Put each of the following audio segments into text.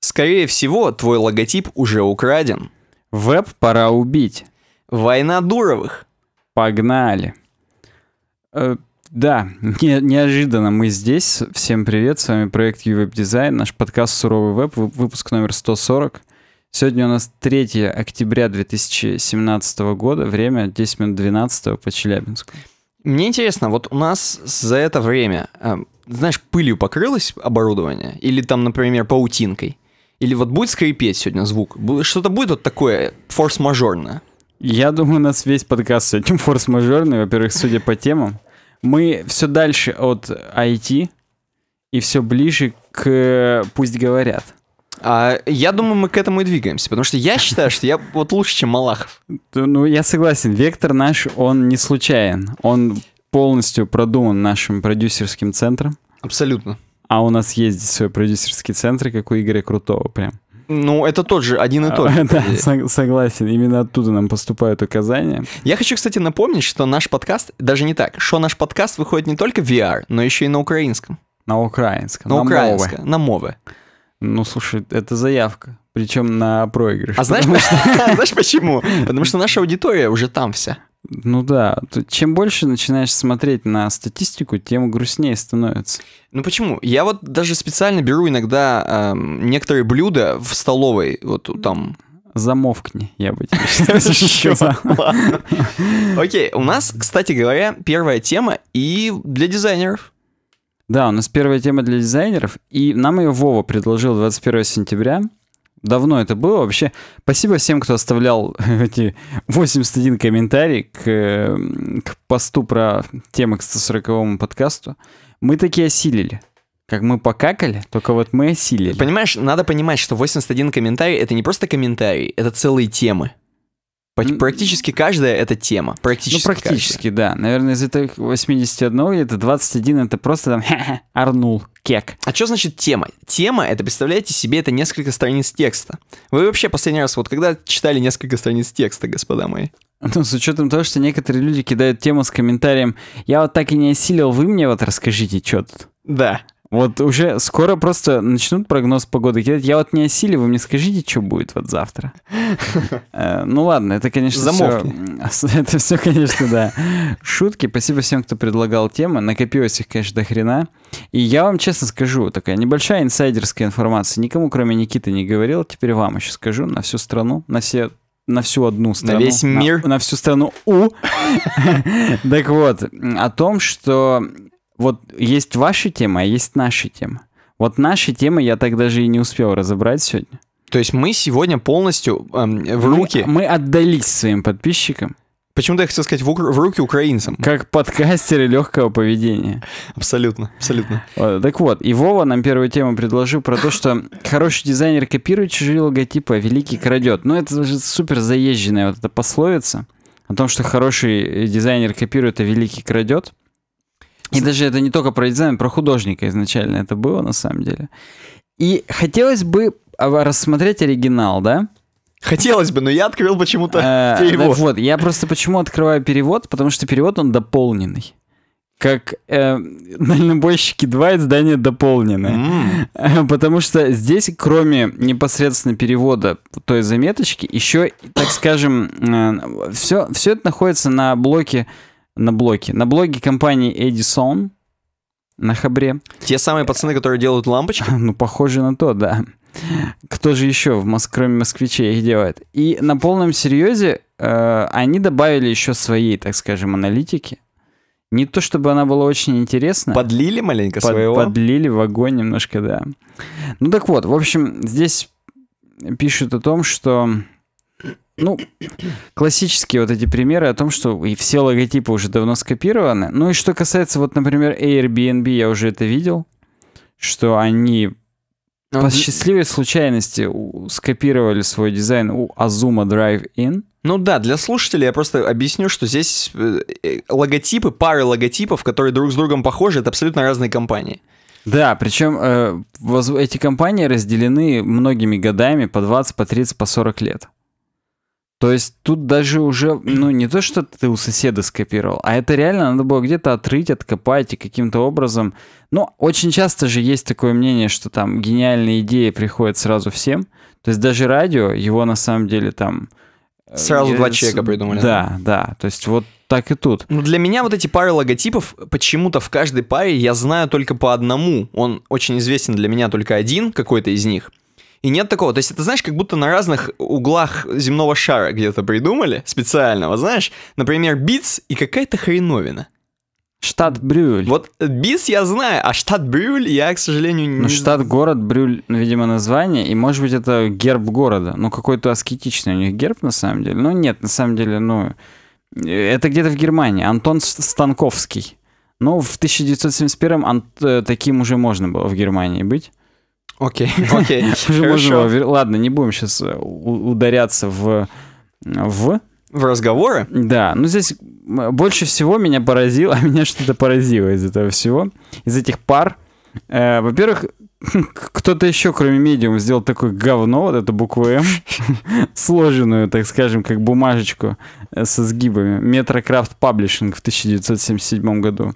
Скорее всего, твой логотип уже украден. Веб пора убить. Война Дуровых. Погнали. Э, да, не, неожиданно мы здесь. Всем привет, с вами проект Ювеб Дизайн, наш подкаст «Суровый веб», выпуск номер 140. Сегодня у нас 3 октября 2017 года, время 10 минут 12 по Челябинску. Мне интересно, вот у нас за это время, э, знаешь, пылью покрылось оборудование? Или там, например, паутинкой? Или вот будет скрипеть сегодня звук? Что-то будет вот такое форс-мажорное? Я думаю, у нас весь подкаст с этим форс-мажорный, во-первых, судя по темам. Мы все дальше от IT и все ближе к «пусть говорят». А, я думаю, мы к этому и двигаемся, потому что я считаю, что я вот лучше, чем Малахов. Ну, я согласен. Вектор наш, он не случайен. Он полностью продуман нашим продюсерским центром. Абсолютно. А у нас есть свой продюсерский центр, как у Игоря Крутого прям. Ну, это тот же, один и тот же. А, да, согласен. Именно оттуда нам поступают указания. Я хочу, кстати, напомнить, что наш подкаст, даже не так, что наш подкаст выходит не только в VR, но еще и на украинском. На украинском. На, на мове. на мове. Ну, слушай, это заявка. Причем на проигрыш. А знаешь, знаешь почему? Потому что наша аудитория уже там вся. Ну да, чем больше начинаешь смотреть на статистику, тем грустнее становится. Ну почему? Я вот даже специально беру иногда э, некоторые блюда в столовой, вот там. Замовкни, я бы тебе сейчас Окей, у нас, кстати говоря, первая тема и для дизайнеров. Да, у нас первая тема для дизайнеров, и нам ее Вова предложил 21 сентября. Давно это было. Вообще, спасибо всем, кто оставлял эти 81 комментарий к, к посту про темы к 140 подкасту. Мы такие осилили. Как мы покакали, только вот мы осилили. Понимаешь, надо понимать, что 81 комментарий — это не просто комментарий, это целые темы. Практически каждая это тема. Практически. Ну, практически, каждая. да. Наверное, из этих 81 это 21 это просто там арнул кек. А что значит тема? Тема, это, представляете себе, это несколько страниц текста. Вы вообще последний раз, вот когда читали несколько страниц текста, господа мои? Ну, с учетом того, что некоторые люди кидают тему с комментарием «Я вот так и не осилил, вы мне вот расскажите, что тут?» Да. Вот уже скоро просто начнут прогноз погоды кидать. Я вот не осилил, вы мне скажите, что будет вот завтра. Э, ну ладно, это, конечно, все... Это все, конечно, да. Шутки. Спасибо всем, кто предлагал темы. Накопилось их, конечно, до хрена. И я вам честно скажу, такая небольшая инсайдерская информация. Никому, кроме Никиты, не говорил. Теперь вам еще скажу на всю страну, на все на всю одну страну. На весь мир. На, на всю страну У. Так вот, о том, что вот есть ваша тема, а есть наша тема. Вот наши темы я так даже и не успел разобрать сегодня. То есть мы сегодня полностью эм, в мы, руки... Мы отдались своим подписчикам. Почему-то я хотел сказать в, в руки украинцам. Как подкастеры легкого поведения. Абсолютно, абсолютно. Вот, так вот, и Вова нам первую тему предложил про то, что хороший дизайнер копирует чужие логотипы, а великий крадет. Ну, это же супер заезженная вот эта пословица о том, что хороший дизайнер копирует, а великий крадет. И даже это не только про дизайн, про художника изначально это было на самом деле. И хотелось бы а, рассмотреть оригинал, да? Хотелось бы, но я открыл почему-то э, перевод. Так вот, я просто почему открываю перевод, потому что перевод он дополненный. Как э, дальнобойщики 2 издание дополненное. Mm. Потому что здесь, кроме непосредственно перевода той заметочки, еще, так скажем, э, все, все это находится на блоке на блоке. На блоге компании Edison на хабре. Те самые пацаны, которые делают лампочки? Ну, похоже на то, да. Кто же еще, в Москве, кроме москвичей, их делает? И на полном серьезе э, они добавили еще своей, так скажем, аналитики. Не то чтобы она была очень интересна. Подлили маленько под, своего? Подлили в огонь немножко, да. Ну так вот, в общем, здесь пишут о том, что ну, классические вот эти примеры о том, что и все логотипы уже давно скопированы. Ну и что касается, вот, например, Airbnb, я уже это видел, что они Но а по счастливой случайности скопировали свой дизайн у Azuma Drive-In. Ну да, для слушателей я просто объясню, что здесь э, э, логотипы, пары логотипов, которые друг с другом похожи, это абсолютно разные компании. Да, причем э, эти компании разделены многими годами, по 20, по 30, по 40 лет. То есть тут даже уже, ну не то, что ты у соседа скопировал, а это реально надо было где-то отрыть, откопать и каким-то образом. Ну, очень часто же есть такое мнение, что там гениальные идеи приходят сразу всем. То есть даже радио, его на самом деле там... Э, сразу я... два э, чека придумали. Да, да. То есть вот так и тут. Ну для меня вот эти пары логотипов, почему-то в каждой паре я знаю только по одному. Он очень известен для меня только один, какой-то из них. И нет такого. То есть это, знаешь, как будто на разных углах земного шара где-то придумали специального, знаешь? Например, битс и какая-то хреновина. Штат Брюль. Вот Бис я знаю, а штат Брюль я, к сожалению, не... Ну, штат, город, Брюль, ну, видимо, название, и, может быть, это герб города. Ну, какой-то аскетичный у них герб, на самом деле. Ну, нет, на самом деле, ну... Э, это где-то в Германии. Антон Станковский. Ну, в 1971-м Ан... Э, таким уже можно было в Германии быть. Окей. Окей. Можно, ладно, не будем сейчас э, ударяться в... В? В разговоры? Да. Ну, здесь больше всего меня поразило, а меня что-то поразило из этого всего, из этих пар. Э, во-первых, кто-то еще, кроме медиум, сделал такое говно, вот эту букву М, сложенную, так скажем, как бумажечку э, со сгибами. Метрокрафт Паблишинг в 1977 году.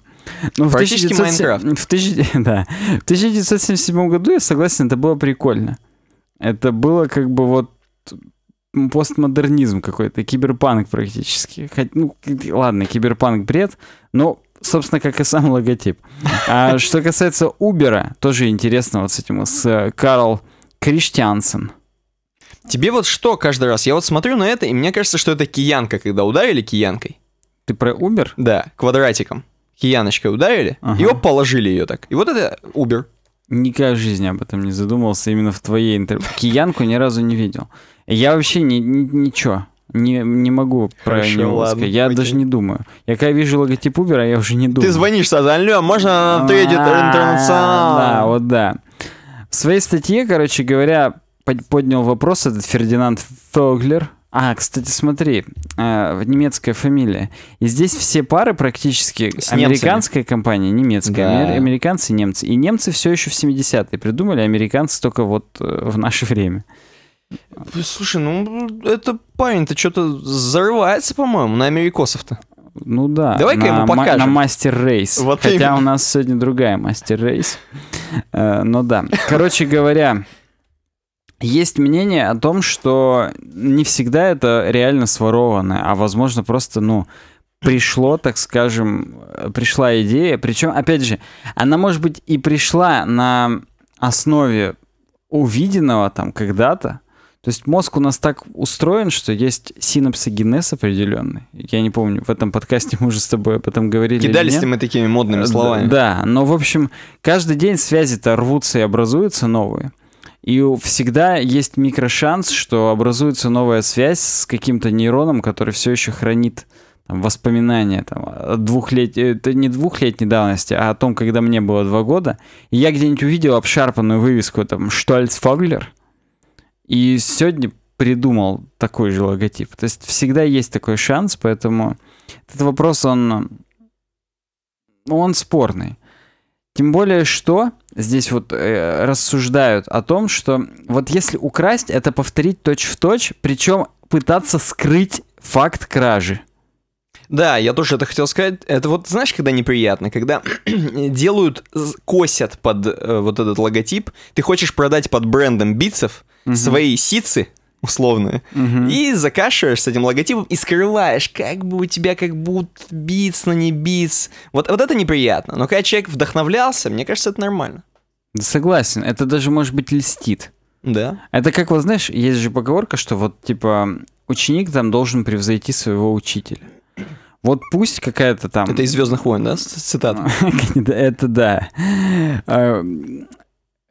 Ну, Практически 1900... Майнкрафт. В, тысяч... да. в 1977 году, я согласен, это было прикольно. Это было как бы вот постмодернизм какой-то, киберпанк практически. Хоть, ну, ладно, киберпанк бред, но собственно, как и сам логотип. А что касается Uber, тоже интересно вот с этим, с э, Карл Криштиансен. Тебе вот что каждый раз? Я вот смотрю на это, и мне кажется, что это киянка, когда ударили киянкой. Ты про Uber? Да, квадратиком. Кияночкой ударили, ага. и оп, положили ее так. И вот это Uber. Никогда в жизни об этом не задумывался, именно в твоей интервью. Киянку ни разу не видел. Я вообще ни, ни, ничего. Не, не могу Хорошо, него ладно, сказать. Я окей. даже не думаю. Я когда вижу логотип Uber, а я уже не думаю. Ты звонишь сразу, алло, можно на третий а, интернационал? Да, вот да. В своей статье, короче говоря, поднял вопрос этот Фердинанд Фоглер. А, кстати, смотри, э, немецкая фамилия. И здесь все пары практически С американская компания, немецкая, да. американцы немцы. И немцы все еще в 70-е придумали, а американцы только вот э, в наше время. Слушай, ну это парень-то что-то зарывается, по-моему, на америкосов-то. Ну да. Давай-ка ему покажем. на мастер рейс. Вот Хотя именно. у нас сегодня другая мастер рейс. Э, но да. Короче говоря, есть мнение о том, что не всегда это реально сворованное, а возможно просто, ну, пришло, так скажем, э, пришла идея. Причем, опять же, она, может быть, и пришла на основе увиденного там когда-то, то есть мозг у нас так устроен, что есть синапсы генез определенный. Я не помню, в этом подкасте мы уже с тобой об этом говорили. Кидались ли мы такими модными э, словами. Да, но в общем, каждый день связи-то рвутся и образуются новые. И всегда есть микрошанс, что образуется новая связь с каким-то нейроном, который все еще хранит там, воспоминания там, двухлет... Э, это не двухлетней давности, а о том, когда мне было два года. И я где-нибудь увидел обшарпанную вывеску там «Штольцфоглер», и сегодня придумал такой же логотип. То есть всегда есть такой шанс, поэтому этот вопрос, он, он спорный. Тем более, что здесь вот э, рассуждают о том, что вот если украсть, это повторить точь-в-точь, точь, причем пытаться скрыть факт кражи. Да, я тоже это хотел сказать. Это вот, знаешь, когда неприятно, когда делают, косят под э, вот этот логотип, ты хочешь продать под брендом битцев, угу. свои сицы условные, угу. и закашиваешь с этим логотипом и скрываешь, как бы у тебя как будто биц, но не биц. Вот, вот это неприятно. Но когда человек вдохновлялся, мне кажется, это нормально. Да согласен, это даже, может быть, льстит. Да. Это как, вот знаешь, есть же поговорка, что вот, типа, ученик там должен превзойти своего учителя. Вот пусть какая-то там... Это из «Звездных войн», да, цитата? Это да. А,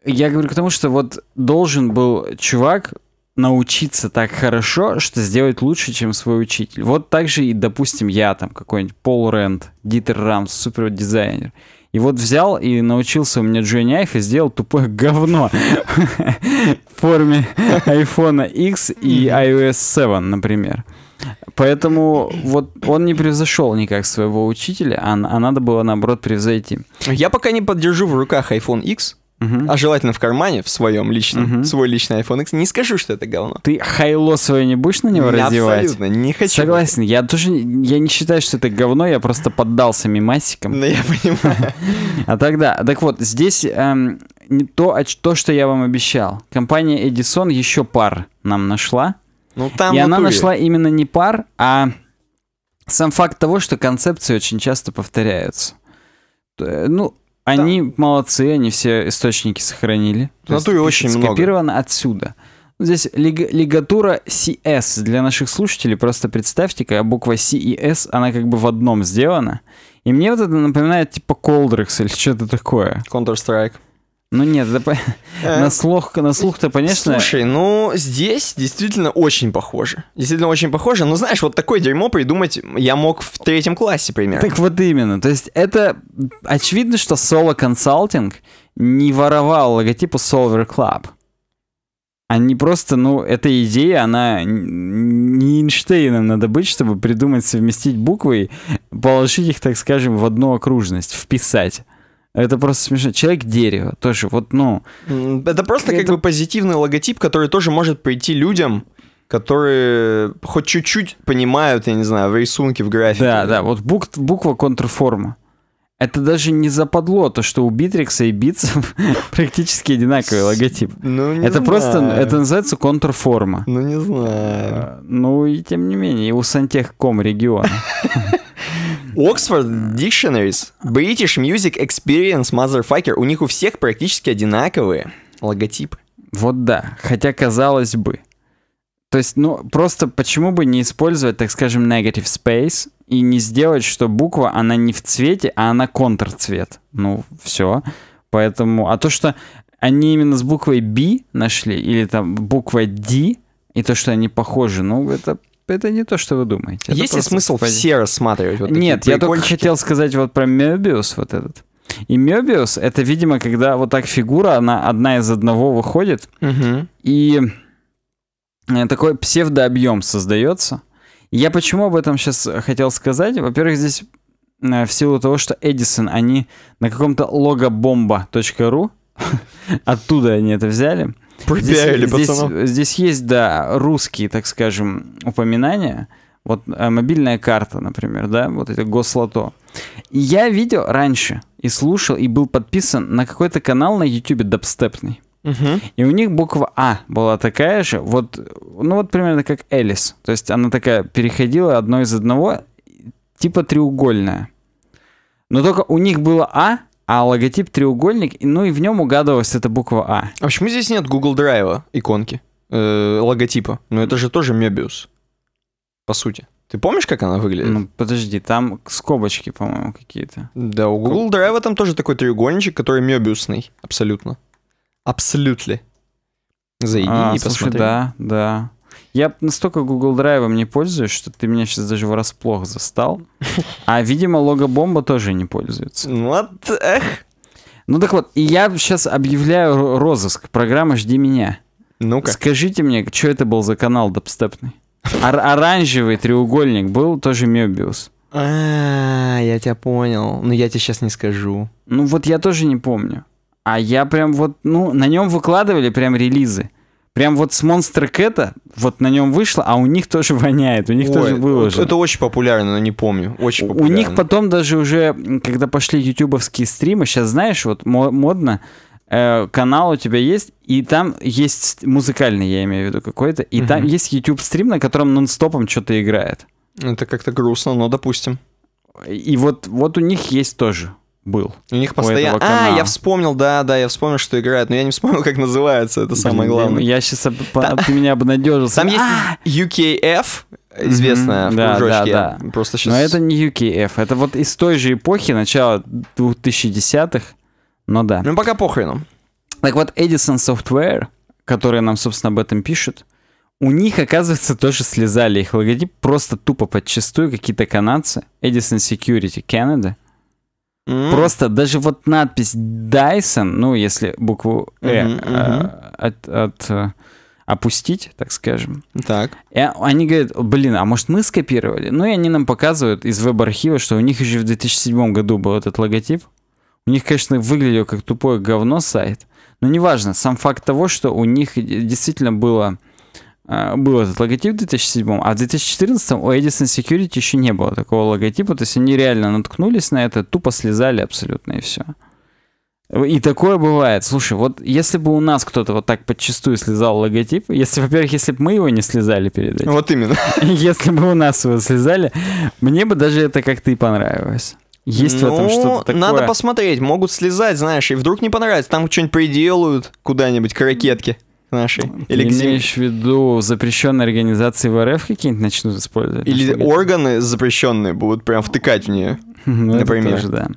я говорю к тому, что вот должен был чувак научиться так хорошо, что сделать лучше, чем свой учитель. Вот так же и, допустим, я там какой-нибудь Пол Рэнд, Дитер Рамс, супер дизайнер. И вот взял и научился у меня Джонни Айф и сделал тупое говно в форме iPhone X и iOS 7, например. Поэтому вот он не превзошел никак своего учителя, а, а надо было наоборот превзойти. Я пока не поддержу в руках iPhone X, угу. а желательно в кармане, в своем личном, угу. свой личный iPhone X, не скажу, что это говно. Ты хайло свое не будешь на него не, раздевать? Абсолютно, не хочу. Согласен, я тоже, я не считаю, что это говно, я просто поддался мимасикам. Ну, я понимаю. А тогда, так вот, здесь эм, не то, то, что я вам обещал. Компания Edison еще пар нам нашла. Ну, там И она нашла именно не пар, а сам факт того, что концепции очень часто повторяются. Э, ну, они да. молодцы, они все источники сохранили. В натуре очень много. Скопировано отсюда. Здесь лиг, лигатура CS. Для наших слушателей просто представьте какая буква C и S, она как бы в одном сделана. И мне вот это напоминает типа Coldrex или что-то такое. Counter-Strike. Ну нет, да, эм, на слух, на слух-то, конечно. Слушай, ну здесь действительно очень похоже. Действительно очень похоже. Но ну, знаешь, вот такое дерьмо придумать я мог в третьем классе примерно. Так вот именно. То есть это очевидно, что Solo Consulting не воровал логотипу Solver Club. Они а просто, ну, эта идея, она не Эйнштейном надо быть, чтобы придумать совместить буквы, положить их, так скажем, в одну окружность, вписать. Это просто смешно. Человек дерево тоже. Вот, ну. Это просто это... как бы позитивный логотип, который тоже может прийти людям, которые хоть чуть-чуть понимают, я не знаю, в рисунке, в графике. Да, да. Вот бук... буква контрформа. Это даже не западло, то, что у Битрикса и Битсов практически одинаковый логотип. Ну, не это знаю. просто, это называется контрформа. Ну, не знаю. А, ну, и тем не менее, у Сантехком региона. Oxford Dictionaries, British Music Experience Motherfucker, у них у всех практически одинаковые логотипы. Вот да, хотя казалось бы. То есть, ну, просто почему бы не использовать, так скажем, negative space, и не сделать, что буква, она не в цвете, а она контрцвет. Ну, все. Поэтому... А то, что они именно с буквой B нашли, или там буква D, и то, что они похожи, ну, это это не то, что вы думаете. Есть ли смысл совпадение. все рассматривать? Вот Нет, я только хотел сказать вот про Мебиус вот этот. И Мебиус это, видимо, когда вот так фигура, она одна из одного выходит, угу. и э, такой псевдообъем создается. Я почему об этом сейчас хотел сказать? Во-первых, здесь э, в силу того, что Эдисон, они на каком-то logobomba.ru, оттуда они это взяли. Пропиарили, здесь, здесь, здесь есть, да, русские, так скажем, упоминания. Вот э, мобильная карта, например, да, вот это гослото. я видел раньше и слушал, и был подписан на какой-то канал на YouTube дабстепный. Угу. И у них буква А была такая же, вот, ну вот примерно как Элис. То есть она такая переходила одно из одного, типа треугольная. Но только у них было А, а логотип треугольник, ну и в нем угадывалась эта буква А. А почему здесь нет Google Drive иконки, э, логотипа? Ну это же тоже Мебиус, по сути. Ты помнишь, как она выглядит? Ну, подожди, там скобочки, по-моему, какие-то. Да, у Google Drive там тоже такой треугольничек, который мебиусный, абсолютно. Абсолютно. Зайди а, и слушай, посмотри. Да, да. Я настолько Google Драйвом не пользуюсь, что ты меня сейчас даже врасплох застал. А, видимо, логобомба тоже не пользуется. Вот, эх. Ну так вот, и я сейчас объявляю розыск. Программа «Жди меня». Ну-ка. Скажите мне, что это был за канал дабстепный? Ор оранжевый треугольник был тоже Мебиус. А, я тебя понял. Но я тебе сейчас не скажу. Ну вот я тоже не помню. А я прям вот, ну, на нем выкладывали прям релизы. Прям вот с Монстр Кэта, вот на нем вышло, а у них тоже воняет, у них Ой, тоже выложено. Это очень популярно, но не помню. Очень популярно. У них потом даже уже, когда пошли ютубовские стримы, сейчас знаешь, вот модно, э, канал у тебя есть, и там есть музыкальный, я имею в виду какой-то, и угу. там есть YouTube стрим, на котором нон-стопом что-то играет. Это как-то грустно, но допустим. И вот, вот у них есть тоже был. У них постоянно... а, я вспомнил, да, да, я вспомнил, что играют, но я не вспомнил, как называется, это самое главное. Я сейчас, об... ты меня обнадежился. Там есть а! UKF, известная mm в да, кружочке. Да, да. Просто сейчас... Но это не UKF, это вот из той же эпохи, начала 2010-х, но да. Ну пока похрену. Так вот, Edison Software, которые нам, собственно, об этом пишут, у них, оказывается, тоже слезали их логотип просто тупо подчастую какие-то канадцы. Edison Security Canada. Mm-hmm. Просто даже вот надпись Dyson, ну, если букву «э» mm-hmm, от, от, э, опустить, так скажем. Так. И они говорят, блин, а может мы скопировали? Ну, и они нам показывают из веб-архива, что у них еще в 2007 году был этот логотип. У них, конечно, выглядел как тупое говно сайт. Но неважно, сам факт того, что у них действительно было а, был этот логотип в 2007, а в 2014 у Edison Security еще не было такого логотипа, то есть они реально наткнулись на это, тупо слезали абсолютно и все. И такое бывает. Слушай, вот если бы у нас кто-то вот так подчастую слезал логотип, если, во-первых, если бы мы его не слезали перед этим. Вот именно. Если бы у нас его слезали, мне бы даже это как-то и понравилось. Есть ну, в этом ну, что-то такое. Надо посмотреть, могут слезать, знаешь, и вдруг не понравится, там что-нибудь приделают куда-нибудь к ракетке нашей? Или Ты имеешь в виду запрещенные организации в РФ какие-нибудь начнут использовать? Или органы запрещенные будут прям втыкать в нее? Ну, Например. Тоже, да.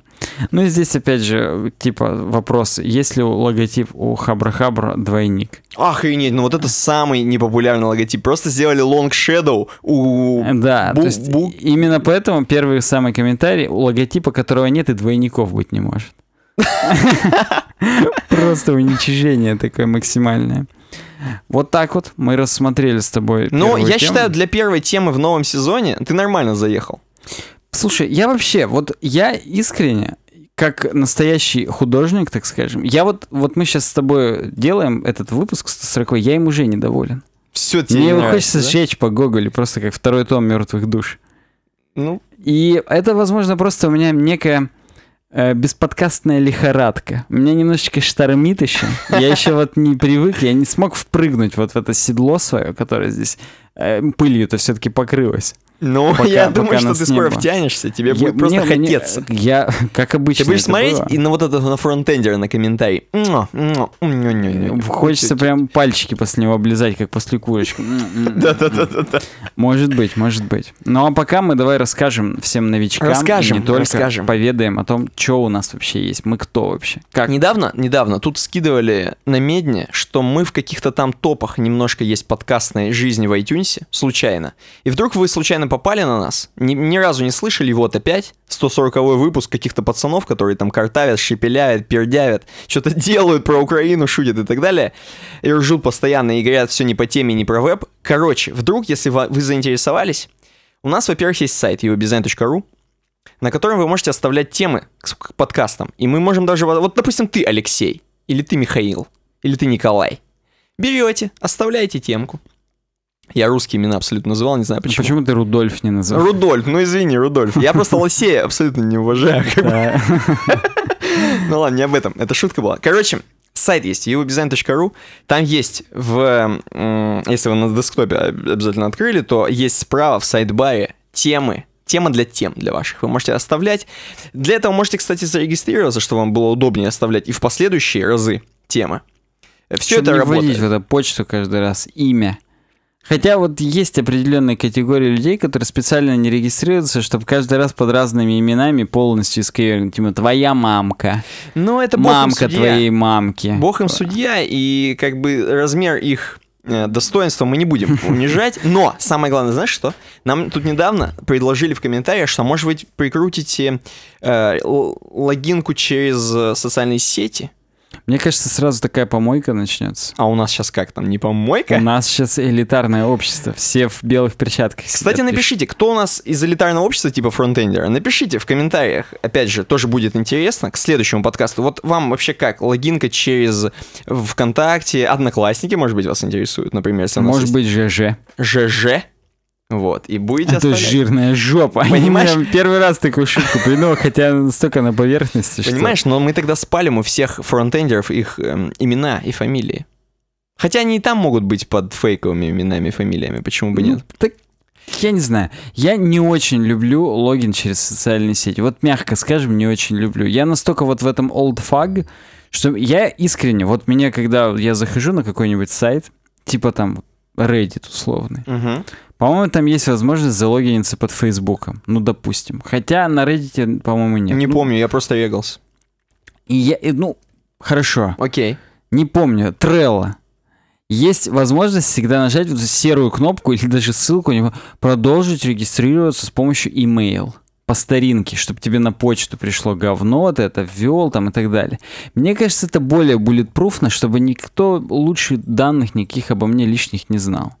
Ну и здесь опять же, типа, вопрос, есть ли логотип у Хабра-Хабра двойник? ах и нет ну вот это самый непопулярный логотип. Просто сделали Long Shadow у... Да, бу- то есть бу- именно поэтому первый самый комментарий, у логотипа которого нет и двойников быть не может. Просто уничижение такое максимальное. Вот так вот мы рассмотрели с тобой. Ну, я тему. считаю, для первой темы в новом сезоне ты нормально заехал. Слушай, я вообще, вот я искренне, как настоящий художник, так скажем, я вот, вот мы сейчас с тобой делаем этот выпуск 140, я им уже недоволен. Все, тебе Мне нравится, хочется да? сжечь по Гоголю, просто как второй том мертвых душ. Ну. И это, возможно, просто у меня некая Э, бесподкастная лихорадка. У Меня немножечко штормит еще. Я еще вот не привык, я не смог впрыгнуть вот в это седло свое, которое здесь Эм, пылью это все-таки покрылось. Ну, я думаю, что ты скоро было. втянешься, тебе я, будет просто хотеться. Я, как обычно, Ты будешь смотреть было. и на вот это на фронтендер на комментарий. Хочется прям пальчики после него облизать, как после курочки. Да-да-да. да Может быть, может быть. Ну, а пока мы давай расскажем всем новичкам. Расскажем, не только расскажем. поведаем о том, что у нас вообще есть, мы кто вообще. Как? Недавно, недавно тут скидывали на медне, что мы в каких-то там топах немножко есть подкастной жизни в iTunes, Тунисе, случайно. И вдруг вы случайно попали на нас, ни, ни разу не слышали, вот опять, 140 выпуск каких-то пацанов, которые там картавят, шепеляют, пердявят, что-то делают про Украину, шутят и так далее, и ржут постоянно и говорят все не по теме, не про веб. Короче, вдруг, если вы заинтересовались, у нас, во-первых, есть сайт uwebdesign.ru, на котором вы можете оставлять темы к подкастам. И мы можем даже... Вот, допустим, ты, Алексей, или ты, Михаил, или ты, Николай. Берете, оставляете темку, я русские имена абсолютно называл, не знаю ну, почему. Почему ты Рудольф не называл? Рудольф, ну извини, Рудольф. Я просто лосея абсолютно не уважаю. Ну ладно, не об этом. Это шутка была. Короче, сайт есть, uwebdesign.ru. Там есть в... Если вы на десктопе обязательно открыли, то есть справа в сайт-баре темы, тема для тем для ваших. Вы можете оставлять. Для этого можете, кстати, зарегистрироваться, чтобы вам было удобнее оставлять и в последующие разы темы. Все Чтобы это не работает. в это почту каждый раз имя. Хотя вот есть определенная категория людей, которые специально не регистрируются, чтобы каждый раз под разными именами полностью исковернуть. Типа, твоя мамка. Ну, это бог Мамка им твоей мамки. Бог им судья, и как бы размер их э, достоинства мы не будем унижать. Но самое главное, знаешь что? Нам тут недавно предложили в комментариях, что, может быть, прикрутите э, логинку через э, социальные сети – мне кажется, сразу такая помойка начнется. А у нас сейчас как там, не помойка? У нас сейчас элитарное общество, все в белых перчатках. Кстати, сидят, напишите, кто у нас из элитарного общества типа фронтендера? Напишите в комментариях, опять же, тоже будет интересно к следующему подкасту. Вот вам вообще как, логинка через ВКонтакте, Одноклассники, может быть, вас интересует, например? Если может быть, ЖЖ. ЖЖ? Вот, и будете а оставлять. Это жирная жопа. Понимаешь? Я первый раз такую шутку придумал, хотя настолько на поверхности, что... Понимаешь, но мы тогда спалим у всех фронтендеров их эм, имена и фамилии. Хотя они и там могут быть под фейковыми именами и фамилиями, почему бы ну, нет? Ну, так я не знаю. Я не очень люблю логин через социальные сети. Вот мягко скажем, не очень люблю. Я настолько вот в этом old fag, что я искренне, вот меня, когда я захожу на какой-нибудь сайт, типа там Reddit условный, угу. По-моему, там есть возможность залогиниться под Фейсбуком. Ну, допустим. Хотя на Reddit, по-моему, нет. Не ну, помню, я просто вегался. И я, и, ну, хорошо. Окей. Не помню. Трелла. Есть возможность всегда нажать вот серую кнопку или даже ссылку у него продолжить регистрироваться с помощью email по старинке, чтобы тебе на почту пришло говно, ты это ввел там и так далее. Мне кажется, это более будет пруфно, чтобы никто лучше данных никаких обо мне лишних не знал.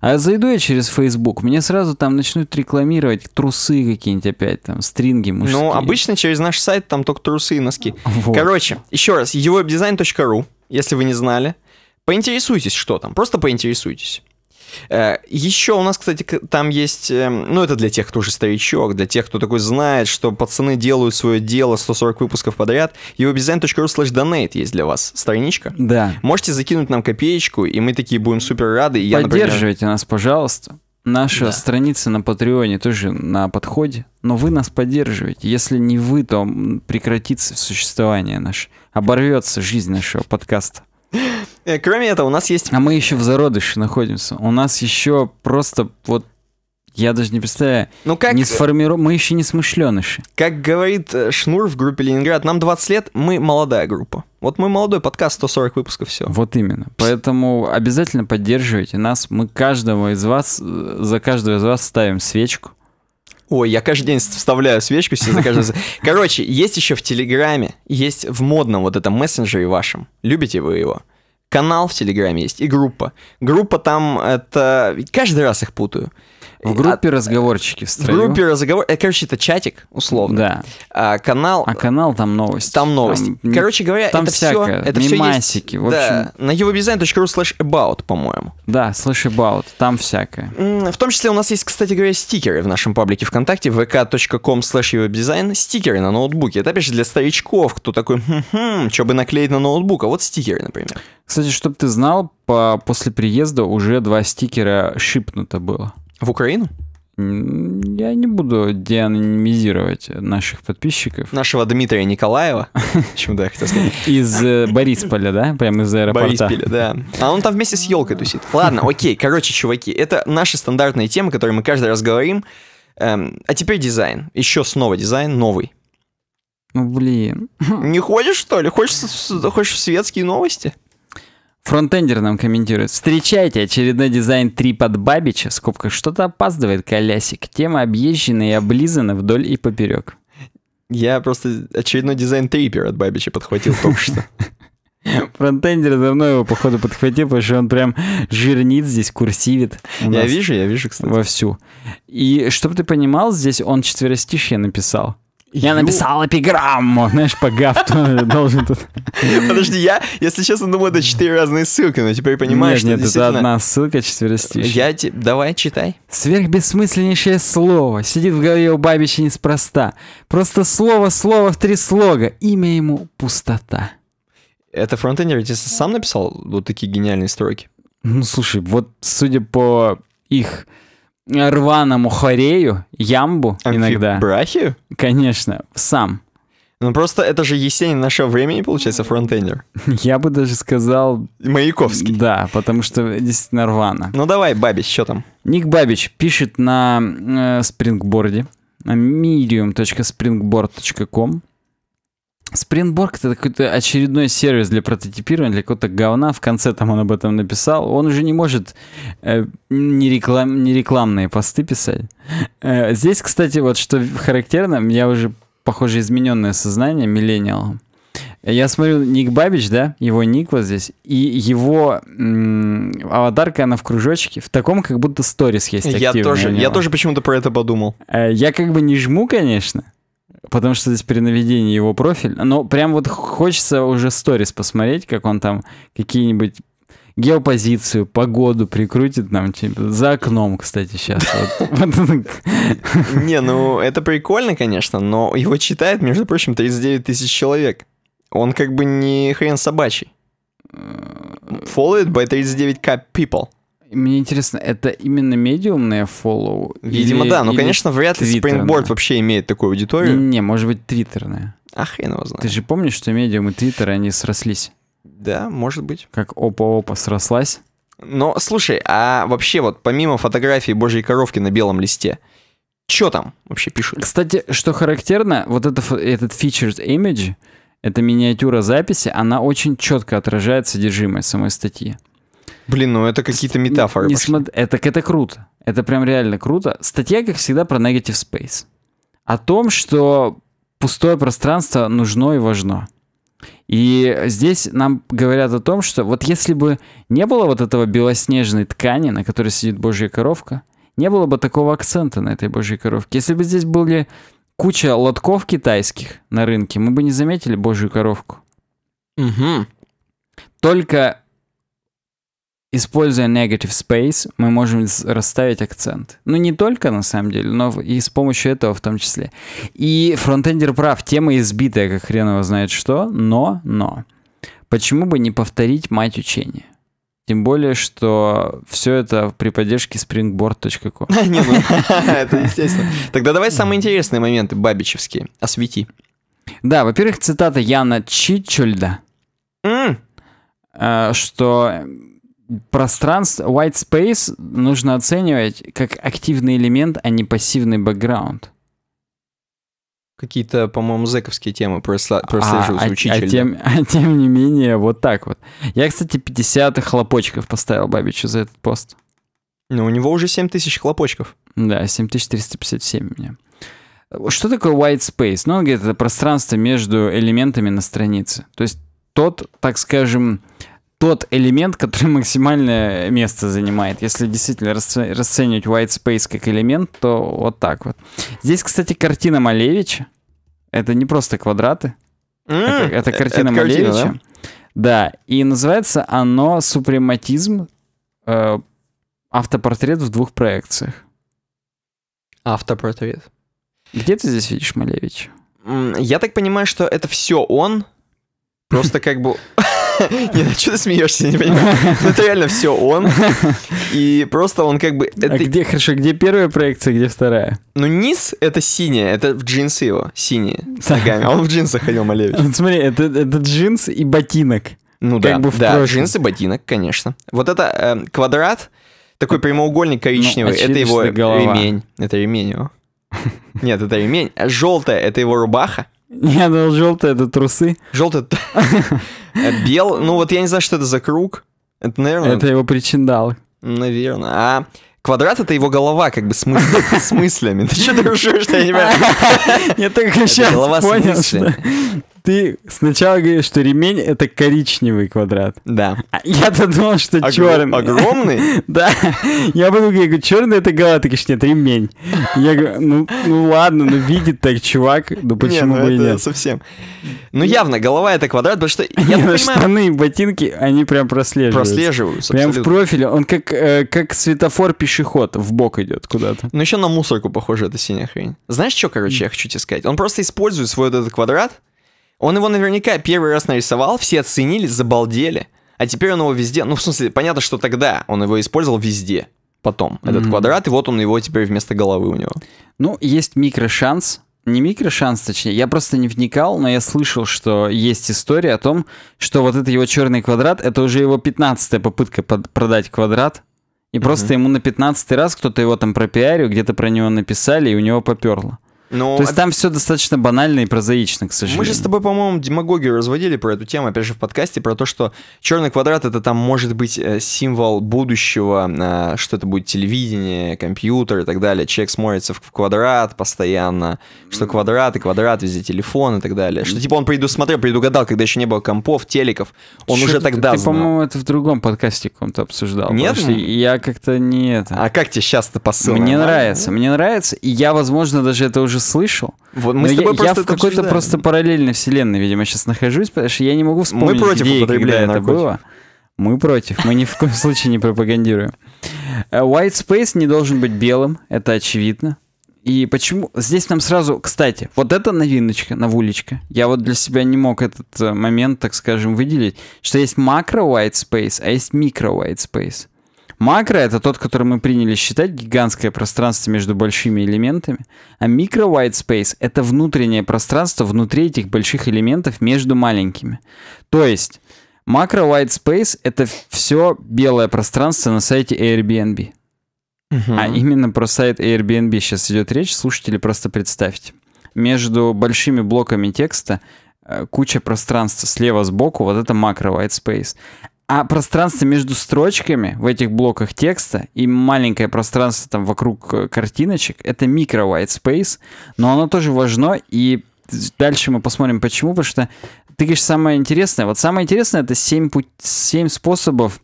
А зайду я через Facebook, меня сразу там начнут рекламировать трусы какие-нибудь опять, там, стринги мужские. Ну, обычно через наш сайт там только трусы и носки. Вот. Короче, еще раз, uwebdesign.ru, если вы не знали. Поинтересуйтесь, что там, просто поинтересуйтесь. Э, Еще у нас, кстати, там есть, эм, ну это для тех, кто уже старичок, для тех, кто такой знает, что пацаны делают свое дело 140 выпусков подряд, uwebdesign.ru slash donate есть для вас страничка. Да. Можете закинуть нам копеечку, и мы такие будем супер рады. И Поддерживайте например... нас, пожалуйста. Наша да. страница на Патреоне тоже на подходе, но вы нас поддерживаете. Если не вы, то прекратится существование наше, оборвется жизнь нашего подкаста. Э, кроме этого, у нас есть... А мы еще в зародыше находимся. У нас еще просто вот я даже не представляю. Ну как... Не сформиру... Мы еще не смышленыши. Как говорит э, Шнур в группе «Ленинград», нам 20 лет, мы молодая группа. Вот мы молодой подкаст, 140 выпусков, все. Вот именно. Поэтому обязательно поддерживайте нас. Мы каждого из вас, э, за каждого из вас ставим свечку. Ой, я каждый день вставляю свечку себе за каждый... Короче, есть еще в Телеграме, есть в модном вот этом мессенджере вашем. Любите вы его? Канал в Телеграме есть и группа. Группа там это... Каждый раз их путаю. В группе а, разговорчики в строю. В группе разговор... Э, короче, это чатик, условно. Да. А, канал... А канал там новости. Там новости. Там, Короче говоря, там это всякое. все... Это Мемасики, все есть... в общем. Да, на eurodesign.ru slash about, по-моему. Да, slash about, там всякое. В том числе у нас есть, кстати говоря, стикеры в нашем паблике ВКонтакте, vk.com slash webdesign, стикеры на ноутбуке. Это, опять же, для старичков, кто такой, хм-хм, что бы наклеить на ноутбук, а вот стикеры, например. Кстати, чтобы ты знал, по, после приезда уже два стикера шипнуто было. В Украину? Я не буду деанонимизировать наших подписчиков. Нашего Дмитрия Николаева. Почему да, я хотел сказать. Из э, Борисполя, да? Прямо из аэропорта. Борисполя, да. А он там вместе с елкой тусит. Ладно, окей. Короче, чуваки, это наши стандартные темы, которые мы каждый раз говорим. Эм, а теперь дизайн. Еще снова дизайн новый. Ну, блин. Не хочешь, что ли? Хочешь, хочешь светские новости? Фронтендер нам комментирует. Встречайте очередной дизайн трип под Бабича. Скобка что-то опаздывает колясик. Тема объезжена и облизана вдоль и поперек. Я просто очередной дизайн трипер от Бабича подхватил только что. Фронтендер давно его, походу, подхватил, потому что он прям жирнит здесь, курсивит. Я вижу, я вижу, кстати. Вовсю. И чтобы ты понимал, здесь он четверостишье написал. Я ну, написал эпиграмму, знаешь, по гафту э, должен тут. Подожди, я, если честно, думаю, это четыре разные ссылки, но теперь понимаешь, нет, что нет, действительно... это одна ссылка, четверостишь. Я те... Давай, читай. Сверхбессмысленнейшее слово. Сидит в голове у бабища неспроста. Просто слово, слово в три слога. Имя ему — пустота. Это фронтендер, ты сам написал вот такие гениальные строки? Ну, слушай, вот судя по их рваному хорею, ямбу иногда. Брахию, Конечно, сам. Ну просто это же Есенин нашего времени, получается, фронтендер. Я бы даже сказал... Маяковский. Да, потому что действительно рвано. Ну давай, Бабич, что там? Ник Бабич пишет на э, спрингборде, на medium.springboard.com. Спринтборг это какой-то очередной сервис для прототипирования, для какого-то говна. В конце там он об этом написал. Он уже не может э, не, реклам, не рекламные посты писать. Э, здесь, кстати, вот что характерно, у меня уже, похоже, измененное сознание миллениал. Я смотрю Ник Бабич, да, его ник вот здесь, и его м- аватарка, она в кружочке, в таком как будто сторис есть Я тоже, я тоже почему-то про это подумал. Э, я как бы не жму, конечно, Потому что здесь при наведении его профиль. Ну, прям вот хочется уже сторис посмотреть, как он там какие-нибудь геопозицию, погоду прикрутит нам типа, за окном, кстати, сейчас. Не, ну это прикольно, конечно, но его читает, между прочим, 39 тысяч человек. Он как бы не хрен собачий. Э, Followed by 39k people. Мне интересно, это именно медиумные фоллоу? Видимо, или, да. Ну, конечно, вряд ли Springboard вообще имеет такую аудиторию. Не, не может быть, твиттерная. А хрен его знает. Ты же помнишь, что медиум и твиттер, они срослись? Да, может быть. Как опа-опа срослась? Но, слушай, а вообще вот помимо фотографии божьей коровки на белом листе, что там вообще пишут? Кстати, что характерно, вот это, этот features image, эта миниатюра записи, она очень четко отражает содержимое самой статьи. Блин, ну это какие-то метафоры. Не смо... это, это круто. Это прям реально круто. Статья, как всегда, про negative space. О том, что пустое пространство нужно и важно. И здесь нам говорят о том, что вот если бы не было вот этого белоснежной ткани, на которой сидит божья коровка, не было бы такого акцента на этой божьей коровке. Если бы здесь были куча лотков китайских на рынке, мы бы не заметили божью коровку. Угу. Только Используя negative space, мы можем расставить акцент. Ну, не только, на самом деле, но и с помощью этого в том числе. И фронтендер прав, тема избитая, как хрен его знает что, но, но. Почему бы не повторить мать учения? Тем более, что все это при поддержке springboard.com. Ну, это естественно. Тогда давай самые интересные моменты, бабичевские. Освети. Да, во-первых, цитата Яна Чичульда. Э, что пространство, white space нужно оценивать как активный элемент, а не пассивный бэкграунд. Какие-то, по-моему, зэковские темы прослеживаются а, учитель. А, а, тем, а тем не менее, вот так вот. Я, кстати, 50 хлопочков поставил Бабичу за этот пост. Ну, у него уже 7000 хлопочков. Да, 7357 у меня. Что такое white space? Ну, он говорит, это пространство между элементами на странице. То есть тот, так скажем, тот элемент, который максимальное место занимает. Если действительно расце- расценивать white space как элемент, то вот так вот. Здесь, кстати, картина Малевича. Это не просто квадраты. Mm, это, э, э, это картина это Малевича. Картина, да? да, и называется оно «Супрематизм. Э, автопортрет в двух проекциях». Автопортрет. Где ты здесь видишь Малевича? Я так понимаю, что это все он. Просто как бы... Не, ну что ты смеешься, не понимаю. Ну, это реально все он. И просто он как бы... А где, хорошо, где первая проекция, где вторая? Ну, низ — это синяя, это в джинсы его, синие, с ногами. А он в джинсах ходил, Малевич. Смотри, это, это джинс и ботинок. Ну как да, бы да, джинсы, ботинок, конечно. Вот это э, квадрат, такой ну, прямоугольник коричневый, ну, это его голова. ремень. Это ремень его. Нет, это ремень. Желтая — это его рубаха. Я думал, желтые это трусы. Желтые. Бел. Ну вот я не знаю, что это за круг. Это, наверное. Это его причиндал. Наверное. А квадрат это его голова, как бы с, мыс... с мыслями. Ты что ты рушишь, что я не понимаю? Я только сейчас голова с мыслями ты сначала говоришь, что ремень это коричневый квадрат. Да. А я-то думал, что Огр... черный. Огромный? да. Я буду говорить, черный это голова, ты говоришь, нет, ремень. Я говорю, ну, ну ладно, ну видит так чувак, ну почему не, ну, бы и нет. совсем. Ну явно, голова это квадрат, потому что я ну понимаю... Штаны, ботинки, они прям прослеживаются. Прослеживаются, Прям абсолютно. в профиле, он как, э, как светофор пешеход в бок идет куда-то. Ну еще на мусорку похоже это синяя хрень. Знаешь, что, короче, я хочу тебе сказать? Он просто использует свой вот этот квадрат, он его наверняка первый раз нарисовал, все оценили, забалдели. А теперь он его везде... Ну, в смысле, понятно, что тогда он его использовал везде. Потом. Mm-hmm. Этот квадрат, и вот он его теперь вместо головы у него. Ну, есть микрошанс, не микрошанс, точнее, я просто не вникал, но я слышал, что есть история о том, что вот это его черный квадрат, это уже его пятнадцатая попытка под продать квадрат. И mm-hmm. просто ему на пятнадцатый раз кто-то его там пропиарил, где-то про него написали, и у него поперло. Но... То есть там все достаточно банально и прозаично, к сожалению. Мы же с тобой, по-моему, демагогию разводили про эту тему, опять же, в подкасте, про то, что черный квадрат это там может быть э, символ будущего, э, что это будет телевидение, компьютер и так далее. Человек смотрится в квадрат постоянно, что квадрат и квадрат, везде телефон и так далее. Что типа он предусмотрел, предугадал, когда еще не было компов, телеков, он Чё уже ты, тогда ты, знал. по-моему, это в другом подкасте каком-то обсуждал. Нет? я как-то не это. А как тебе сейчас-то посыл? Мне а? нравится, мне нравится, и я, возможно, даже это уже уже слышал. Вот мы с тобой я, просто я в какой-то просто параллельной вселенной, видимо, сейчас нахожусь, потому что я не могу вспомнить, мы против где и когда наркотики. это было. Мы против, мы ни в коем случае не пропагандируем. Э, white Space не должен быть белым, это очевидно. И почему... Здесь нам сразу... Кстати, вот эта новиночка, новулечка. Я вот для себя не мог этот э, момент, так скажем, выделить. Что есть макро white space, а есть микро white space. Макро — это тот, который мы приняли считать гигантское пространство между большими элементами, а микро white space — это внутреннее пространство внутри этих больших элементов между маленькими. То есть макро white space — это все белое пространство на сайте Airbnb. Угу. А именно про сайт Airbnb сейчас идет речь, слушатели просто представьте. Между большими блоками текста э, куча пространства слева сбоку, вот это макро white space а пространство между строчками в этих блоках текста и маленькое пространство там вокруг э, картиночек — это микро white space, но оно тоже важно, и дальше мы посмотрим почему, потому что ты говоришь самое интересное. Вот самое интересное — это семь путь семь способов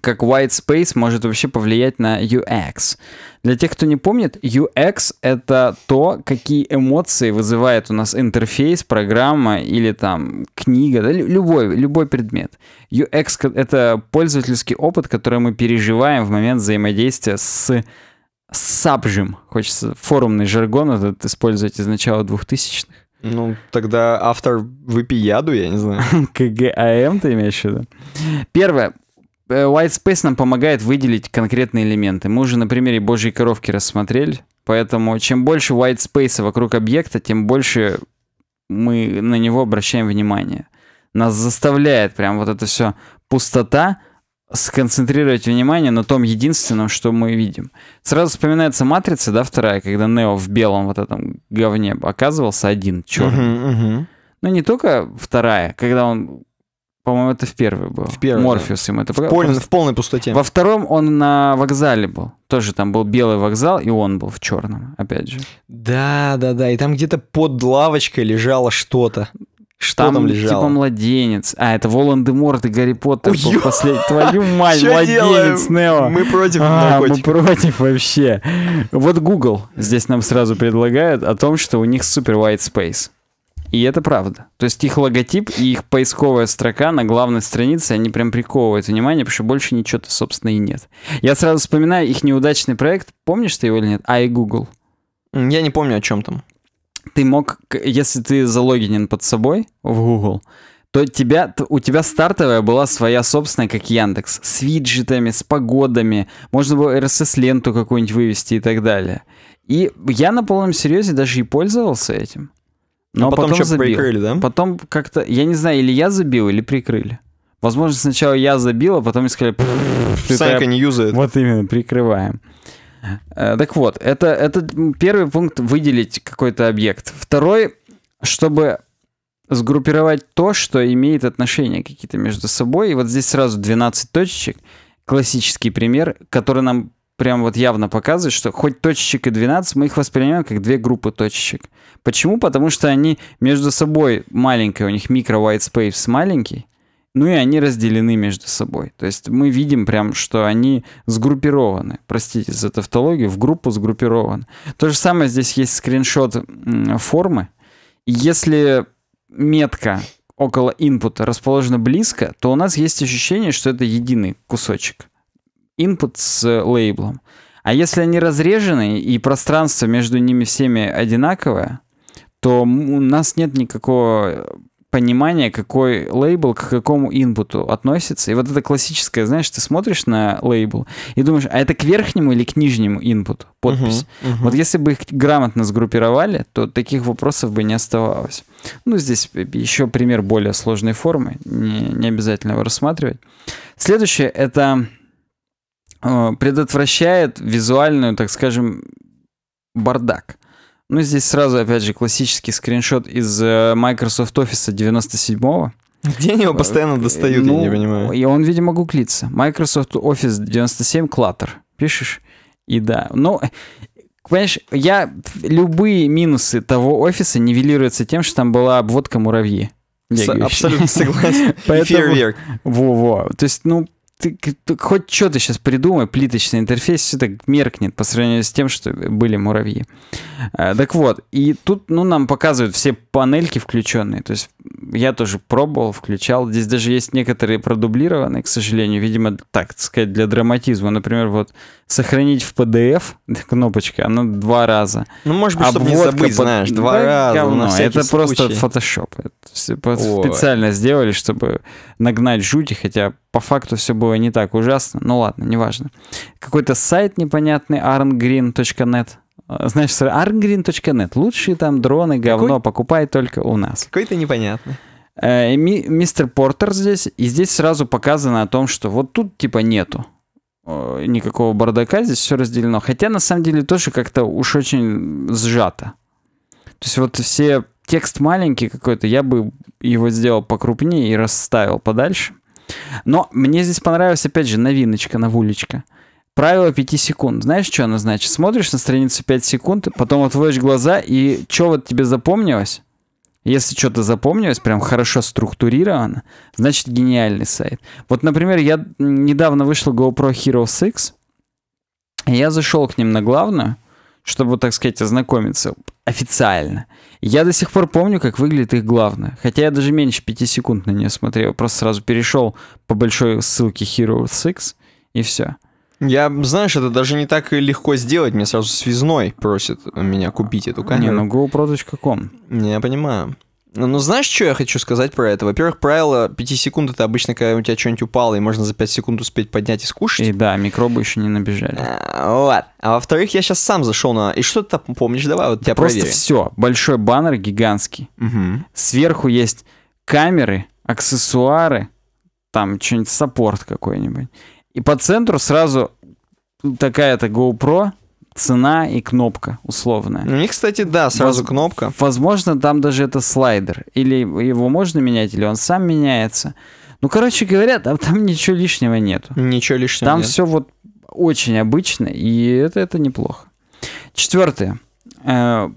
как white space может вообще повлиять на UX. Для тех, кто не помнит, UX — это то, какие эмоции вызывает у нас интерфейс, программа или там книга, да, любой, любой предмет. UX — это пользовательский опыт, который мы переживаем в момент взаимодействия с сабжем. Хочется форумный жаргон этот использовать из начала 2000-х. Ну, тогда автор выпи яду, я не знаю. КГАМ ты имеешь в виду? Первое. Э, white Space нам помогает выделить конкретные элементы. Мы уже на примере божьей коровки рассмотрели. Поэтому чем больше white space вокруг объекта, тем больше мы на него обращаем внимание. Нас заставляет прям вот это все пустота сконцентрировать внимание на том единственном, что мы видим. Сразу вспоминается «Матрица», да, вторая, когда Нео в белом вот этом говне оказывался один, черный. Uh-huh, uh-huh. Но не только вторая, когда он по-моему, это в первый был. В первый. Морфеус да. им это в, пол, в полной пустоте. Во втором он на вокзале был. Тоже там был белый вокзал, и он был в черном, опять же. Да, да, да. И там где-то под лавочкой лежало что-то. Что там, там лежало? Типа младенец. А, это Волан-де-Морт и Гарри Поттер Ой, был последний. Твою мать, младенец, Нео. Мы против а, Мы против вообще. Вот Google здесь нам сразу предлагает о том, что у них супер white space. И это правда. То есть их логотип и их поисковая строка на главной странице, они прям приковывают внимание, потому что больше ничего-то, собственно, и нет. Я сразу вспоминаю их неудачный проект, помнишь ты его или нет? I а Google. Я не помню, о чем там. Ты мог, если ты залогинен под собой в Google, то тебя, у тебя стартовая была своя собственная, как Яндекс, с виджетами, с погодами, можно было RSS-ленту какую-нибудь вывести и так далее. И я на полном серьезе даже и пользовался этим. Но ну, а, а потом, потом что, прикрыли, да? Потом как-то, я не знаю, или я забил, или прикрыли. Возможно, сначала я забил, а потом мне сказали... Санька не юзает. Вот именно, прикрываем. Э, так вот, это, это первый пункт — выделить какой-то объект. Второй, чтобы сгруппировать то, что имеет отношения какие-то между собой. И вот здесь сразу 12 точечек. Классический пример, который нам прям вот явно показывает, что хоть точечек и 12, мы их воспринимаем как две группы точечек. Почему? Потому что они между собой маленькие, у них микро white space маленький, ну и они разделены между собой. То есть мы видим прям, что они сгруппированы. Простите за тавтологию, в группу сгруппированы. То же самое здесь есть скриншот формы. Если метка около инпута расположена близко, то у нас есть ощущение, что это единый кусочек input с лейблом. А если они разрежены и пространство между ними всеми одинаковое, то у нас нет никакого понимания, какой лейбл к какому инпуту относится. И вот это классическое, знаешь, ты смотришь на лейбл и думаешь, а это к верхнему или к нижнему инпуту подпись? Uh-huh, uh-huh. Вот если бы их грамотно сгруппировали, то таких вопросов бы не оставалось. Ну, здесь еще пример более сложной формы, не, не обязательно его рассматривать. Следующее — это Э, предотвращает визуальную, так скажем, бардак. Ну, здесь сразу, опять же, классический скриншот из э, Microsoft Office 97-го. Где они его э, постоянно достают, ну, я не понимаю. И он, видимо, гуглится. Microsoft Office 97 Clutter. Пишешь? И да. Ну, понимаешь, я... Любые минусы того офиса нивелируются тем, что там была обводка муравьи. абсолютно согласен. Поэтому... Во-во. То есть, ну, ты, ты хоть что-то сейчас придумай, плиточный интерфейс, все так меркнет по сравнению с тем, что были муравьи. А, так вот, и тут ну, нам показывают все панельки включенные. То есть я тоже пробовал, включал. Здесь даже есть некоторые продублированные, к сожалению, видимо, так сказать, для драматизма. Например, вот сохранить в PDF кнопочка, она два раза. Ну, может быть, чтобы не забыть, под... знаешь, два да, раза. Говно. На это случай. просто Photoshop. Это специально сделали, чтобы нагнать жути, хотя по факту все было собой не так ужасно, ну ладно, неважно. Какой-то сайт непонятный, arngreen.net, а, знаешь, arngreen.net, лучшие там дроны, говно, Какой? покупай только у нас. Какой-то непонятный. Э, мистер Портер здесь, и здесь сразу показано о том, что вот тут типа нету э, никакого бардака, здесь все разделено. Хотя на самом деле тоже как-то уж очень сжато. То есть вот все текст маленький какой-то, я бы его сделал покрупнее и расставил подальше. Но мне здесь понравилась, опять же, новиночка, новулечка. Правило 5 секунд. Знаешь, что оно значит? Смотришь на страницу 5 секунд, потом отводишь глаза, и что вот тебе запомнилось? Если что-то запомнилось, прям хорошо структурировано, значит гениальный сайт. Вот, например, я недавно вышел GoPro Hero 6, я зашел к ним на главную, чтобы, так сказать, ознакомиться официально. Я до сих пор помню, как выглядит их главное. Хотя я даже меньше 5 секунд на нее смотрел. Просто сразу перешел по большой ссылке Hero 6 и все. Я, знаешь, это даже не так легко сделать. Мне сразу связной просит меня купить эту камеру. Не, ну GoPro.com. Не, я понимаю. Ну, знаешь, что я хочу сказать про это? Во-первых, правило 5 секунд — это обычно, когда у тебя что-нибудь упало, и можно за 5 секунд успеть поднять и скушать. И да, микробы еще не набежали. А, вот. А во-вторых, я сейчас сам зашел на... И что ты там помнишь? Давай вот тебя да Просто проверю. все. Большой баннер гигантский. Угу. Сверху есть камеры, аксессуары, там что-нибудь саппорт какой-нибудь. И по центру сразу такая-то GoPro — цена и кнопка условная У ну, них, кстати, да, сразу Воз... кнопка. Возможно, там даже это слайдер. Или его можно менять, или он сам меняется. Ну, короче говоря, там, там ничего лишнего нету. Ничего лишнего. Там нет. все вот очень обычно, и это, это неплохо. Четвертое. Э,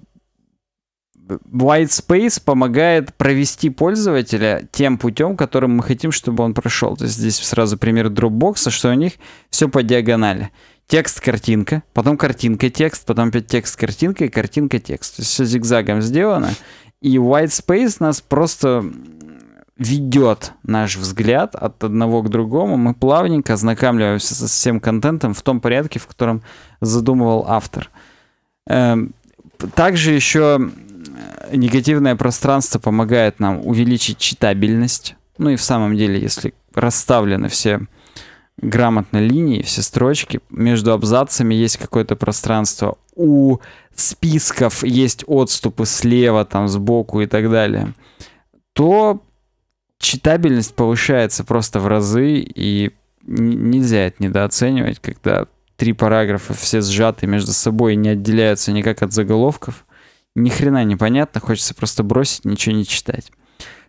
white Space помогает провести пользователя тем путем, которым мы хотим, чтобы он прошел. То есть здесь сразу пример Dropbox, что у них все по диагонали текст, картинка, потом картинка, текст, потом опять текст, картинка и картинка, текст. все зигзагом сделано. И white space нас просто ведет наш взгляд от одного к другому. Мы плавненько ознакомливаемся со всем контентом в том порядке, в котором задумывал автор. Эм, также еще э, негативное пространство помогает нам увеличить читабельность. Ну и в самом деле, если расставлены все грамотно линии, все строчки, между абзацами есть какое-то пространство, у списков есть отступы слева, там, сбоку и так далее, то читабельность повышается просто в разы, и нельзя это недооценивать, когда три параграфа все сжаты между собой и не отделяются никак от заголовков. Ни хрена непонятно, хочется просто бросить, ничего не читать.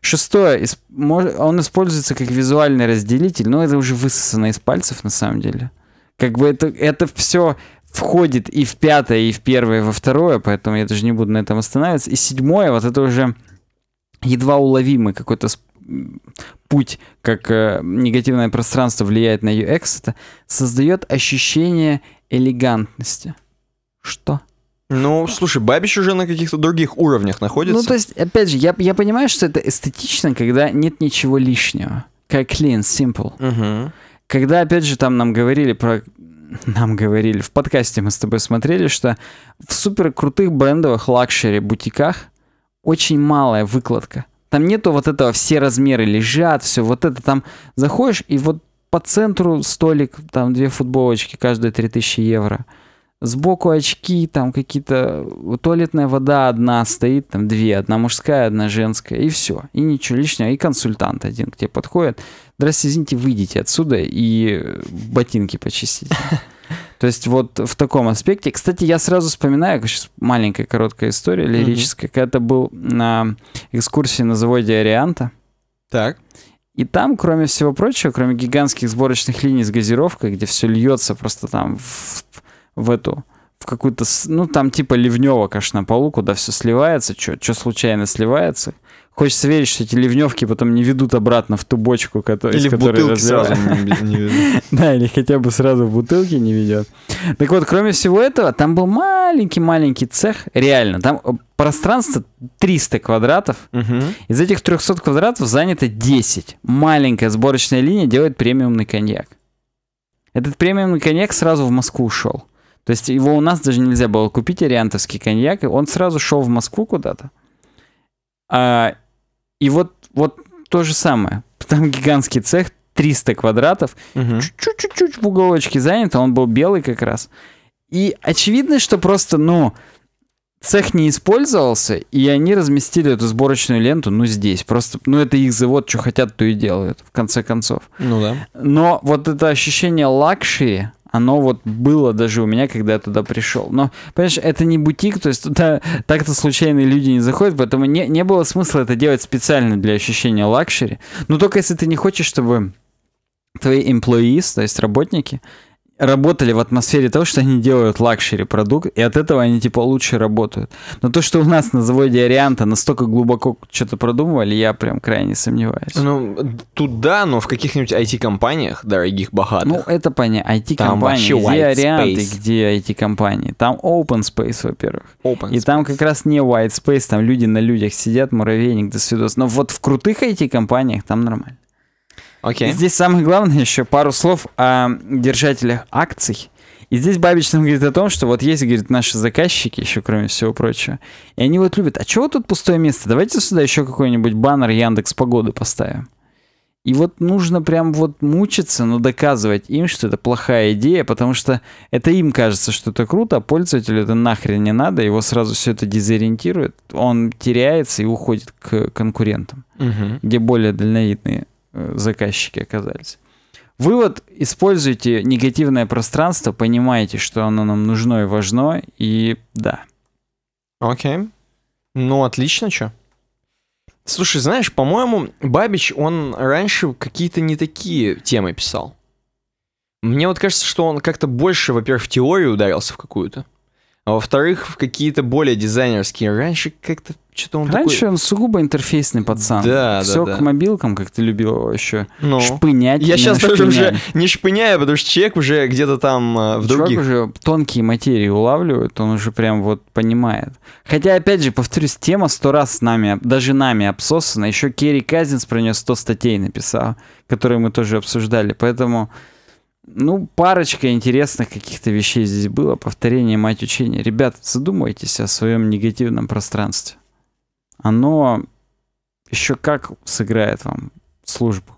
Шестое. Он используется как визуальный разделитель, но это уже высосано из пальцев на самом деле. Как бы это, это все входит и в пятое, и в первое, и во второе, поэтому я даже не буду на этом останавливаться. И седьмое, вот это уже едва уловимый какой-то путь, как э, негативное пространство влияет на UX, это создает ощущение элегантности. Что? Ну, слушай, Бабич уже на каких-то других уровнях находится. Ну, то есть, опять же, я, я понимаю, что это эстетично, когда нет ничего лишнего. Как clean, simple. Угу. Когда, опять же, там нам говорили про... Нам говорили, в подкасте мы с тобой смотрели, что в супер крутых брендовых лакшери бутиках очень малая выкладка. Там нету вот этого все размеры лежат, все вот это там заходишь и вот по центру столик, там две футболочки, каждые 3000 евро сбоку очки, там какие-то э, туалетная вода одна стоит, там две, одна мужская, одна женская, и все. И ничего лишнего. И консультант один к тебе подходит. Здрасте, извините, выйдите отсюда и э, ботинки почистите. То есть вот в таком аспекте. Кстати, я сразу вспоминаю, сейчас маленькая короткая история лирическая, mm-hmm. когда это был на экскурсии на заводе орианта Так. И там, кроме всего прочего, кроме гигантских сборочных линий с газировкой, где все льется просто там в в эту в какую-то, ну, там типа ливнево, конечно, на полу, куда все сливается, что случайно сливается. Хочется верить, что эти ливневки потом не ведут обратно в ту бочку, которая, или из которой развязан. Да, или хотя бы сразу в бутылки не ведет. Так вот, кроме всего этого, там был маленький-маленький цех, реально, там э, пространство 300 квадратов, из этих 300 квадратов занято 10. Маленькая сборочная линия делает премиумный коньяк. Этот премиумный коньяк сразу в Москву ушел. То есть его у нас даже нельзя было купить, ориантовский коньяк, и он сразу шел в Москву куда-то. А, и вот, вот то же самое. Там гигантский цех, 300 квадратов, угу. чуть-чуть в уголочке занято, он был белый как раз. И очевидно, что просто, ну, цех не использовался, и они разместили эту сборочную ленту, ну, здесь. Просто, ну, это их завод, что хотят, то и делают, в конце концов. Ну да. Но вот это ощущение лакшери, оно вот было даже у меня, когда я туда пришел. Но, понимаешь, это не бутик, то есть туда так-то случайные люди не заходят, поэтому не, не было смысла это делать специально для ощущения лакшери. Но только если ты не хочешь, чтобы твои employees, то есть работники, работали в атмосфере того, что они делают лакшери продукт, и от этого они типа лучше работают. Но то, что у нас на заводе Арианта настолько глубоко что-то продумывали, я прям крайне сомневаюсь. Ну, туда, но в каких-нибудь IT-компаниях, дорогих, богатых. Ну, это понятно. IT-компании, где Арианты, где IT-компании. Там open space, во-первых. Open и space. там как раз не white space, там люди на людях сидят, муравейник, до свидос. Но вот в крутых IT-компаниях там нормально. Окей. Okay. Здесь самое главное еще пару слов о держателях акций. И здесь Бабич нам говорит о том, что вот есть, говорит, наши заказчики еще, кроме всего прочего. И они вот любят, а чего тут пустое место? Давайте сюда еще какой-нибудь баннер Яндекс Погоды поставим. И вот нужно прям вот мучиться, но доказывать им, что это плохая идея, потому что это им кажется, что это круто, а пользователю это нахрен не надо, его сразу все это дезориентирует, он теряется и уходит к конкурентам, угу. где более дальновидные Э, заказчики оказались. Вывод. Используйте негативное пространство, понимаете, что оно нам нужно и важно, и да. Окей. Okay. Ну, отлично, что? Слушай, знаешь, по-моему, Бабич, он раньше какие-то не такие темы писал. Мне вот кажется, что он как-то больше, во-первых, в теорию ударился в какую-то. А во-вторых, в какие-то более дизайнерские. Раньше как-то что-то он Раньше такой... он сугубо интерфейсный пацан. Да, Все да, да. к мобилкам, как ты любил его еще ну, шпынять. Я сейчас шпыняю. даже уже не шпыняю, потому что человек уже где-то там э, в Чувак других... уже тонкие материи улавливает, он уже прям вот понимает. Хотя, опять же, повторюсь, тема сто раз с нами, даже нами обсосана. Еще Керри Казинс про нее сто статей написал, которые мы тоже обсуждали. Поэтому... Ну, парочка интересных каких-то вещей здесь было. Повторение мать учения. Ребят, задумайтесь о своем негативном пространстве. Оно еще как сыграет вам службу.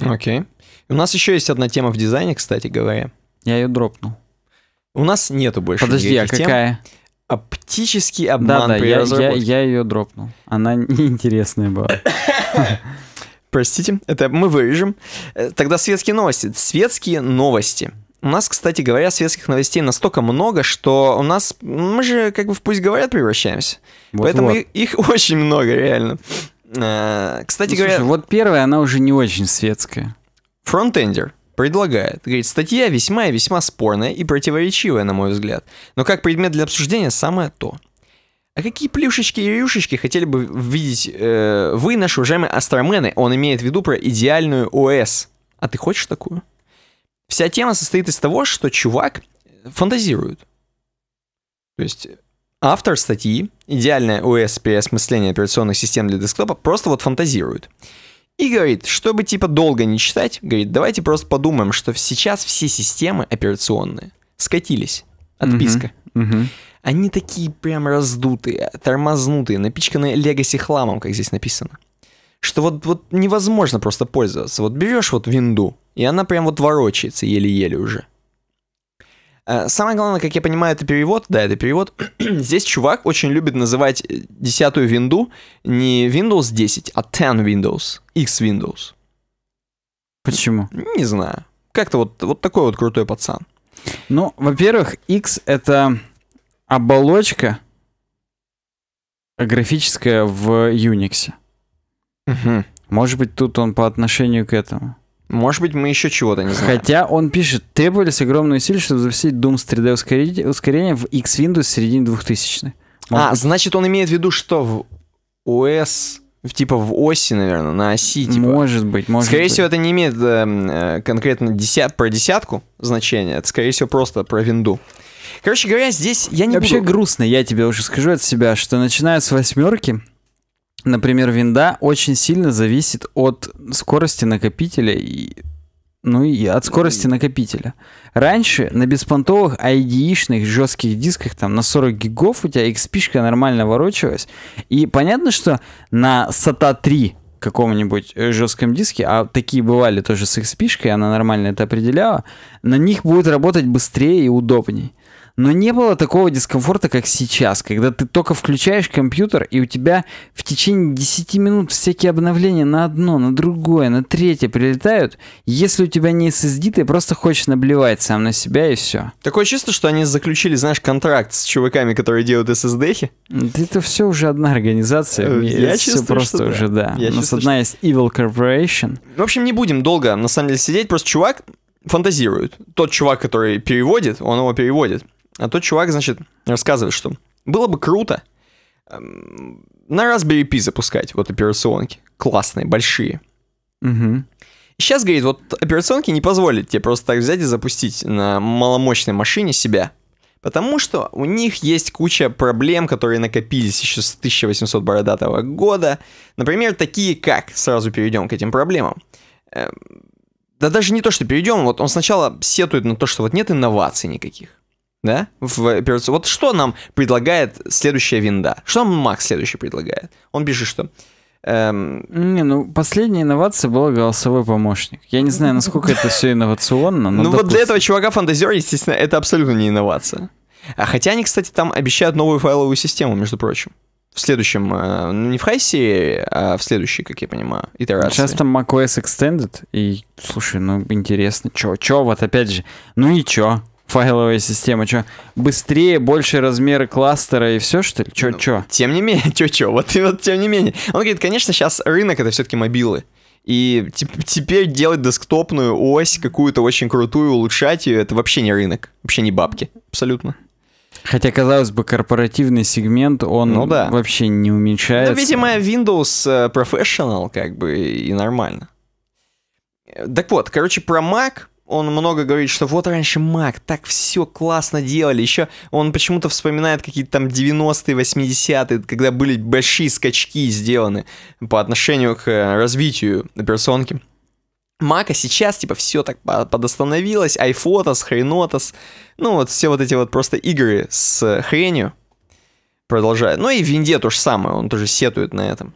Окей. Okay. У нас еще есть одна тема в дизайне, кстати говоря. Я ее дропнул. У нас нету больше Подожди, а какая? Оптический обман да, да, при я, Я, я ее дропнул. Она неинтересная была. Простите, это мы вырежем. Э, тогда светские новости. Светские новости. У нас, кстати говоря, светских новостей настолько много, что у нас... Мы же как бы в «Пусть говорят» превращаемся. Вот, Поэтому вот. Их, их очень много, реально. Э, кстати ну, говоря... Слушай, вот первая, она уже не очень светская. Фронтендер предлагает. Говорит, статья весьма и весьма спорная и противоречивая, на мой взгляд. Но как предмет для обсуждения самое то. А какие плюшечки и рюшечки хотели бы видеть э, вы, наши уважаемые астромены? Он имеет в виду про идеальную ОС. А ты хочешь такую? Вся тема состоит из того, что чувак фантазирует. То есть автор статьи идеальная ОС переосмысление операционных систем для десктопа» просто вот фантазирует. И говорит, чтобы типа долго не читать, говорит, давайте просто подумаем, что сейчас все системы операционные скатились. Отписка. Uh-huh, uh-huh. Они такие прям раздутые, тормознутые, напичканные легаси хламом, как здесь написано. Что вот, вот невозможно просто пользоваться. Вот берешь вот винду, и она прям вот ворочается еле-еле уже. Э, самое главное, как я понимаю, это перевод. Да, это перевод. Здесь чувак очень любит называть э, десятую винду не Windows 10, а 10 Windows, X Windows. Почему? Не знаю. Как-то вот, вот такой вот крутой пацан. Ну, во-первых, X это оболочка графическая в Unix. Угу. Может быть, тут он по отношению к этому. Может быть, мы еще чего-то не знаем. Хотя он пишет, требовались огромные усилия, чтобы запустить Doom с 3D ускорение, в X-Windows середине 2000-х. А, может... А, значит, он имеет в виду, что в OS, типа в оси, наверное, на оси. Типа. Может быть, может Скорее быть. всего, это не имеет эм, э, конкретно десят, про десятку значения, это, скорее всего, просто про винду. Короче говоря, здесь я не Вообще буду... грустно, я тебе уже скажу от себя, что начиная с восьмерки, например, винда очень сильно зависит от скорости накопителя и ну и от скорости накопителя. Раньше на беспонтовых IDE-шных жестких дисках там на 40 гигов у тебя XP-шка нормально ворочалась. И понятно, что на SATA 3 каком-нибудь э, жестком диске, а такие бывали тоже с XP-шкой, она нормально это определяла, на них будет работать быстрее и удобнее но не было такого дискомфорта, как сейчас, когда ты только включаешь компьютер, и у тебя в течение 10 минут всякие обновления на одно, на другое, на третье прилетают. Если у тебя не SSD, ты просто хочешь наблевать сам на себя и все. Такое чувство, что они заключили, знаешь, контракт с чуваками, которые делают SSD-хи. Это все уже одна организация. Э, я это чувствую, все просто что уже, да. да. Я У нас одна что... есть Evil Corporation. В общем, не будем долго, на самом деле, сидеть. Просто чувак фантазирует. Тот чувак, который переводит, он его переводит. А тот чувак, значит, рассказывает, что было бы круто эм, на Raspberry Pi запускать вот операционки. Классные, большие. Угу. Сейчас, говорит, вот операционки не позволят тебе просто так взять и запустить на маломощной машине себя. Потому что у них есть куча проблем, которые накопились еще с 1800 бородатого года. Например, такие как, сразу перейдем к этим проблемам. Эм, да даже не то, что перейдем, вот он сначала сетует на то, что вот нет инноваций никаких да, в операцию. Вот что нам предлагает следующая винда? Что нам Макс следующий предлагает? Он пишет, что... Эм... Не, ну последняя инновация была голосовой помощник. Я не знаю, насколько это все инновационно. Ну вот для этого чувака фантазер, естественно, это абсолютно не инновация. А хотя они, кстати, там обещают новую файловую систему, между прочим. В следующем, э, ну не в Хайсе, а в следующей, как я понимаю, итерации. Сейчас там macOS Extended, и, слушай, ну интересно, чё, чё, вот опять же, ну и чё, файловая система, что? Быстрее, больше размеры кластера и все, что ли? Че, ну, че? Тем не менее, че, че, вот, вот тем не менее. Он говорит, конечно, сейчас рынок это все-таки мобилы. И теперь делать десктопную ось какую-то очень крутую, улучшать ее, это вообще не рынок, вообще не бабки, абсолютно. Хотя, казалось бы, корпоративный сегмент, он ну, да. вообще не ну, уменьшается. Ну, видимо, Windows э, Professional как бы и нормально. Э, так вот, короче, про Mac он много говорит, что вот раньше Мак так все классно делали. Еще он почему-то вспоминает какие-то там 90-е, 80-е, когда были большие скачки сделаны по отношению к э, развитию операционки. Мака сейчас, типа, все так подостановилось, айфотос, хренотос, ну вот все вот эти вот просто игры с э, хренью продолжают. Ну и Винде то же самое, он тоже сетует на этом.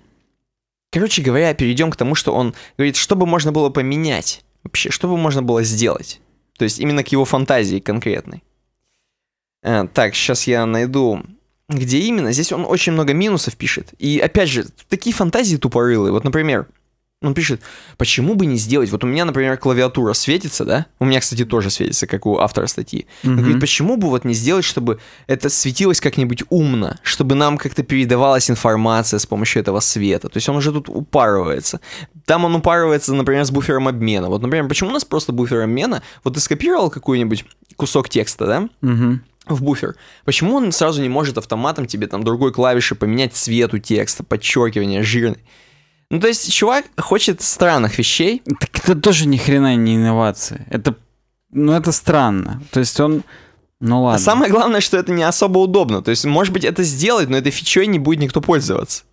Короче говоря, перейдем к тому, что он говорит, что бы можно было поменять Вообще, что бы можно было сделать? То есть именно к его фантазии конкретной. Э, так, сейчас я найду, где именно. Здесь он очень много минусов пишет. И опять же, такие фантазии тупорылые. Вот, например, он пишет, почему бы не сделать, вот у меня, например, клавиатура светится, да? У меня, кстати, тоже светится, как у автора статьи. Mm-hmm. Он говорит, почему бы вот не сделать, чтобы это светилось как-нибудь умно, чтобы нам как-то передавалась информация с помощью этого света. То есть он уже тут упарывается. Там он упарывается, например, с буфером обмена. Вот, например, почему у нас просто буфер обмена? Вот ты скопировал какой-нибудь кусок текста, да? Mm-hmm в буфер. Почему он сразу не может автоматом тебе там другой клавиши поменять цвет у текста, подчеркивание, жирный? Ну, то есть, чувак хочет странных вещей. Так это тоже ни хрена не инновация. Это, ну, это странно. То есть, он... Ну а ладно. А самое главное, что это не особо удобно. То есть, может быть, это сделать, но этой фичой не будет никто пользоваться.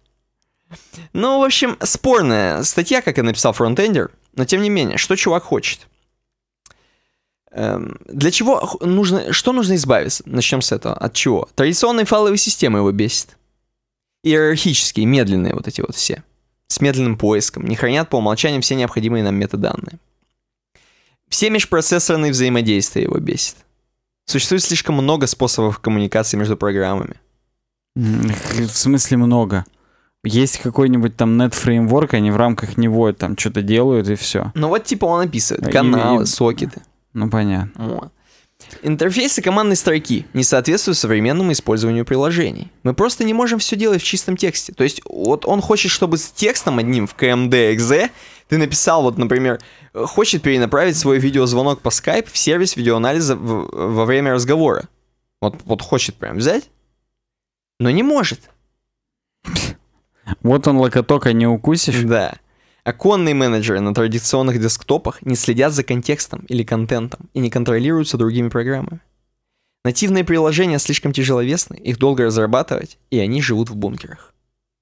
Ну, в общем, спорная статья, как я написал фронтендер. Но, тем не менее, что чувак хочет? Эм, для чего нужно... Что нужно избавиться? Начнем с этого. От чего? Традиционные файловые системы его бесит. Иерархические, медленные вот эти вот все с медленным поиском, не хранят по умолчанию все необходимые нам метаданные. Все межпроцессорные взаимодействия его бесит. Существует слишком много способов коммуникации между программами. В смысле много? Есть какой-нибудь там net фреймворк, они в рамках него там что-то делают и все. Ну вот типа он описывает каналы, и, и... сокеты. Ну понятно. Вот. Интерфейсы командной строки не соответствуют современному использованию приложений. Мы просто не можем все делать в чистом тексте. То есть вот он хочет, чтобы с текстом одним в KMDXZ ты написал, вот, например, э, хочет перенаправить свой видеозвонок по Skype в сервис видеоанализа в, во время разговора. Вот, вот хочет прям взять, но не может. Вот он локоток, а не укусишь. Да. Оконные менеджеры на традиционных десктопах не следят за контекстом или контентом и не контролируются другими программами. Нативные приложения слишком тяжеловесны, их долго разрабатывать, и они живут в бункерах.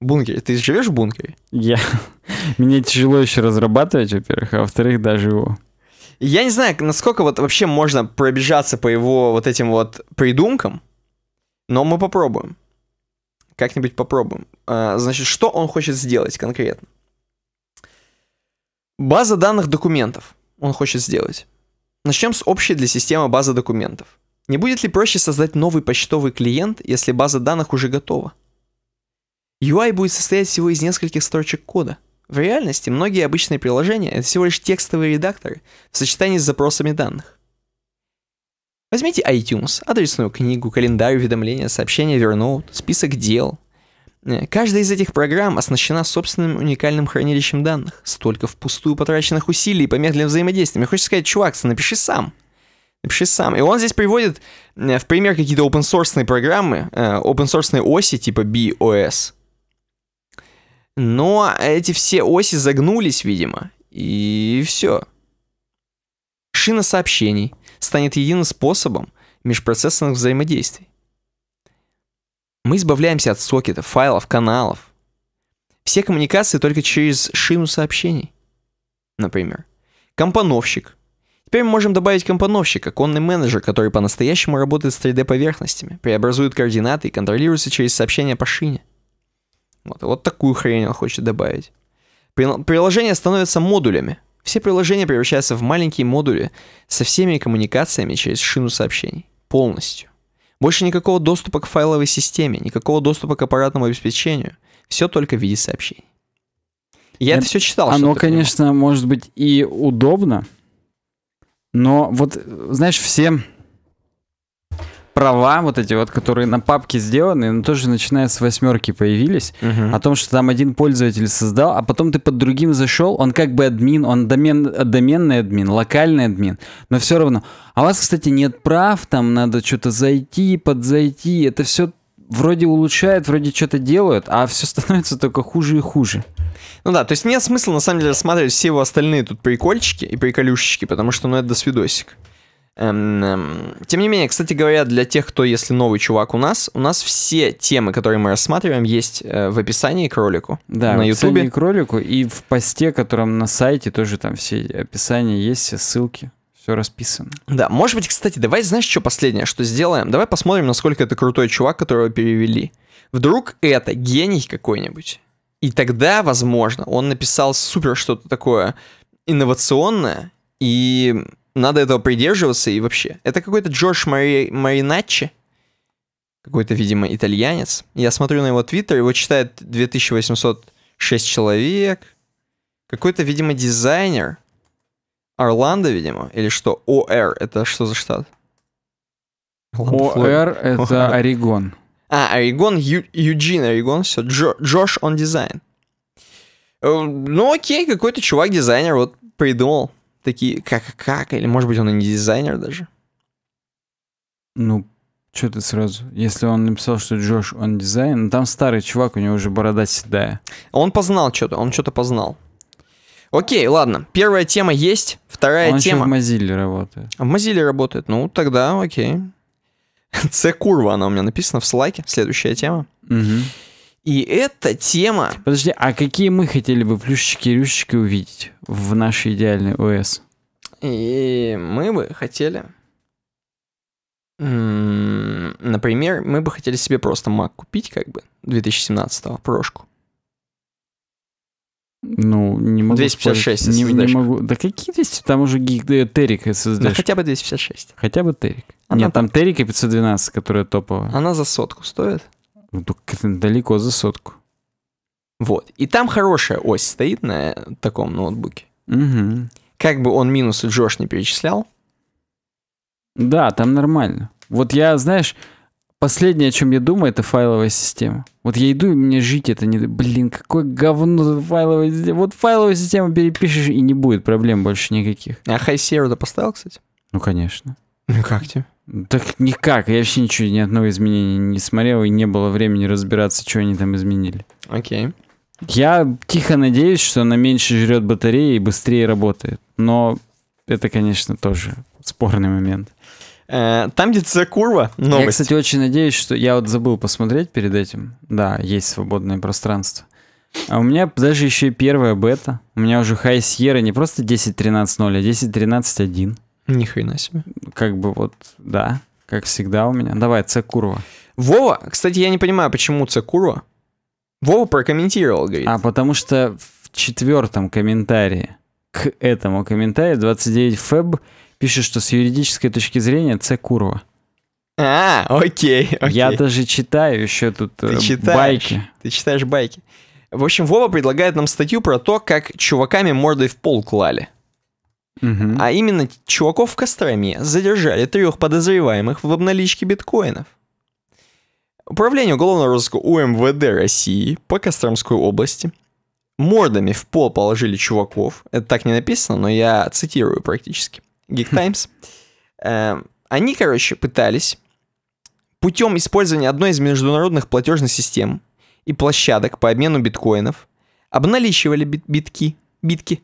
Бункер, Ты живешь в бункере? Я. Мне тяжело еще разрабатывать, во-первых, а во-вторых, даже его. Я не знаю, насколько вот вообще можно пробежаться по его вот этим вот придумкам, но мы попробуем. Как-нибудь попробуем. А, значит, что он хочет сделать конкретно? База данных документов он хочет сделать. Начнем с общей для системы базы документов. Не будет ли проще создать новый почтовый клиент, если база данных уже готова? UI будет состоять всего из нескольких строчек кода. В реальности многие обычные приложения — это всего лишь текстовые редакторы в сочетании с запросами данных. Возьмите iTunes, адресную книгу, календарь, уведомления, сообщения, Evernote, список дел, Э, каждая из этих программ оснащена собственным уникальным хранилищем данных. Столько впустую потраченных усилий по медленным взаимодействиям. Я хочу сказать, чувак, напиши сам. Напиши сам. И он здесь приводит э, в пример какие-то open source программы, э, open source оси типа BOS. Но эти все оси загнулись, видимо. И все. Шина сообщений станет единым способом межпроцессных взаимодействий. Мы избавляемся от сокетов, файлов, каналов. Все коммуникации только через шину сообщений. Например, компоновщик. Теперь мы можем добавить компоновщика, конный менеджер, который по-настоящему работает с 3D-поверхностями, преобразует координаты и контролируется через сообщения по шине. Вот, вот такую хрень он хочет добавить. Приложения становятся модулями. Все приложения превращаются в маленькие модули со всеми коммуникациями через шину сообщений. Полностью. Больше никакого доступа к файловой системе, никакого доступа к аппаратному обеспечению. Все только в виде сообщений. Я эм, это, это все читал. Оно, конечно, может быть и удобно, но вот, э, знаешь, все права вот эти вот, которые на папке сделаны, но тоже начиная с восьмерки появились, угу. о том, что там один пользователь создал, а потом ты под другим зашел, он как бы админ, он домен, доменный админ, локальный админ, но все равно. А у вас, кстати, нет прав, там надо что-то зайти, подзайти, это все вроде улучшает вроде что-то делают, а все становится только хуже и хуже. Ну да, то есть нет смысла на самом деле рассматривать все его остальные тут прикольчики и приколюшечки, потому что ну это досвидосик. видосик. Эм, эм, тем не менее, кстати говоря, для тех, кто, если новый чувак у нас, у нас все темы, которые мы рассматриваем, есть э, в описании к ролику да, на YouTube. к ролику и в посте, котором на сайте тоже там все описания есть, все ссылки. Все расписано. Да, может быть, кстати, давай, знаешь, что последнее, что сделаем? Давай посмотрим, насколько это крутой чувак, которого перевели. Вдруг это гений какой-нибудь. И тогда, возможно, он написал супер что-то такое инновационное, и надо этого придерживаться и вообще. Это какой-то Джордж Мари... Мариначчи, какой-то, видимо, итальянец. Я смотрю на его твиттер, его читает 2806 человек. Какой-то, видимо, дизайнер. Орландо, видимо, или что? ОР, это что за штат? ОР — это Орегон. А, Орегон, Ю, Юджин Орегон, все, Джо, Джош он дизайн. Э, ну окей, какой-то чувак-дизайнер вот придумал такие, как, как, или может быть он и не дизайнер даже? Ну, что ты сразу? Если он написал, что Джош, он дизайн, ну, там старый чувак, у него уже борода седая. Он познал что-то, он что-то познал. Окей, ладно. Первая тема есть, вторая он тема... Он в Mozilla работает. А в Mozilla работает, ну тогда окей. С курва она у меня написана в слайке, следующая тема. Угу. И эта тема... Подожди, а какие мы хотели бы плюшечки и рюшечки увидеть в нашей идеальной ОС? И мы бы хотели... Например, мы бы хотели себе просто Mac купить, как бы, 2017-го, прошку. Ну, не могу... 256 не, не могу. Да какие 200? Там уже гиг... Терик SSD. Да хотя бы 256. Хотя бы Терик. Она Нет, там, там Терика 512, которая топовая. Она за сотку стоит. Ну, далеко за сотку. Вот. И там хорошая ось стоит на э, таком ноутбуке. Угу. Как бы он минусы Джош не перечислял. Да, там нормально. Вот я, знаешь, последнее, о чем я думаю, это файловая система. Вот я иду, и мне жить это не... Блин, какое говно файловая система. Вот файловую систему перепишешь, и не будет проблем больше никаких. А High ты поставил, кстати? Ну, конечно. Ну, как тебе? Так никак, я вообще ничего, ни одного изменения не смотрел, и не было времени разбираться, что они там изменили. Окей. Okay. Я тихо надеюсь, что она меньше жрет батареи и быстрее работает. Но это, конечно, тоже спорный момент. Э, там, где ц курва, новость. Я, кстати, очень надеюсь, что... Я вот забыл посмотреть перед этим. Да, есть свободное пространство. А у меня даже еще и первая бета. У меня уже High Sierra не просто 10.13.0, а 10.13.1. Ни хрена себе. Как бы вот, да, как всегда у меня. Давай, Цекурова. Вова, кстати, я не понимаю, почему Цекурова. Вова прокомментировал, говорит. А потому что в четвертом комментарии к этому комментарию 29 феб пишет, что с юридической точки зрения Цекурова. А, окей, окей. Я даже читаю еще тут ты э, читаешь, байки. Ты читаешь байки. В общем, Вова предлагает нам статью про то, как чуваками мордой в пол клали. Угу. А именно чуваков в Костроме задержали трех подозреваемых в обналичке биткоинов. Управление уголовного розыска УМВД России по Костромской области мордами в пол положили чуваков. Это так не написано, но я цитирую практически. Geek Times. Э, они, короче, пытались путем использования одной из международных платежных систем и площадок по обмену биткоинов обналичивали бит битки, битки,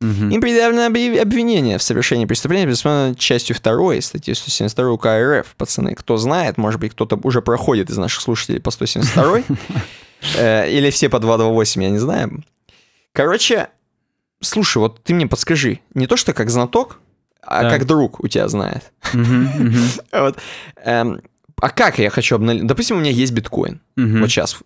Угу. Им предъявлено обвинение в совершении преступления, предусмотрено частью 2 статьи 172 УК РФ. Пацаны, кто знает, может быть, кто-то уже проходит из наших слушателей по 172 э, или все по 228, я не знаю. Короче, слушай, вот ты мне подскажи, не то что как знаток, а как друг у тебя знает. Эм, а как я хочу обналичить? Допустим, у меня есть биткоин. вот сейчас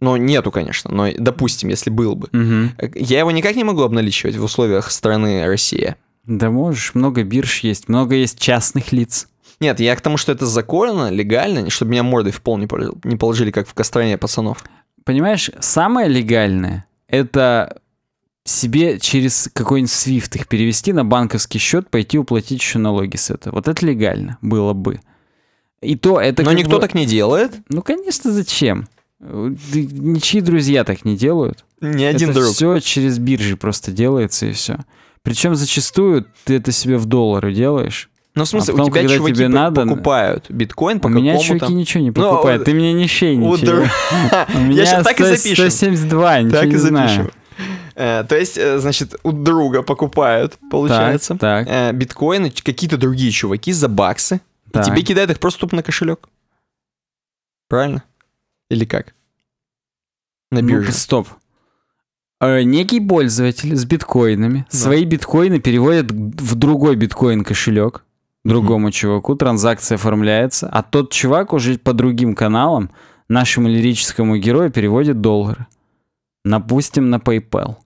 ну, нету, конечно, но, допустим, если был бы. Угу. Я его никак не могу обналичивать в условиях страны Россия. Да можешь, много бирж есть, много есть частных лиц. Нет, я к тому, что это законно, легально, чтобы меня мордой в пол не положили, как в Костране пацанов. Понимаешь, самое легальное — это себе через какой-нибудь свифт их перевести на банковский счет, пойти уплатить еще налоги с этого. Вот это легально было бы. И то это... Но никто бы... так не делает. Ну, конечно, зачем? Ничьи друзья так не делают. Ни один это друг. Все через биржи просто делается и все. Причем зачастую ты это себе в доллары делаешь. Ну, в смысле, а потом, у тебя чуваки тебе надо... покупают биткоин по У меня чуваки ничего не ну, покупают, ты меня не шейничаешь. У сейчас так и запишем. 172, ничего Так и запишем. Э, то есть, э, значит, у друга покупают, получается, Так. Э, биткоины, какие-то другие чуваки за баксы, и тебе кидают их просто на кошелек. Правильно? Или как? На ну, бирже. Ну, стоп. Э, некий пользователь с биткоинами да. свои биткоины переводит в другой биткоин кошелек другому mm-hmm. чуваку, транзакция оформляется, а тот чувак уже по другим каналам нашему лирическому герою переводит доллары. напустим на PayPal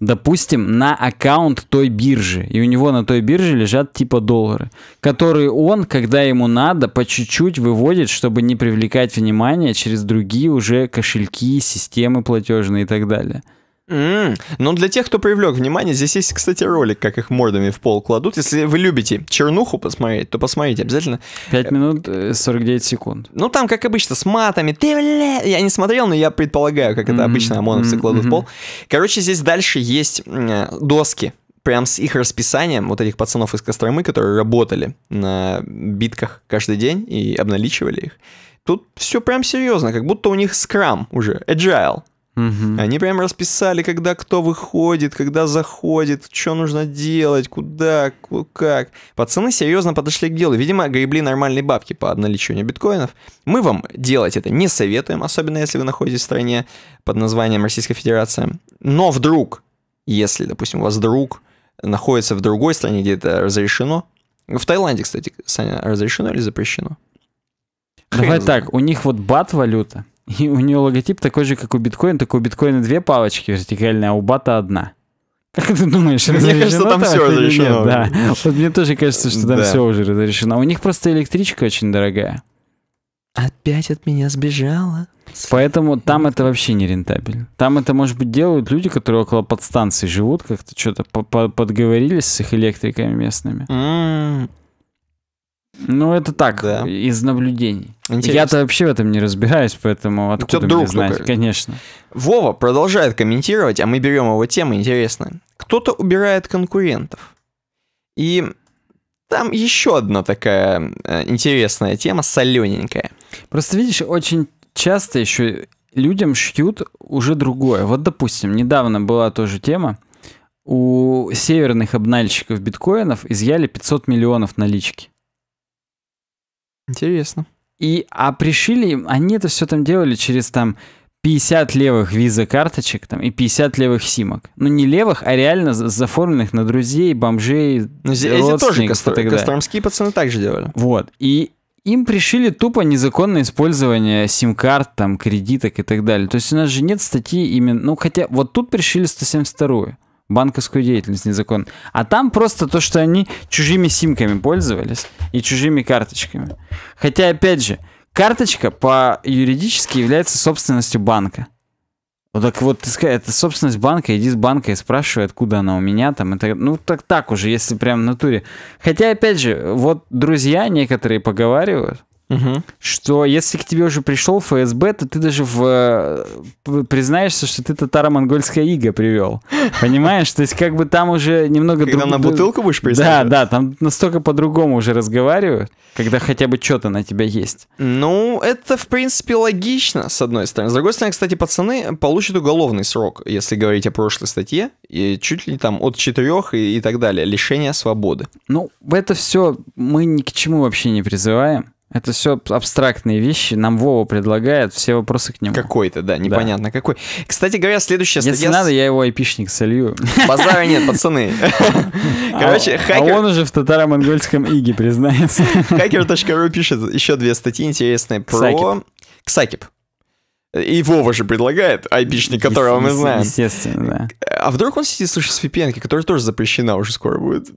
допустим, на аккаунт той биржи. И у него на той бирже лежат типа доллары, которые он, когда ему надо, по чуть-чуть выводит, чтобы не привлекать внимание через другие уже кошельки, системы платежные и так далее. Mm. Но для тех, кто привлек внимание, здесь есть, кстати, ролик, как их мордами в пол кладут. Если вы любите чернуху посмотреть, то посмотрите обязательно. 5 минут 49 э, секунд. Ну, там, как обычно, с матами. Ты, бля... Я не смотрел, но я предполагаю, как mm-hmm. это обычно ОМОНовцы а mm-hmm. кладут в пол. Короче, здесь дальше есть э, доски прям с их расписанием, вот этих пацанов из Костромы, которые работали на битках каждый день и обналичивали их. Тут все прям серьезно, как будто у них скрам уже, agile. Угу. Они прям расписали, когда кто выходит, когда заходит, что нужно делать, куда, как. Пацаны серьезно подошли к делу. Видимо, гребли нормальные бабки по наличию биткоинов. Мы вам делать это не советуем, особенно если вы находитесь в стране под названием Российская Федерация. Но вдруг, если, допустим, у вас друг находится в другой стране, где это разрешено, в Таиланде, кстати, Саня, разрешено или запрещено? Давай Хрен так, знает. у них вот бат валюта, и у него логотип такой же, как у биткоина, только у биткоина две палочки вертикальные, а у бата одна. Как ты думаешь, Мне кажется, там все разрешено. Нет, да. Вот мне тоже кажется, что там да. все уже разрешено. У них просто электричка очень дорогая. Опять от меня сбежала. Поэтому там это вообще не рентабельно. Там это, может быть, делают люди, которые около подстанции живут, как-то что-то подговорились с их электриками местными. Ну, это так, да. из наблюдений. Я-то вообще в этом не разбираюсь, поэтому ну, откуда мне друг знать, только. конечно. Вова продолжает комментировать, а мы берем его темы, интересно. Кто-то убирает конкурентов. И там еще одна такая э, интересная тема, солененькая. Просто видишь, очень часто еще людям шьют уже другое. Вот, допустим, недавно была тоже тема, у северных обнальщиков биткоинов изъяли 500 миллионов налички. Интересно. И, а пришили, они это все там делали через там 50 левых виза карточек там, и 50 левых симок. Ну, не левых, а реально заформленных на друзей, бомжей, Но ну, здесь родственников тоже Костромские пацаны также делали. Вот. И им пришили тупо незаконное использование сим-карт, там, кредиток и так далее. То есть у нас же нет статьи именно... Ну, хотя вот тут пришили 172-ю банковскую деятельность незаконно. А там просто то, что они чужими симками пользовались и чужими карточками. Хотя, опять же, карточка по юридически является собственностью банка. Вот ну, так вот, ты скажешь, это собственность банка, иди с банка и спрашивай, откуда она у меня там. Это, ну, так так уже, если прям в натуре. Хотя, опять же, вот друзья некоторые поговаривают, угу. что если к тебе уже пришел ФСБ, то ты даже в... Э, признаешься, что ты татаро монгольская ига привел. Понимаешь? То есть как бы там уже немного... Когда друг... на бутылку будешь признать? Да, да, там настолько по-другому уже разговаривают, когда хотя бы что-то на тебя есть. Ну, это, в принципе, логично, с одной стороны. С другой стороны, кстати, пацаны получат уголовный срок, если говорить о прошлой статье, и чуть ли там от четырех и, и так далее, лишение свободы. Ну, это все мы ни к чему вообще не призываем. Это все абстрактные вещи. Нам Вова предлагает все вопросы к нему. Какой-то, да, непонятно да. какой. Кстати говоря, следующая статья... Если надо, я его айпишник солью. Базара нет, пацаны. А Короче, хакер... А он уже в татаро-монгольском иге признается. Хакер.ру пишет еще две статьи интересные про... Ксакип. И Вова же предлагает айпишник, которого мы знаем. Естественно, да. А вдруг он сидит, слушает с vpn которая тоже запрещена уже скоро будет.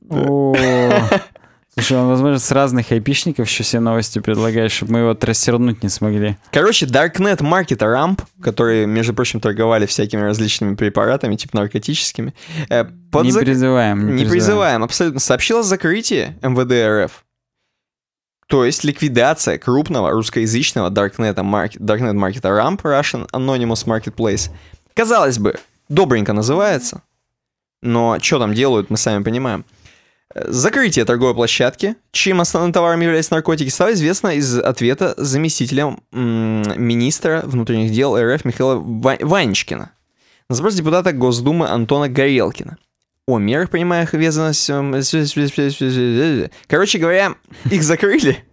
Слушай, он, возможно, с разных айпишников еще все новости предлагает, чтобы мы его трассернуть не смогли. Короче, Darknet Market Ramp, который, между прочим, торговали всякими различными препаратами, типа наркотическими, э, под не зак... призываем. Не, не призываем. призываем, абсолютно. Сообщила закрытие МВД РФ. То есть ликвидация крупного русскоязычного Darknet, Market, Darknet Market Ramp, Russian Anonymous Marketplace. Казалось бы, добренько называется, но что там делают, мы сами понимаем. Закрытие торговой площадки, чьим основным товаром являются наркотики, стало известно из ответа заместителя министра внутренних дел РФ Михаила Ва Ванечкина на запрос депутата Госдумы Антона Горелкина о мерах, принимаемых обязанностью... Эм, Короче говоря, их закрыли.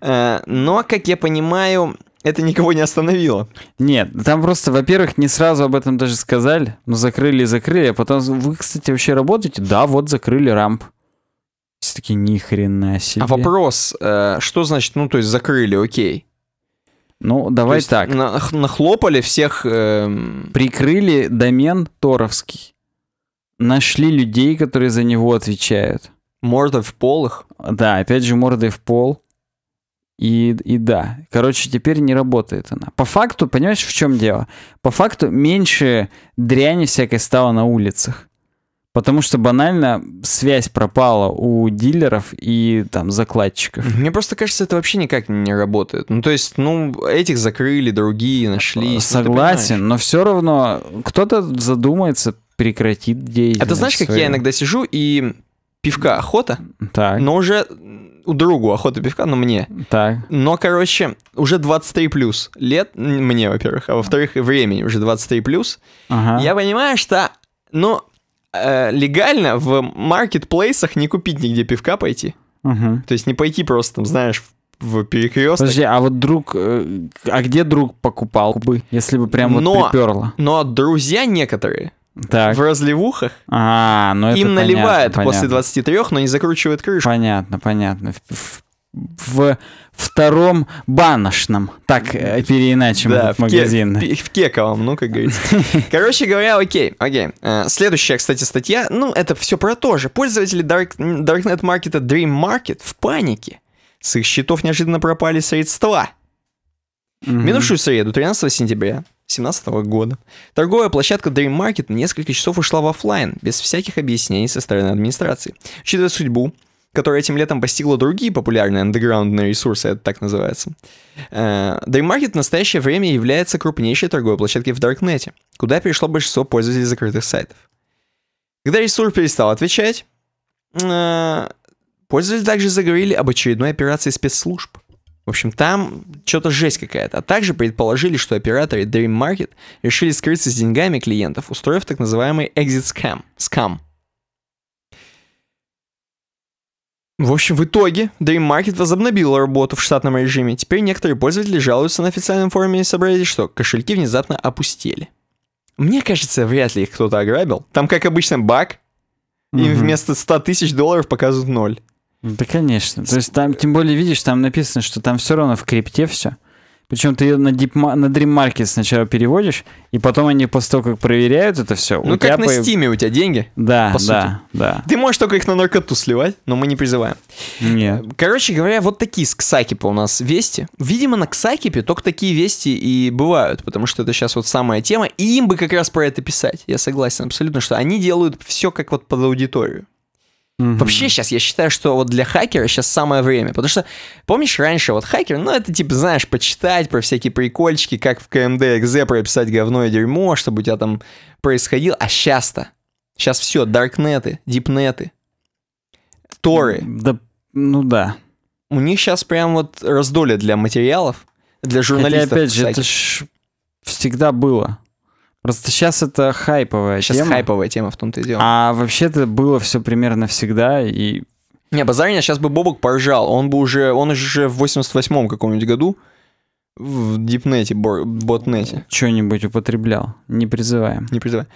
Э, но, как я понимаю, это никого не остановило. Нет, там просто, во-первых, не сразу об этом даже сказали, но ну, закрыли и закрыли, а потом, вы, кстати, вообще работаете? Да, вот закрыли рамп. Все таки ни хрена себе. А вопрос, э, что значит, ну, то есть закрыли, окей. Ну, давай то есть так. На, нахлопали всех... Э... Прикрыли домен Торовский. Нашли людей, которые за него отвечают. Морды в пол их? Да, опять же, морды в пол. И, и да, короче, теперь не работает она. По факту, понимаешь, в чем дело? По факту меньше дряни всякой стало на улицах. Потому что банально связь пропала у дилеров и там закладчиков. Мне просто кажется, это вообще никак не работает. Ну, то есть, ну, этих закрыли, другие нашли. Ну, Согласен, ну, но все равно кто-то задумается, прекратит деятельность. А ты знаешь, как я иногда сижу и пивка охота, так. но уже у другу охота пивка, но мне. Так. Но, короче, уже 23 плюс лет, мне, во-первых, а во-вторых, времени уже 23 плюс. Ага. Я понимаю, что, ну, э, легально в маркетплейсах не купить нигде пивка пойти. Угу. То есть не пойти просто, там, знаешь, в перекресток. Подожди, а вот друг, э, а где друг покупал бы, если бы прям но, вот приперло? Но друзья некоторые, так. в разливухах. А, ну это Им понятно, наливают понятно. после 23, но не закручивают крышу. Понятно, понятно. В, в втором баношном, так э, переиначим да, этот магазин. В, в кековом, ну, как говорится. Короче говоря, окей, окей. Э, следующая, кстати, статья, ну, это все про то же. Пользователи Dark, Darknet маркета э, Dream Market в панике. С их счетов неожиданно пропали средства. Угу. Минувшую среду, 13 сентября, 2017 года. Торговая площадка Dream Market несколько часов ушла в офлайн, без всяких объяснений со стороны администрации. Учитывая судьбу, которая этим летом постигла другие популярные андеграундные ресурсы, это так называется. Э, Dream Market в настоящее время является крупнейшей торговой площадкой в Даркнете, куда перешло большинство пользователей закрытых сайтов. Когда ресурс перестал отвечать, э, пользователи также заговорили об очередной операции спецслужб. В общем, там что-то жесть какая-то. А также предположили, что операторы Dream Market решили скрыться с деньгами клиентов, устроив так называемый exit scam. Scam. В общем, в итоге Dream Market возобновила работу в штатном режиме. Теперь некоторые пользователи жалуются на официальном форуме и Subreddit, что кошельки внезапно опустили. Мне кажется, вряд ли их кто-то ограбил. Там, как обычно, баг, mm-hmm. вместо 100 тысяч долларов показывают ноль. Ну, да, конечно. То есть там, тем более, видишь, там написано, что там все равно в крипте все. Причем ты ее на, deep, на Dream Market сначала переводишь, и потом они после того, как проверяют это все... Ну, как на появ... Steam у тебя деньги. Да, да, да. Ты можешь только их на наркоту сливать, но мы не призываем. Нет. Короче говоря, вот такие с Ксакипа у нас вести. Видимо, на Ксакипе только такие вести и бывают, потому что это сейчас вот самая тема, и им бы как раз про это писать. Я согласен абсолютно, что они делают все как вот под аудиторию. Mm-hmm. Вообще сейчас я считаю, что вот для хакера сейчас самое время. Потому что, помнишь, раньше вот хакер, ну это типа, знаешь, почитать про всякие прикольчики, как в КМД экзе прописать говно и дерьмо, чтобы у тебя там происходило. А сейчас-то, сейчас все, даркнеты, дипнеты, торы. Да, ну да. У них сейчас прям вот раздолье для материалов, для журналистов. Хотя, опять же, всяких. это ж всегда было. Просто сейчас это хайповая сейчас тема. Сейчас хайповая тема в том-то и дело. А вообще-то было все примерно всегда, и... Не, базарь, сейчас бы Бобок поржал. Он бы уже, он уже в 88-м каком-нибудь году в дипнете, ботнете. Что-нибудь употреблял. Не призываем. Не призываем.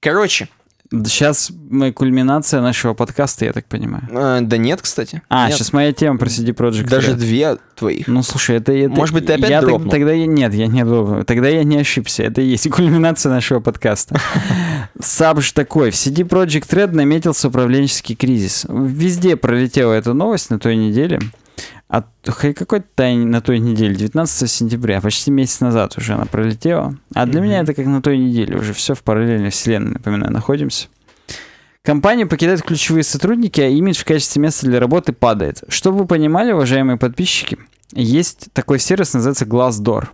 Короче, Сейчас мы кульминация нашего подкаста, я так понимаю. А, да нет, кстати. А, нет. сейчас моя тема про CD Projekt. Даже Red. две твоих. Ну, слушай, это... это Может быть, ты опять я дропнул? Так, тогда я, нет, я не дропнул. Тогда я не ошибся. Это и есть кульминация нашего подкаста. Сабж такой. В CD Projekt Red наметился управленческий кризис. Везде пролетела эта новость на той неделе от какой -то, на той неделе, 19 сентября, почти месяц назад уже она пролетела. А для mm-hmm. меня это как на той неделе, уже все в параллельной вселенной, напоминаю, находимся. Компанию покидают ключевые сотрудники, а имидж в качестве места для работы падает. Чтобы вы понимали, уважаемые подписчики, есть такой сервис, называется Glassdoor.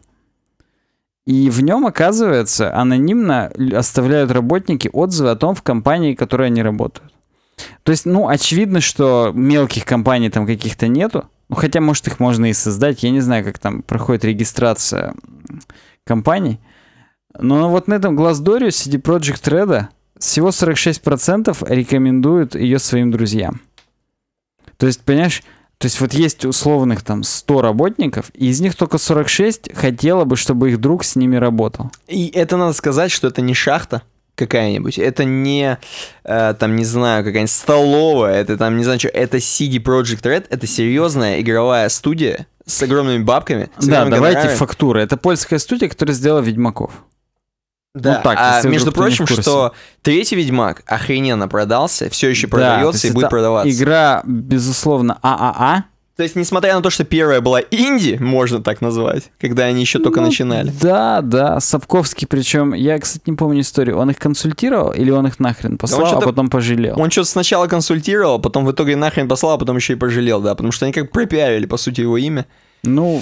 И в нем, оказывается, анонимно оставляют работники отзывы о том, в компании, в которой они работают. То есть, ну, очевидно, что мелких компаний там каких-то нету, ну, хотя, может, их можно и создать. Я не знаю, как там проходит регистрация компаний. Но вот на этом Глаздоре CD Project Red всего 46% рекомендуют ее своим друзьям. То есть, понимаешь, то есть вот есть условных там 100 работников, и из них только 46 хотело бы, чтобы их друг с ними работал. И это надо сказать, что это не шахта какая-нибудь. Это не, э, там, не знаю, какая-нибудь столовая, это там, не знаю, что, это CD Project Red, это серьезная игровая студия с огромными бабками. С да, давайте гонорами. фактуры. Это польская студия, которая сделала Ведьмаков. Да, ну, так, а между прочим, что третий Ведьмак охрененно продался, все еще да, продается и будет продаваться. Игра, безусловно, ААА, то есть, несмотря на то, что первая была инди, можно так назвать, когда они еще только ну, начинали. Да, да, Сапковский, причем, я, кстати, не помню историю, он их консультировал или он их нахрен послал, он а потом пожалел? Он что-то сначала консультировал, а потом в итоге нахрен послал, а потом еще и пожалел, да, потому что они как пропиарили, по сути, его имя. Ну,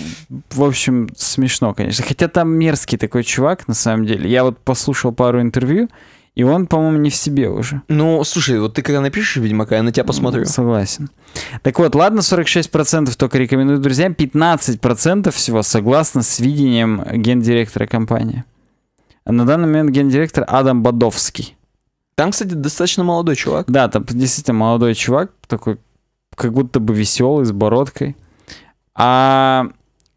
в общем, смешно, конечно. Хотя там мерзкий такой чувак, на самом деле. Я вот послушал пару интервью, и он, по-моему, не в себе уже. Ну, слушай, вот ты когда напишешь «Ведьмака», я на тебя посмотрю. Согласен. Так вот, ладно, 46% только рекомендуют друзьям, 15% всего согласно с видением гендиректора компании. На данный момент гендиректор Адам Бадовский. Там, кстати, достаточно молодой чувак. Да, там действительно молодой чувак, такой как будто бы веселый, с бородкой. А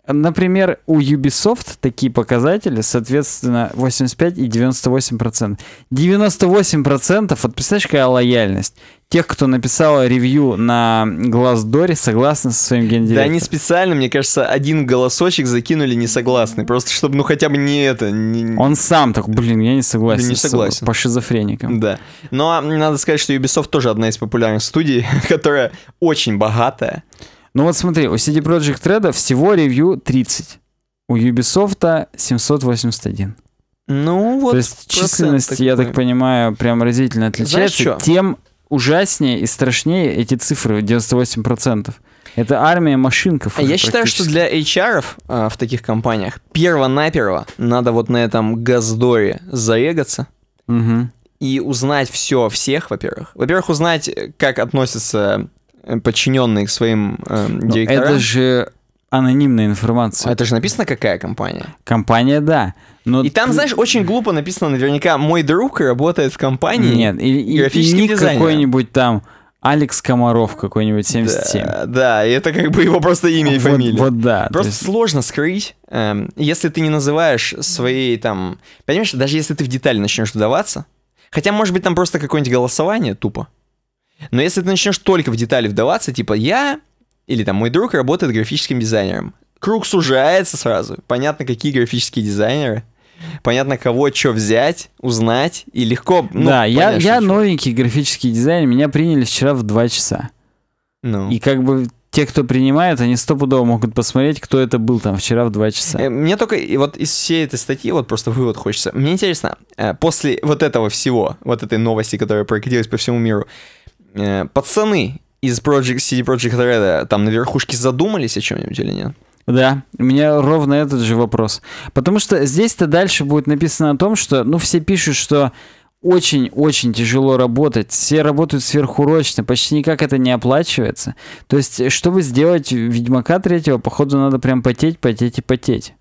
Например, у Ubisoft такие показатели, соответственно, 85 и 98 процентов. 98 процентов, вот представляешь, какая лояльность тех, кто написал ревью на Глаздоре, согласны со своим гендиректором. Да они специально, мне кажется, один голосочек закинули не согласны, просто чтобы, ну, хотя бы не это... Не... Он сам так, блин, я не согласен. Да не согласен. С, по шизофреникам. Да. Но ну, а надо сказать, что Ubisoft тоже одна из популярных студий, которая очень богатая. Ну вот смотри, у CD Project Red а всего ревью 30. У Ubisoft 781. А ну вот. То есть численность, такой. я так понимаю, прям разительно отличается. Знаешь, тем ужаснее и страшнее эти цифры, 98%. Это армия машинков. А я считаю, что для HR а, в таких компаниях перво-наперво надо вот на этом газдоре зарегаться угу. и узнать все всех, во-первых. Во-первых, узнать, как относятся Э, подчиненные к своим э, ну, директорам. это же анонимная информация. А это же написано, какая компания? Компания, да. Но и там, знаешь, очень глупо написано, наверняка, мой друг работает в компании. Нет, и, графическим и, и какой-нибудь там Алекс Комаров какой-нибудь 77. Да, да, и это как бы его просто имя и вот, фамилия. Вот да. Просто есть... сложно скрыть, эм, если ты не называешь своей там... Понимаешь, даже если ты в детали начнешь вдаваться, хотя, может быть, там просто какое-нибудь голосование тупо, но если ты начнешь только в детали вдаваться, типа я или там мой друг работает графическим дизайнером, круг сужается сразу. Понятно, какие графические дизайнеры. Понятно, кого что взять, узнать и легко. Ну, да, я, я новенький графический дизайнер, меня приняли вчера в 2 часа. Ну. И как бы те, кто принимает, они стопудово могут посмотреть, кто это был там вчера в 2 часа. Э, мне только и вот из всей этой статьи вот просто вывод хочется. Мне интересно, э, после вот этого всего, вот этой новости, которая прокатилась по всему миру, э, пацаны из Project CD Project Red там на верхушке задумались о чем-нибудь или нет? Да, у меня ровно этот же вопрос. Потому что здесь-то дальше будет написано о том, что, ну, все пишут, что очень-очень тяжело работать. Все работают сверхурочно, почти никак это не оплачивается. То есть, чтобы сделать Ведьмака третьего, походу, надо прям потеть, потеть и потеть.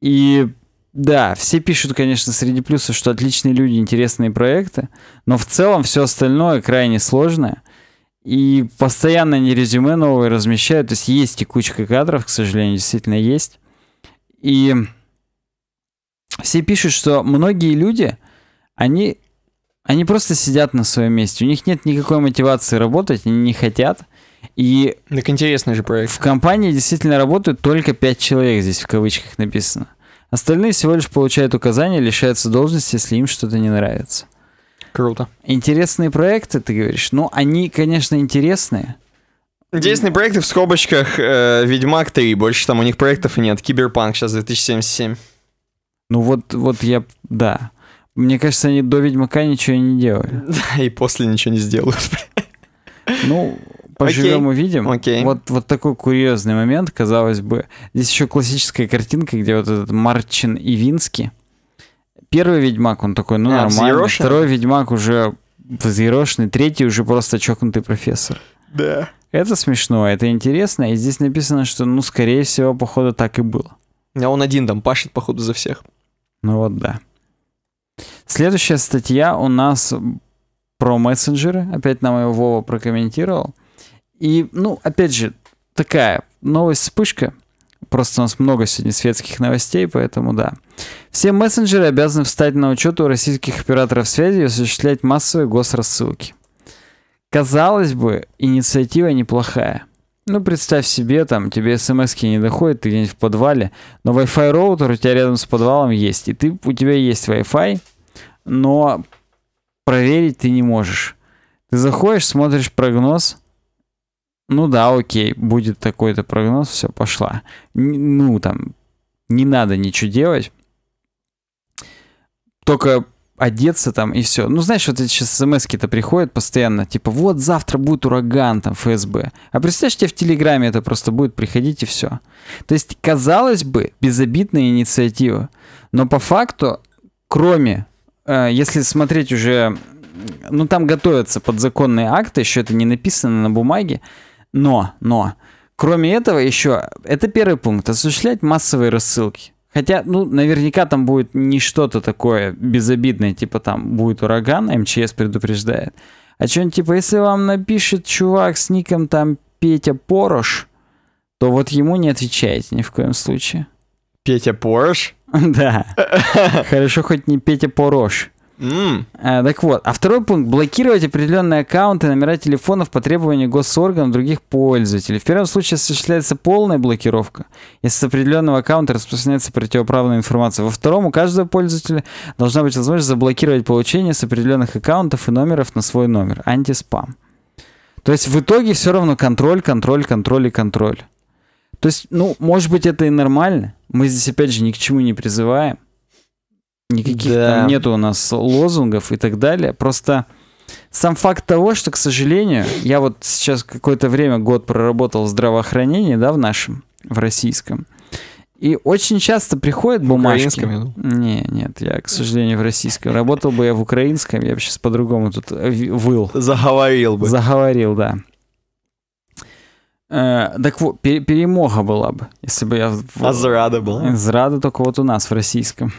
И да, все пишут, конечно, среди плюсов, что отличные люди, интересные проекты, но в целом все остальное крайне сложное. И постоянно они резюме новые размещают, то есть есть текучка кадров, к сожалению, действительно есть. И все пишут, что многие люди, они, они просто сидят на своем месте, у них нет никакой мотивации работать, они не хотят – и так интересный же проект. В компании действительно работают только 5 человек, здесь в кавычках написано. Остальные всего лишь получают указания, лишаются должности, если им что-то не нравится. Круто. Интересные проекты, ты говоришь? Ну, они, конечно, интересные. Интересные проекты в скобочках э, «Ведьмак 3». Больше там у них проектов нет. «Киберпанк» сейчас 2077. Ну вот, вот я... Да. Мне кажется, они до «Ведьмака» ничего не делали. Да, и после ничего не сделают. Ну, Поживем, Окей. увидим. Окей. Вот, вот такой курьезный момент, казалось бы. Здесь еще классическая картинка, где вот этот Марчин Ивинский. Первый Ведьмак, он такой, ну а, нормально. Взъерошен? Второй Ведьмак уже взъерошенный, третий уже просто чокнутый профессор. Да. Это смешно, это интересно, и здесь написано, что, ну, скорее всего, походу, так и было. А он один там пашет, походу, за всех. Ну вот, да. Следующая статья у нас про мессенджеры. Опять нам его Вова прокомментировал. И, ну, опять же, такая новость вспышка. Просто у нас много сегодня светских новостей, поэтому да. Все мессенджеры обязаны встать на учет у российских операторов связи и осуществлять массовые госрассылки. Казалось бы, инициатива неплохая. Ну, представь себе, там, тебе смс не доходят, ты где-нибудь в подвале, но Wi-Fi роутер у тебя рядом с подвалом есть, и ты, у тебя есть Wi-Fi, но проверить ты не можешь. Ты заходишь, смотришь прогноз, ну да, окей, будет такой-то прогноз, все, пошла. Ну, там, не надо ничего делать. Только одеться там и все. Ну, знаешь, вот эти сейчас смс-то приходят постоянно, типа, вот завтра будет ураган там ФСБ. А представляешь, тебе в Телеграме это просто будет приходить и все. То есть, казалось бы, безобидная инициатива, но по факту, кроме, э, если смотреть уже, ну, там готовятся подзаконные акты, еще это не написано на бумаге, но, но, кроме этого еще, это первый пункт, осуществлять массовые рассылки. Хотя, ну, наверняка там будет не что-то такое безобидное, типа там будет ураган, МЧС предупреждает. А что-нибудь типа, если вам напишет чувак с ником там Петя Порош, то вот ему не отвечайте ни в коем случае. Петя Порош? Да. Хорошо, хоть не Петя Порош. Mm. так вот, а второй пункт – блокировать определенные аккаунты, номера телефонов по требованию госорганов других пользователей. В первом случае осуществляется полная блокировка, если с определенного аккаунта распространяется противоправная информация. Во втором у каждого пользователя должна быть возможность заблокировать получение с определенных аккаунтов и номеров на свой номер. Антиспам. То есть в итоге все равно контроль, контроль, контроль и контроль. То есть, ну, может быть, это и нормально. Мы здесь, опять же, ни к чему не призываем. Никаких да. там нету у нас лозунгов и так далее. Просто сам факт того, что, к сожалению, я вот сейчас какое-то время, год проработал в здравоохранении, да, в нашем, в российском. И очень часто приходят бумажки. В украинском? Не, нет, я, к сожалению, в российском. Работал бы я в украинском, я бы сейчас по-другому тут выл. Заговорил бы. Заговорил, да. Э, так вот, пер, перемога была бы, если бы я... А зрада была. Зрада только вот у нас, в российском.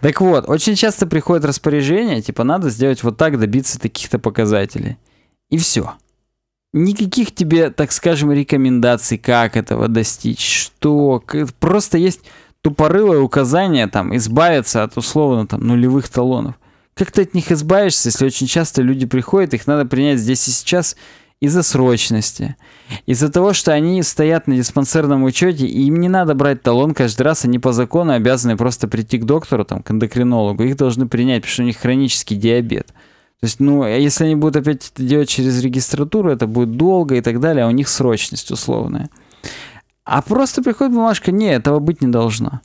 Так вот, очень часто приходит распоряжение, типа, надо сделать вот так, добиться таких-то показателей. И все. Никаких тебе, так скажем, рекомендаций, как этого достичь, что... Просто есть тупорылое указание, там, избавиться от, условно, там, нулевых талонов. Как ты от них избавишься, если очень часто люди приходят, их надо принять здесь и сейчас, из-за срочности, из-за того, что они стоят на диспансерном учете, и им не надо брать талон каждый раз, они по закону обязаны просто прийти к доктору, там, к эндокринологу, их должны принять, потому что у них хронический диабет. То есть, ну, а если они будут опять это делать через регистратуру, это будет долго и так далее, а у них срочность условная. А просто приходит бумажка, не, этого быть не должно.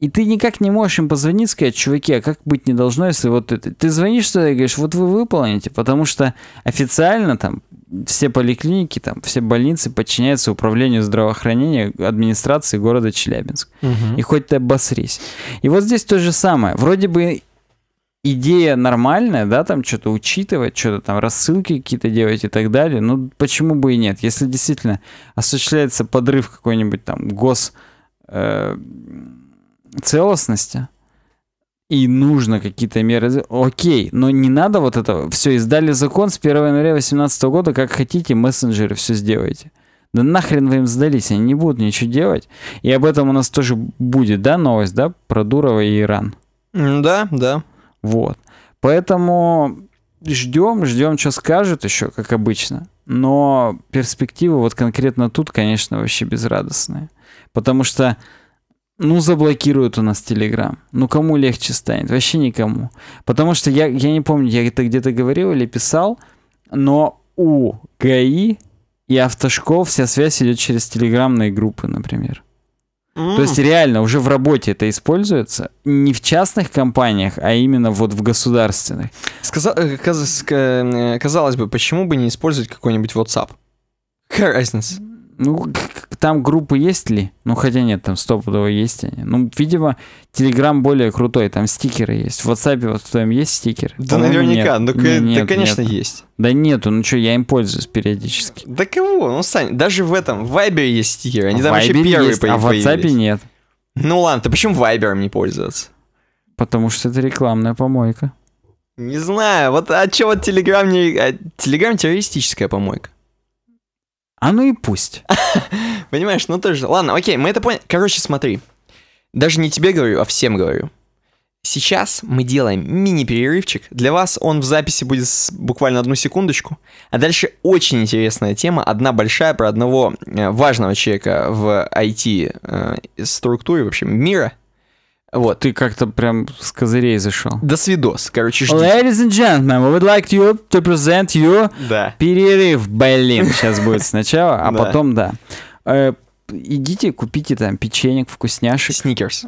И ты никак не можешь им позвонить, сказать, чуваки, а как быть не должно, если вот это... Ты звонишь туда и говоришь, вот вы выполните, потому что официально там все поликлиники, там, все больницы подчиняются управлению здравоохранения администрации города Челябинск. Угу. И хоть ты обосрись. И вот здесь то же самое. Вроде бы идея нормальная, да, там что-то учитывать, что-то там рассылки какие-то делать и так далее. Ну, почему бы и нет? Если действительно осуществляется подрыв какой-нибудь там гос э, целостности, и нужно какие-то меры. Окей, но не надо вот это. Все, издали закон с 1 января 2018 года, как хотите, мессенджеры все сделайте. Да нахрен вы им сдались, они не будут ничего делать. И об этом у нас тоже будет, да, новость, да, про Дурова и Иран. Да, да. Вот. Поэтому ждем, ждем, что скажут еще, как обычно. Но перспективы вот конкретно тут, конечно, вообще безрадостные. Потому что ну, заблокируют у нас Телеграм. Ну, кому легче станет? Вообще никому. Потому что я, я не помню, я это где-то говорил или писал, но у ГАИ и автошкол вся связь идет через телеграмные группы, например. То есть реально уже в работе это используется не в частных компаниях, а именно вот в государственных. Сказа- э, э, казалось бы, почему бы не использовать какой-нибудь WhatsApp? Какая разница? Ну, там группы есть ли? Ну, хотя нет, там стопудово есть они. Ну, видимо, Телеграм более крутой, там стикеры есть. В WhatsApp вот в твоем есть стикеры? Да наверняка, нет. Ну, нет, да, конечно, нет. есть. Да нету, ну что, я им пользуюсь периодически. Да кого? Ну, Сань, даже в этом, в Viber есть стикеры, они а там Viber вообще первые есть, появились. а в WhatsApp нет. Ну ладно, ты почему Viber не пользоваться? Потому что это рекламная помойка. Не знаю, вот а чё вот Телеграм не... Телеграм террористическая помойка. А ну и пусть. Понимаешь, ну тоже. Ладно, окей, мы это поняли. Короче, смотри. Даже не тебе говорю, а всем говорю. Сейчас мы делаем мини-перерывчик. Для вас он в записи будет буквально одну секундочку. А дальше очень интересная тема. Одна большая про одного э, важного человека в IT-структуре, э, в общем, мира – вот. Ты как-то прям с козырей зашел. До свидос, короче, ждите. Ladies and gentlemen, we would like you to present you... Да. Перерыв, блин, сейчас будет сначала, а потом, да. Э, идите, купите там печенек, вкусняшек. Сникерс.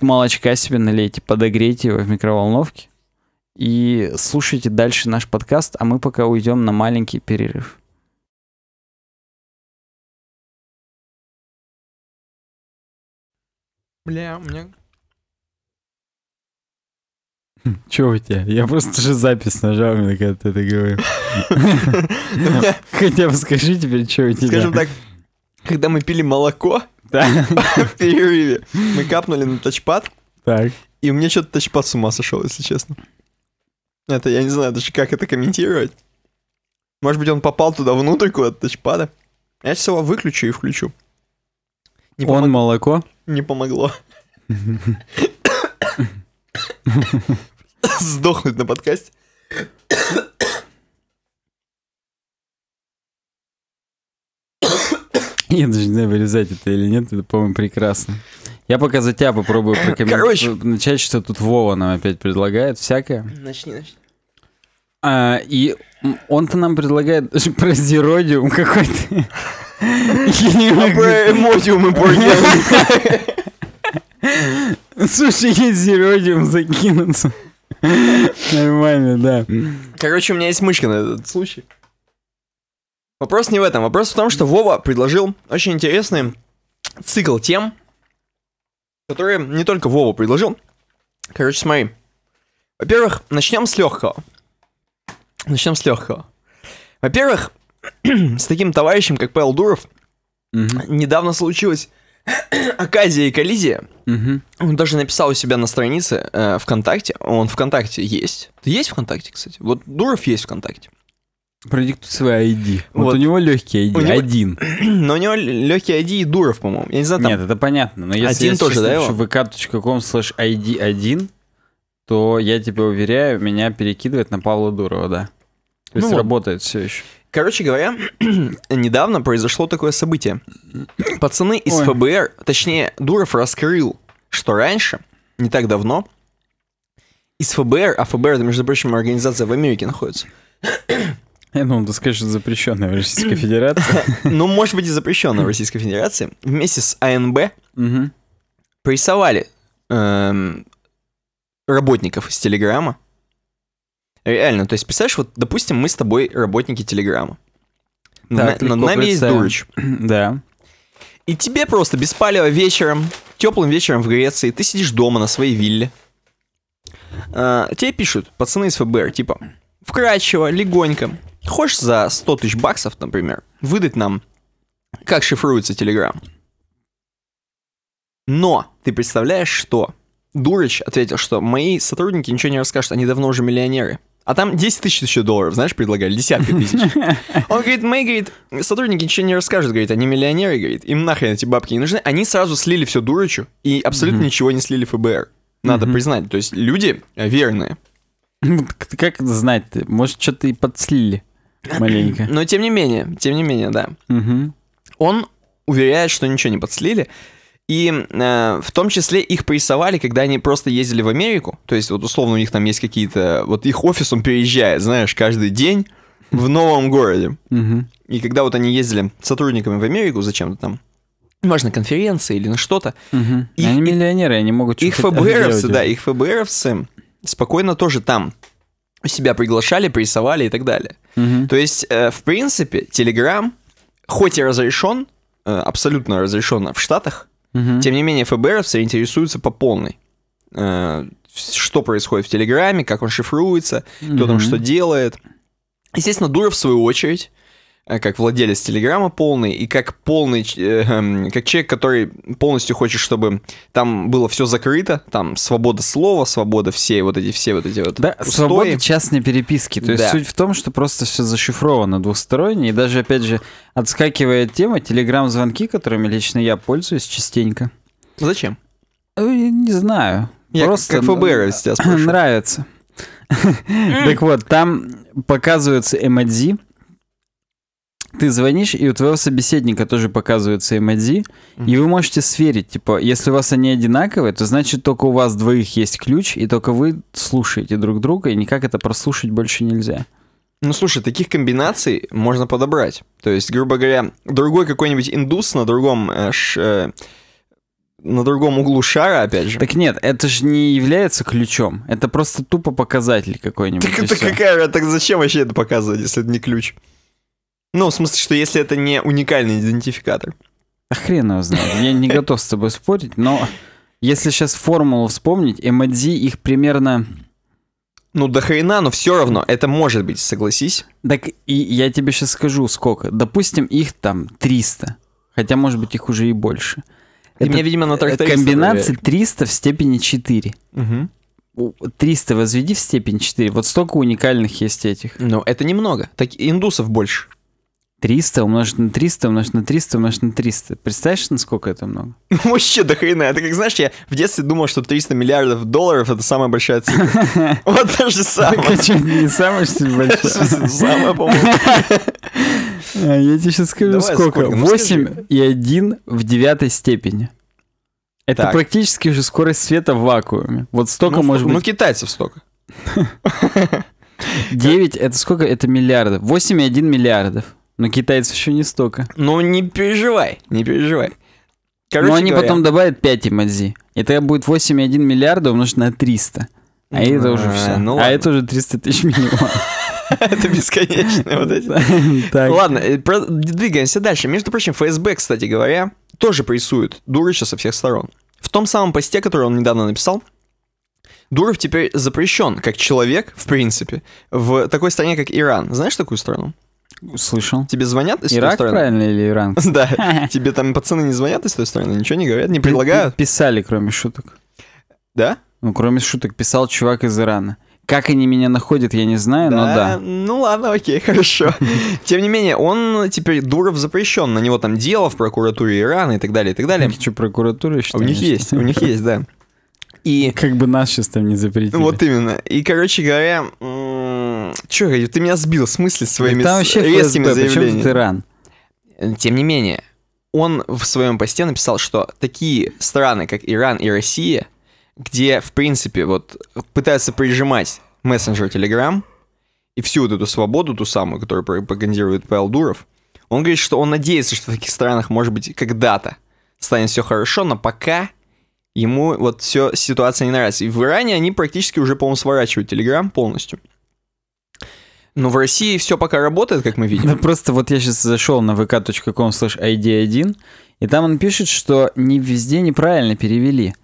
Молочка себе налейте, подогрейте его в микроволновке. И слушайте дальше наш подкаст, а мы пока уйдем на маленький перерыв. Бля, у меня... Чего у тебя? Я просто же запись нажал, когда ты это говорил. Хотя бы скажи теперь, что у тебя. Скажем так, когда мы пили молоко, в перерыве, мы капнули на тачпад. Так. И у меня что-то тачпад с ума сошел, если честно. Это, я не знаю даже, как это комментировать. Может быть, он попал туда внутрь куда-то тачпада. Я сейчас его выключу и включу. Не он молоко? Не помогло. Сдохнуть на подкасте. Я даже не знаю, вырезать это или нет, это, по-моему, прекрасно. Я пока за тебя попробую Короче. Начать, что тут Вова нам опять предлагает, всякое. Начни, начни. А, и он-то нам предлагает даже про зеродиум какой-то. А про эмотиумы Слушай, есть зеродиум закинуться. Нормально, да. Короче, у меня есть мышка на этот случай. Вопрос не в этом. Вопрос в том, что Вова предложил очень интересный цикл тем, которые не только Вова предложил. Короче, смотри. Во-первых, начнем с легкого. Начнем с легкого. Во-первых, с таким товарищем, как Павел Дуров, угу. недавно случилась оказия и коллизия. Угу. Он даже написал у себя на странице э, ВКонтакте. Он ВКонтакте есть. есть ВКонтакте, кстати? Вот Дуров есть ВКонтакте. Продиктуй свой ID. Вот, вот у него легкий ID. него... Один. Но у него легкий ID и Дуров, по-моему. Я не знаю, там... Нет, это понятно. Но если один я тоже, да, его? vk.com slash ID1, то я тебя уверяю, меня перекидывает на Павла Дурова, да. То ну есть вот. работает все еще. Короче говоря, недавно произошло такое событие. Пацаны из Ой. ФБР, точнее, Дуров раскрыл, что раньше, не так давно, из ФБР, а ФБР, это, между прочим, организация в Америке находится. Я думал, ты скажешь, что запрещенная в Российской Федерации. Ну, может быть, и запрещенная в Российской Федерации. Вместе с АНБ прессовали эм, работников из Телеграма, Реально, то есть, представляешь, вот, допустим, мы с тобой работники Телеграма. На, над нами есть Дурыч. Да. И тебе просто без палева вечером, теплым вечером в Греции, ты сидишь дома на своей вилле. А, тебе пишут пацаны из ФБР, типа, вкрадчиво, легонько, хочешь за 100 тысяч баксов, например, выдать нам, как шифруется Телеграм. Но ты представляешь, что Дурич ответил, что мои сотрудники ничего не расскажут, они давно уже миллионеры. А там 10 тысяч еще долларов, знаешь, предлагали, десятки тысяч. Он говорит, мы, говорит, сотрудники ничего не расскажут, говорит, они миллионеры, говорит, им нахрен эти бабки не нужны. Они сразу слили все дурочу и абсолютно ничего не слили ФБР. Надо признать, то есть люди э, верные. Ну, как знать Может, что-то и подслили э, маленько. Но тем не менее, тем не менее, да. Он уверяет, что ничего не подслили, и э, в том числе их прессовали, когда они просто ездили в Америку. То есть, вот условно, у них там есть какие-то. Вот их офис он переезжает, знаешь, каждый день в новом городе. И когда вот они ездили сотрудниками в Америку зачем-то там, важно, конференции или на что-то. Угу. они миллионеры, они могут Их ФБРовцы, да, их ФБРовцы спокойно тоже там себя приглашали, прессовали и так далее. Угу. То есть, э, в принципе, телеграм хоть и разрешен, э, абсолютно разрешен в Штатах, Угу. Тем не менее, ФБРовцы интересуются по полной. Э, что происходит в Телеграме, как он шифруется, кто угу. там что делает. Естественно, Дуров, в свою очередь, Э, как владелец Телеграма полный, и как полный, э, эм, как человек, который полностью хочет, чтобы там было все закрыто, там свобода слова, свобода все вот эти, все вот эти вот Да, устои. свобода частной переписки. То да. есть суть в том, что просто все зашифровано двусторонне, и даже, опять же, отскакивая от темы, Телеграм-звонки, которыми лично я пользуюсь частенько. Зачем? Э, не знаю. Я просто как ФБР тебя Нравится. Так вот, там показываются эмодзи, ты звонишь, и у твоего собеседника тоже показывается эмодзи, mm-hmm. и вы можете сверить, типа, если у вас они одинаковые, то значит только у вас двоих есть ключ, и только вы слушаете друг друга, и никак это прослушать больше нельзя. Ну, слушай, таких комбинаций можно подобрать. То есть, грубо говоря, другой какой-нибудь индус на другом... Э, э, на другом углу шара, опять же. Так нет, это же не является ключом. Это просто тупо показатель какой-нибудь. Так это какая? Так зачем вообще это показывать, если это не ключ? Ну, в смысле, что если это не уникальный идентификатор. А хрен его знает. Я не готов с тобой спорить, но если сейчас формулу вспомнить, MAD их примерно... Ну, до хрена, но все равно это может быть, согласись. Так и я тебе сейчас скажу, сколько. Допустим, их там 300. Хотя, может быть, их уже и больше. Ты это видимо, на э, Комбинация 300 в степени 4. Угу. 300 возведи в степень 4. Вот столько уникальных есть этих. Ну, это немного. Так индусов больше. 300 умножить на 300 умножить на 300 умножить на 300. Представляешь, насколько это много? Ну, вообще до хрена. Это как, знаешь, я в детстве думал, что 300 миллиардов долларов — это самая большая цифра. Вот та же самая. Так, а не самая, что ли, большая? Самая, по-моему. А, я тебе сейчас скажу, сколько. 8 ну, и 1 в девятой степени. Это практически уже скорость света в вакууме. Вот столько ну, может ну, быть. Ну, китайцев столько. 9 это сколько? Это миллиардов. 8,1 миллиардов. Но китайцев еще не столько. Ну не переживай, не переживай. Короче Но они говоря... потом добавят 5 эмодзи. И тогда будет 8,1 миллиарда умножить на 300. А, а это уже все. Э, ну, а это уже 300 тысяч миллионов. Это бесконечно. вот эти. Ладно, э, двигаемся дальше. Между прочим, ФСБ, кстати говоря, тоже прессует Дурыча со всех сторон. В том самом посте, который он недавно написал, Дуров теперь запрещен как человек, в принципе, в такой стране, как Иран. Знаешь такую страну? Слышал. Тебе звонят из Ирак, той стороны? правильно, или Иран? Да. Тебе там пацаны не звонят из той стороны, ничего не говорят, не предлагают? Писали, кроме шуток. Да? Ну, кроме шуток, писал чувак из Ирана. Как они меня находят, я не знаю, да, но да. Ну ладно, окей, хорошо. Тем не менее, он теперь Дуров запрещен. На него там дело в прокуратуре Ирана и так далее, и так далее. Что, прокуратура еще? У них есть, у них есть, да. И... Как бы нас сейчас там не запретили. Вот именно. И, короче говоря, Че, ты меня сбил, в смысле, своими да, вообще резкими ФСБ, заявлениями. Почему Иран? Э, тем не менее, он в своем посте написал, что такие страны, как Иран и Россия, где, в принципе, вот пытаются прижимать мессенджер Telegram и всю вот эту свободу, ту самую, которую пропагандирует Павел Дуров, он говорит, что он надеется, что в таких странах, может быть, когда-то станет все хорошо, но пока ему вот все ситуация не нравится. И в Иране они практически уже, по-моему, сворачивают Телеграм полностью. Ну, в России все пока работает, как мы видим. Да просто вот я сейчас зашел на vk.com slash id1, и там он пишет, что не везде неправильно перевели.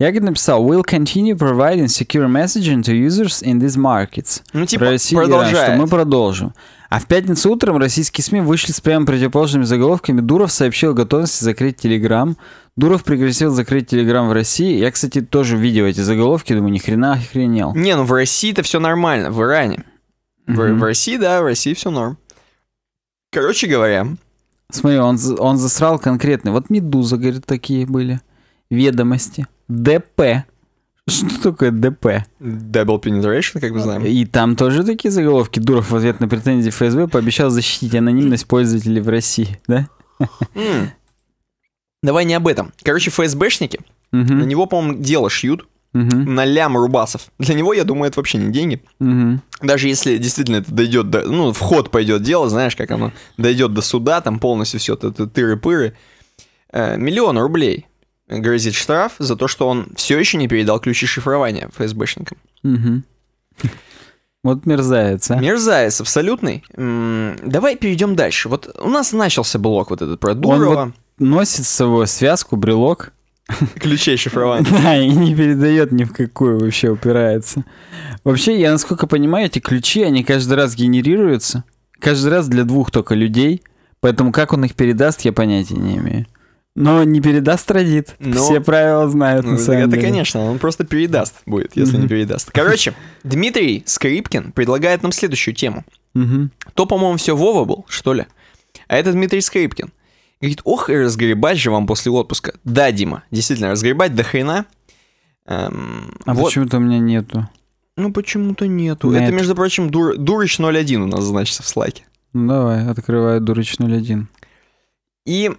Я говорит, написал, we'll continue providing secure messaging to users in these markets. Ну, типа, Про Россию продолжает. Иран, что мы продолжим. А в пятницу утром российские СМИ вышли с прямо противоположными заголовками. Дуров сообщил о готовности закрыть Телеграм. Дуров пригрозил закрыть Телеграм в России. Я, кстати, тоже видел эти заголовки, думаю, ни хрена охренел. Не, ну в России-то все нормально, в Иране. Mm-hmm. В, России, да, в России все норм. Короче говоря. Смотри, он, он засрал конкретный. Вот Медуза, говорит, такие были. Ведомости. ДП. Что такое ДП? Double penetration, как мы знаем. И там тоже такие заголовки. Дуров в ответ на претензии ФСБ пообещал защитить анонимность пользователей в России, да? Mm. Давай не об этом. Короче, ФСБшники, Mm -hmm. на него, по-моему, дело шьют. Угу. На лям рубасов. Для него, я думаю, это вообще не деньги. Угу. Даже если действительно это дойдет до... Ну, вход пойдет дело, знаешь, как оно дойдет до суда, там полностью все это тыры-пыры. Э, миллион рублей грозит штраф за то, что он все еще не передал ключи шифрования ФСБшникам. Угу. Вот мерзавец, а? Мерзавец, абсолютный. М-м, давай перейдем дальше. Вот у нас начался блок вот этот про Дурова. Он вот носит с собой связку, брелок. Ключей шифрования. Да, и не передает ни в какую вообще упирается. Вообще, я насколько понимаю, эти ключи, они каждый раз генерируются. Каждый раз для двух только людей. Поэтому как он их передаст, я понятия не имею. Но не передаст родит. Но... Ну, все правила знают, ну, на самом это, деле. конечно, он просто передаст будет, если mm-hmm. не передаст. Короче, Дмитрий Скрипкин предлагает нам следующую тему. Mm-hmm. То, по-моему, все Вова был, что ли? А это Дмитрий Скрипкин. Говорит, ох, и разгребать же вам после отпуска. Да, Дима, действительно, разгребать до хрена. Эм, а вот. почему-то у меня нету. Ну, почему-то нету. Нет. Это, между прочим, дур... Дурич 01 у нас значится в слайке. Ну, давай, открываю Дурич 01. И...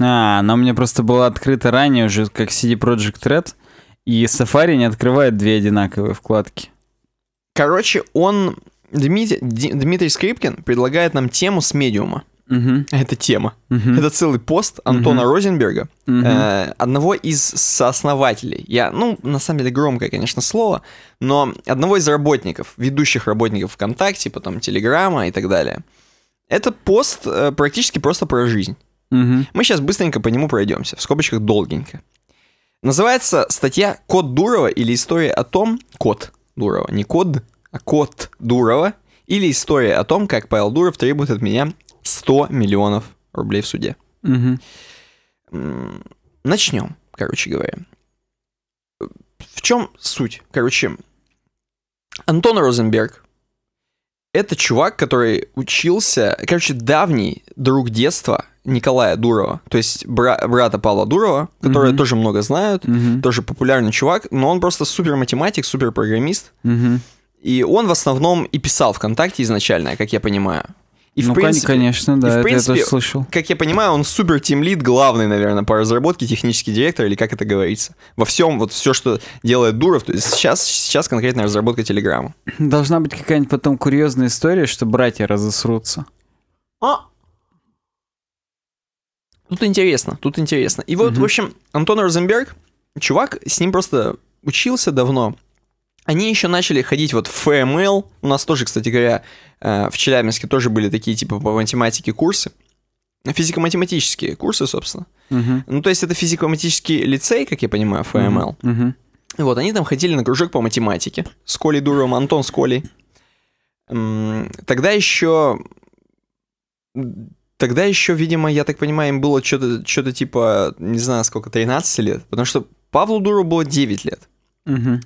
А, она у меня просто была открыта ранее уже, как CD Project Red, и Safari не открывает две одинаковые вкладки. Короче, он... Дмитрий, Дмитрий Скрипкин предлагает нам тему с медиума. Угу. Это тема. Угу. Это целый пост Антона угу. Розенберга, угу. Э, одного из сооснователей. Я, ну, на самом деле громкое, конечно, слово, но одного из работников, ведущих работников ВКонтакте, потом Телеграма и так далее. Это пост э, практически просто про жизнь. Угу. Мы сейчас быстренько по нему пройдемся, в скобочках долгенько. Называется статья «Код Дурова» или «История о том...» Код Дурова, не код, а код Дурова или «История о том, как Павел Дуров требует от меня 100 миллионов рублей в суде. Угу. Начнем, короче говоря. В чем суть? Короче, Антон Розенберг — это чувак, который учился... Короче, давний друг детства Николая Дурова, то есть бра- брата Павла Дурова, которые угу. тоже много знают, угу. тоже популярный чувак, но он просто супер математик, супер программист. Угу. И он в основном и писал ВКонтакте изначально, как я понимаю. И ну, в принципе, конечно, да, и в принципе, это, это слышал. Как я понимаю, он супер тим лид, главный, наверное, по разработке, технический директор или как это говорится. Во всем, вот все, что делает Дуров, то есть сейчас, сейчас конкретная разработка Телеграма. Должна быть какая-нибудь потом курьезная история, что братья разосрутся. А, Тут интересно, тут интересно. И вот, угу. в общем, Антон Розенберг, чувак, с ним просто учился давно. Они еще начали ходить вот в ФМЛ. У нас тоже, кстати говоря, э, в Челябинске тоже были такие типа по математике курсы. Ну, физико-математические курсы, собственно. Uh-huh. Ну, то есть это физико-математический лицей, как я понимаю, ФМЛ. Uh-huh. Uh-huh. Вот, они там ходили на кружок по математике с Колей Дуровым, Антон с Колей. Тогда еще... Тогда еще, видимо, я так понимаю, им было что-то, что-то типа, не знаю, сколько, 13 лет. Потому что Павлу Дуру было 9 лет. Угу.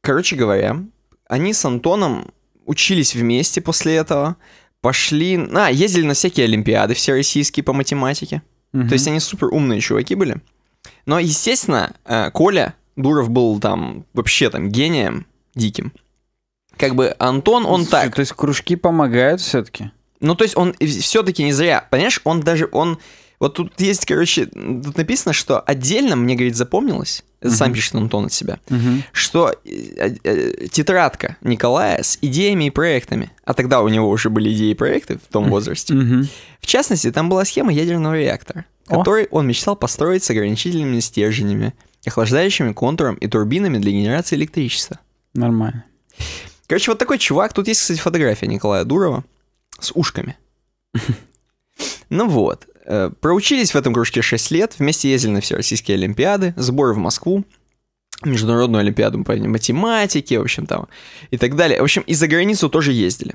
Короче говоря, они с Антоном учились вместе после этого, пошли... А, ездили на всякие олимпиады все российские по математике. Угу. То есть они супер умные чуваки были. Но, естественно, э, Коля Дуров был там вообще там гением диким. Как бы Антон, он Слушай, так... То есть кружки помогают все-таки? Ну, то есть он все-таки не зря. Понимаешь, он даже... он вот тут есть, короче, тут написано, что отдельно мне, говорит, запомнилось, это сам пишет Антон от себя, что э, э, тетрадка Николая с идеями и проектами, а тогда у него уже были идеи и проекты в том возрасте. В частности, там была схема ядерного реактора, который он мечтал построить с ограничительными стержнями, охлаждающими контуром и турбинами для генерации электричества. Нормально. Короче, вот такой чувак. Тут есть, кстати, фотография Николая Дурова с ушками. Ну вот. Э, проучились в этом кружке 6 лет, вместе ездили на все российские олимпиады, сборы в Москву, международную олимпиаду по математике, в общем, там, и так далее. В общем, и за границу тоже ездили.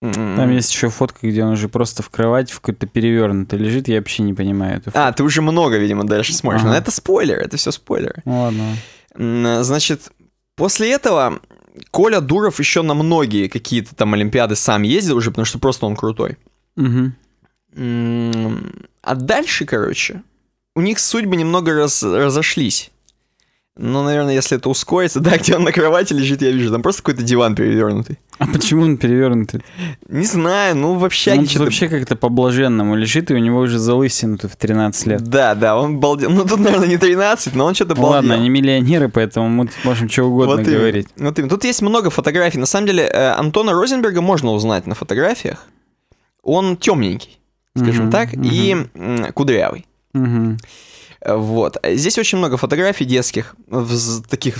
М-м-м. Там есть еще фотка, где он уже просто в кровать в какой-то перевернутый лежит, я вообще не понимаю эту а, фотку. А, ты уже много, видимо, дальше смотришь. Ага. Но это спойлер, это все спойлер. Ну ладно. Значит, после этого Коля Дуров еще на многие какие-то там Олимпиады сам ездил уже, потому что просто он крутой. Угу. А дальше, короче, у них судьбы немного раз, разошлись. Ну, наверное, если это ускорится, да, где он на кровати лежит, я вижу, там просто какой-то диван перевернутый. А почему он перевернутый? Не знаю, ну вообще... Он вообще как-то по-блаженному лежит, и у него уже залысину в 13 лет. Да, да, он балдел. Ну, тут, наверное, не 13, но он что-то ну балдел. Ладно, они миллионеры, поэтому мы можем что угодно вот говорить. вот им. Тут есть много фотографий. На самом деле, э, Антона Розенберга можно узнать на фотографиях. Он темненький скажем так, и кудрявый. Вот. Здесь очень много фотографий детских, в, таких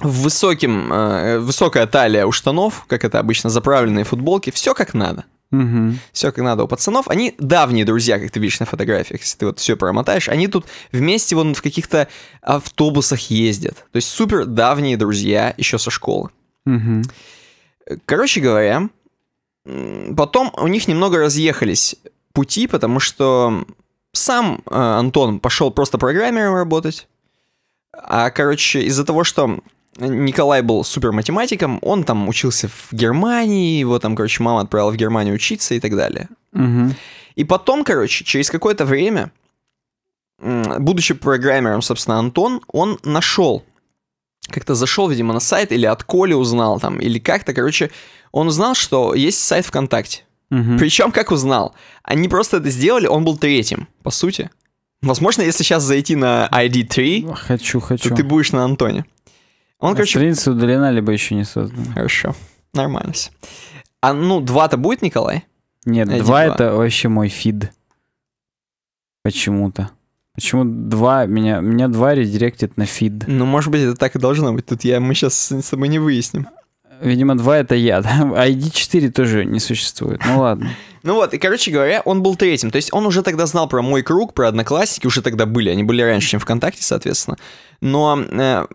высоким, э, высокая талия у штанов, как это обычно, заправленные футболки, все как надо. Угу. Все как надо у пацанов. Они давние друзья, как ты видишь на фотографиях, если ты вот все промотаешь. Они тут вместе вон в каких-то автобусах ездят. То есть супер давние друзья еще со школы. Угу. Короче говоря, Потом у них немного разъехались пути, потому что сам э, Антон пошел просто программером работать. А, короче, из-за того, что Николай был супер математиком, он там учился в Германии, его там, короче, мама отправила в Германию учиться и так далее. Угу. И потом, короче, через какое-то время, будучи программером, собственно, Антон, он нашел как-то зашел, видимо, на сайт, или от Коли узнал там, или как-то, короче, он узнал, что есть сайт ВКонтакте. Угу. Причем, как узнал, они просто это сделали, он был третьим, по сути. Возможно, если сейчас зайти на ID3, хочу, хочу. то ты будешь на Антоне. Он, а короче... Страница удалена, либо еще не создана. Хорошо, нормально все. А ну, два-то будет, Николай? Нет, э, два, два это вообще мой фид. Почему-то. Почему два? Меня, меня два редиректит на фид. Ну, может быть, это так и должно быть. Тут я, мы сейчас с тобой не выясним. Видимо, два это я, да? А ID4 тоже не существует. Ну ладно. Ну вот, и, короче говоря, он был третьим. То есть он уже тогда знал про мой круг, про одноклассники, уже тогда были. Они были раньше, чем ВКонтакте, соответственно. Но э,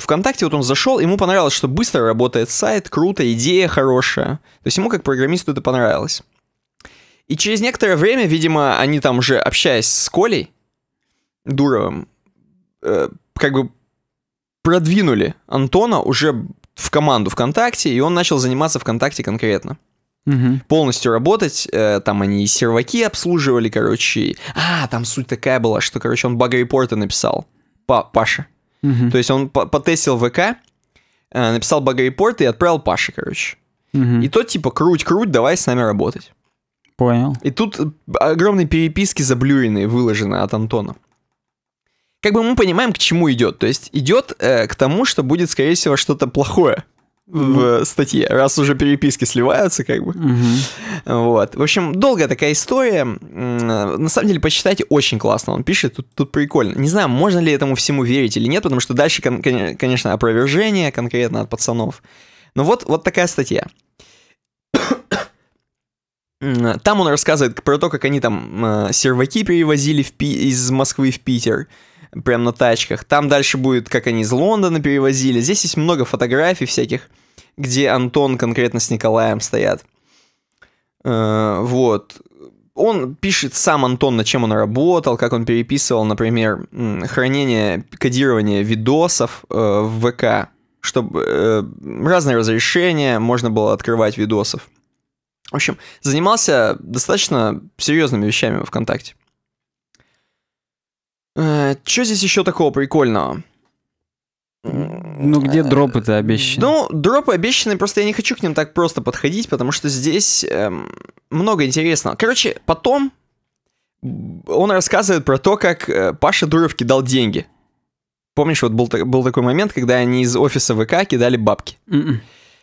ВКонтакте вот он зашел, ему понравилось, что быстро работает сайт, круто, идея хорошая. То есть ему как программисту это понравилось. И через некоторое время, видимо, они там уже, общаясь с Колей, Дуровым э, как бы продвинули Антона уже в команду ВКонтакте, и он начал заниматься ВКонтакте конкретно. Угу. Полностью работать, э, там они и серваки обслуживали, короче. А, там суть такая была, что, короче, он баг-репорты написал. Па Паша. Угу. То есть он по потестил ВК, э, написал баг репорты и отправил Паше, короче. Угу. И тот типа, круть-круть, давай с нами работать. Понял. И тут э, огромные переписки заблюренные выложены от Антона как бы мы понимаем, к чему идет. То есть идет э, к тому, что будет, скорее всего, что-то плохое в ну. статье, раз уже переписки сливаются, как бы. mm Вот. В общем, долгая такая история. Э, на самом деле, почитайте, очень классно он пишет, тут, тут прикольно. Не знаю, можно ли этому всему верить или нет, потому что дальше, кон- конечно, опровержение конкретно от пацанов. Но вот, вот такая статья. Э, там он рассказывает про то, как они там э, серваки перевозили в Пи- из Москвы в Питер, прям на тачках. Там дальше будет, как они из Лондона перевозили. Здесь есть много фотографий всяких, где Антон конкретно с Николаем стоят. Э, вот. Он пишет сам Антон, над чем он работал, как он переписывал, например, хранение, кодирование видосов э, в ВК, чтобы э, разные разрешения можно было открывать видосов. В общем, занимался достаточно серьезными вещами во ВКонтакте. Э, что здесь еще такого прикольного? Ну, где дропы-то обещаны? Ну, дропы обещаны, просто я не хочу к ним так просто подходить, потому что здесь эм, много интересного. Короче, потом он рассказывает про то, как э, Паша Дуров кидал деньги. Помнишь, вот был, был такой момент, когда они из офиса ВК кидали бабки. Mm-mm. М-м.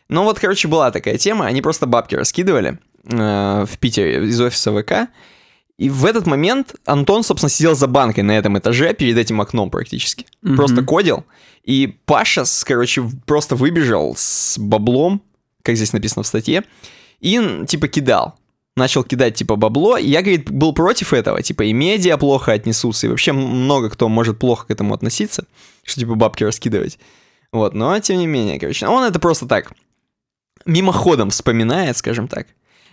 Ну вот, короче, была такая тема, они просто бабки раскидывали э, в Питере из офиса ВК. И в этот момент Антон, собственно, сидел за банкой на этом этаже, перед этим окном практически. Mm-hmm. Просто кодил. И Паша, короче, просто выбежал с баблом, как здесь написано в статье, и, типа, кидал. Начал кидать, типа, бабло. И я, говорит, был против этого. Типа, и медиа плохо отнесутся, и вообще много кто может плохо к этому относиться, что, типа, бабки раскидывать. Вот, но, тем не менее, короче, он это просто так, мимоходом вспоминает, скажем так.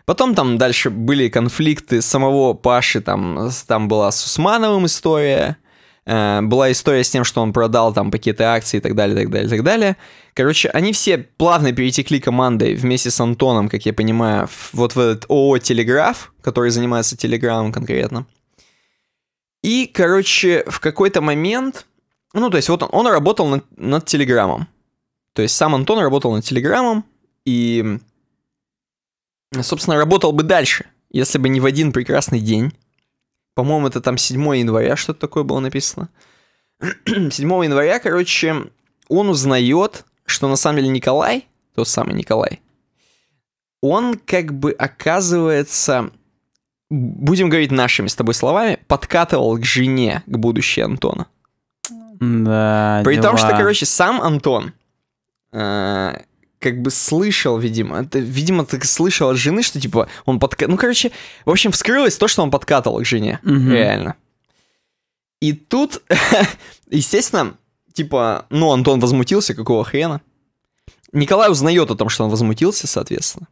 Потом там дальше были конфликты самого Паши, там, там была с Усмановым история, э, была история с тем, что он продал там пакеты акций и так далее, так далее, так далее. Короче, они все плавно перетекли командой вместе с Антоном, как я понимаю, вот в этот ООО «Телеграф», который занимается Телеграмом конкретно. И, короче, в какой-то момент, ну, то есть вот он, он работал над, над Телеграмом. То есть сам Антон работал над Телеграмом, и собственно, работал бы дальше, если бы не в один прекрасный день. По-моему, это там 7 января что-то такое было написано. 7 января, короче, он узнает, что на самом деле Николай, тот самый Николай, он как бы оказывается, будем говорить нашими с тобой словами, подкатывал к жене, к будущей Антона. Да, При дела. том, что, короче, сам Антон э, как бы слышал, видимо, это видимо, так слышал от жены, что типа он подкат... Ну, короче, в общем, вскрылось то, что он подкатывал к жене, угу. реально. И тут, естественно, типа, ну, Антон возмутился, какого хрена. Николай узнает о том, что он возмутился, соответственно.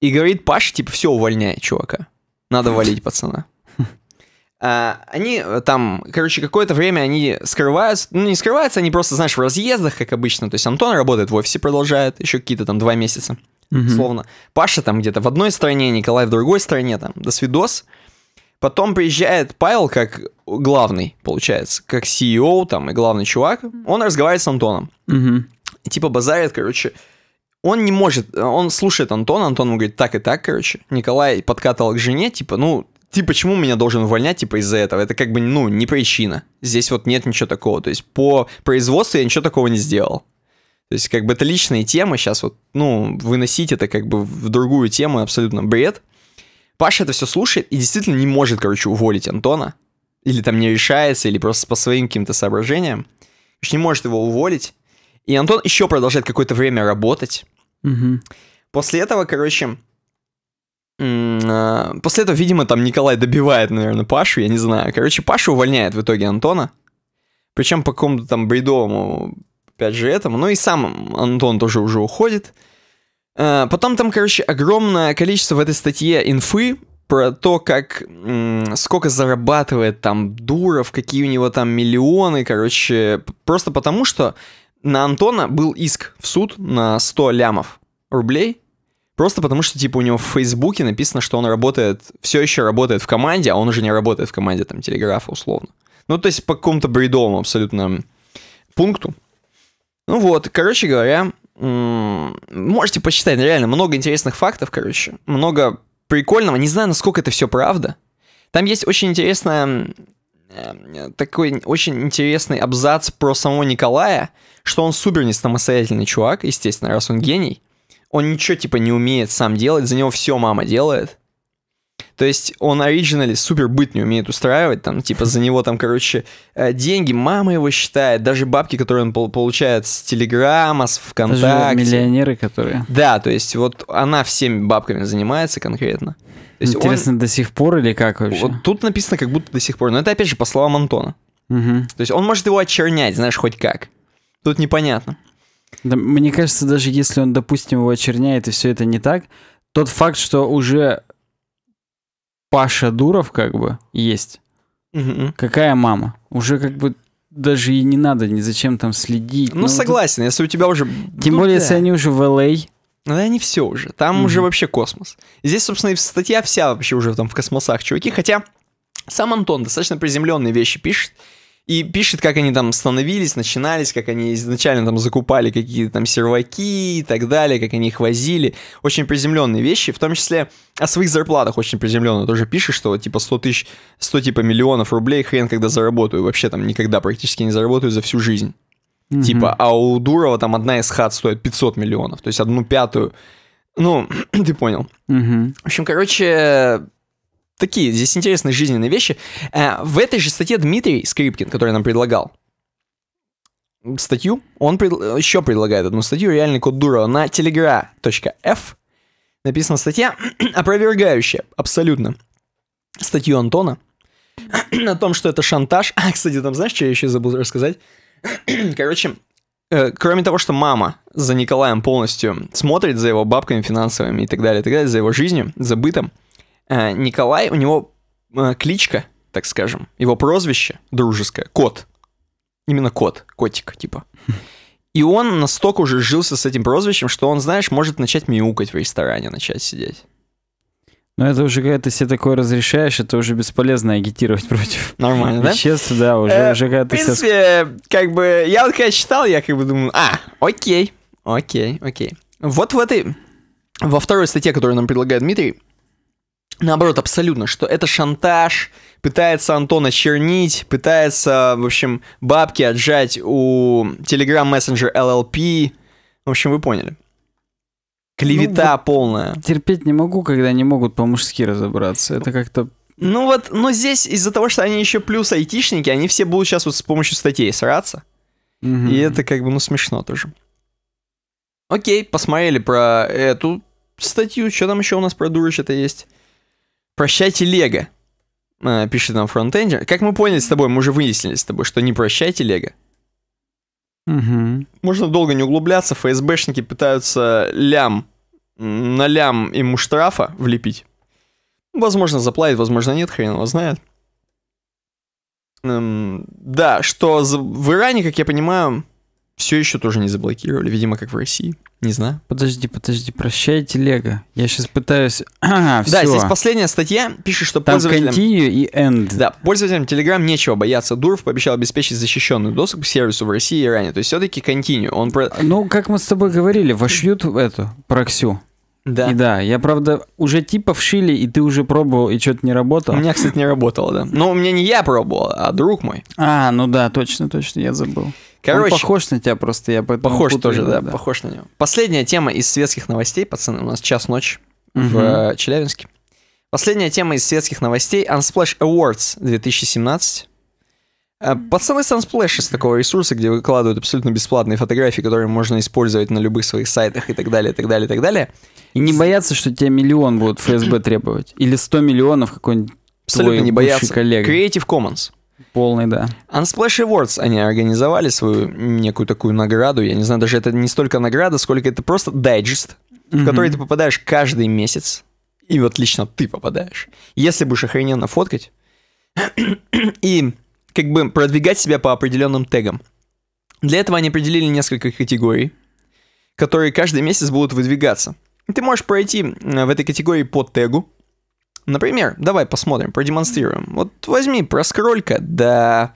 И говорит Паша, типа, все, увольняй чувака. Надо валить пацана. А, они э, там, короче, какое-то время они скрываются, ну не скрываются, они просто, знаешь, в разъездах, как обычно. То есть Антон работает в офисе, продолжает еще какие-то там два месяца, угу. словно. Паша там где-то в одной стране, Николай в другой стране, там, до свидос. Потом приезжает Павел как главный, получается, как CEO там и главный чувак. Он разговаривает с Антоном. Угу. Типа базарит, короче, он не может, он слушает Антона, Антон ему говорит так и так, короче. Николай подкатывал к жене, типа, ну, ты почему меня должен увольнять, типа, из-за этого? Это как бы, ну, не причина. Здесь вот нет ничего такого. То есть по производству я ничего такого не сделал. То есть, как бы, это личные темы сейчас вот, ну, выносить это как бы в другую тему абсолютно бред. Паша это все слушает и действительно не может, короче, уволить Антона. Или там не решается, или просто по своим каким-то соображениям. Короче, не может его уволить. И Антон еще продолжает какое-то время работать. Угу. После этого, короче, а, после этого, видимо, там Николай добивает, наверное, Пашу, я не знаю. Короче, Паша увольняет в итоге Антона. Причем по какому-то там бредовому, опять же, этому. Ну и сам Антон тоже уже уходит. А, потом там, короче, огромное количество в этой статье инфы про то, как сколько зарабатывает там Дуров, какие у него там миллионы, короче, просто потому что на Антона был иск в суд на 100 лямов рублей, Просто потому что, типа, у него в Фейсбуке написано, что он работает, все еще работает в команде, а он уже не работает в команде, там, Телеграфа, условно. Ну, то есть по какому-то бредовому абсолютно пункту. Ну вот, короче говоря, можете почитать, ну, реально, много интересных фактов, короче, много прикольного. Не знаю, насколько это все правда. Там есть очень интересная э, такой очень интересный абзац про самого Николая, что он супер не самостоятельный чувак, естественно, раз он гений он ничего типа не умеет сам делать, за него все мама делает. То есть он оригинально супер быт не умеет устраивать, там, типа, за него там, короче, э, деньги, мама его считает, даже бабки, которые он получает с Телеграма, с ВКонтакте. Даже миллионеры, которые. Да, то есть вот она всеми бабками занимается конкретно. То есть Интересно, он... до сих пор или как вообще? Вот тут написано, как будто до сих пор, но это опять же по словам Антона. Угу. То есть он может его очернять, знаешь, хоть как. Тут непонятно. Да, мне кажется, даже если он, допустим, его очерняет, и все это не так, тот факт, что уже Паша Дуров как бы есть, угу. какая мама? Уже как бы даже и не надо, ни зачем там следить. Ну, ну согласен, вот... если у тебя уже... Тем ну, более, да. если они уже в Л.А., ну, да, не все уже. Там mm-hmm. уже вообще космос. здесь, собственно, и статья вся вообще уже там в космосах, чуваки. Хотя сам Антон достаточно приземленные вещи пишет и пишет, как они там становились, начинались, как они изначально там закупали какие-то там серваки и так далее, как они их возили. Очень приземленные вещи, в том числе о своих зарплатах очень приземленно тоже пишет, что типа 100 тысяч, 100 типа миллионов рублей хрен когда заработаю, вообще там никогда практически не заработаю за всю жизнь. Mm-hmm. Типа, а у Дурова там одна из хат стоит 500 миллионов, то есть одну пятую. Ну, ты понял. Mm-hmm. В общем, короче, такие здесь интересные жизненные вещи. Э, в этой же статье Дмитрий Скрипкин, который нам предлагал статью, он пред... еще предлагает одну статью «Реальный код дура на telegra.f. Написана статья, опровергающая абсолютно статью Антона о том, что это шантаж. А, кстати, там знаешь, что я еще забыл рассказать? Короче, э, кроме того, что мама за Николаем полностью смотрит за его бабками финансовыми и так далее, и так далее, за его жизнью, за Э, Николай, у него э, кличка, так скажем, его прозвище дружеское, кот. Именно кот, котик, типа. И он настолько уже жился с этим прозвищем, что он, знаешь, может начать мяукать в ресторане, начать сидеть. Ну, это уже, когда ты себе такое разрешаешь, это уже бесполезно агитировать против. Нормально, да? Честно, да, уже, э, уже когда ты... В принципе, как бы, я вот когда читал, я как бы думаю, а, окей, окей, окей. Вот в этой, во второй статье, которую нам предлагает Дмитрий, наоборот, абсолютно, что это шантаж, пытается Антона чернить, пытается, в общем, бабки отжать у Telegram Messenger LLP. В общем, вы поняли. Клевета ну, вот полная. Терпеть не могу, когда не могут по-мужски разобраться. Это как-то ну вот, но здесь из-за того, что они еще плюс айтишники, они все будут сейчас вот с помощью статей сраться. Угу. И это как бы, ну, смешно тоже. Окей, посмотрели про эту статью. Что там еще у нас про дурочь это есть? Прощайте Лего, э, пишет нам фронтендер. Как мы поняли с тобой, мы уже выяснили с тобой, что не прощайте Лего. Угу. Можно долго не углубляться, ФСБшники пытаются лям, на лям ему штрафа влепить. Ну, возможно, заплатит, возможно, нет, хрен его знает. Эм, да, что в Иране, как я понимаю, все еще тоже не заблокировали, видимо, как в России. Не знаю. Подожди, подожди, прощай, телега. Я сейчас пытаюсь... А, все. Да, здесь последняя статья пишет, что Там пользователям... continue и end. Да, пользователям Telegram нечего бояться. Дуров пообещал обеспечить защищенный доступ к сервису в России и ранее. То есть все-таки continue. Он про... Ну, как мы с тобой говорили, вошьют эту проксю. Да. И да, я правда уже типа вшили, и ты уже пробовал, и что-то не работало. У меня, кстати, не работало, да. Но у меня не я пробовал, а друг мой. А, ну да, точно, точно, я забыл. Короче, он похож на тебя просто, я поэтому Похож путаю, тоже, да, да, похож на него. Последняя тема из светских новостей, пацаны, у нас час ночи угу. в э, Челябинске. Последняя тема из светских новостей Unsplash Awards 2017. Э, пацаны с Unsplash из такого ресурса, где выкладывают абсолютно бесплатные фотографии, которые можно использовать на любых своих сайтах и так далее, и так далее, и так далее. И не боятся, что тебе миллион будут ФСБ требовать. Или 100 миллионов какой-нибудь Абсолютно не боятся. Коллега. Creative Commons. Полный, да. Unsplash Awards они организовали свою некую такую награду. Я не знаю, даже это не столько награда, сколько это просто дайджест, mm-hmm. в который ты попадаешь каждый месяц. И вот лично ты попадаешь. Если будешь охрененно фоткать и как бы продвигать себя по определенным тегам. Для этого они определили несколько категорий, которые каждый месяц будут выдвигаться. Ты можешь пройти э, в этой категории по тегу, Например, давай посмотрим, продемонстрируем. Вот возьми проскролька до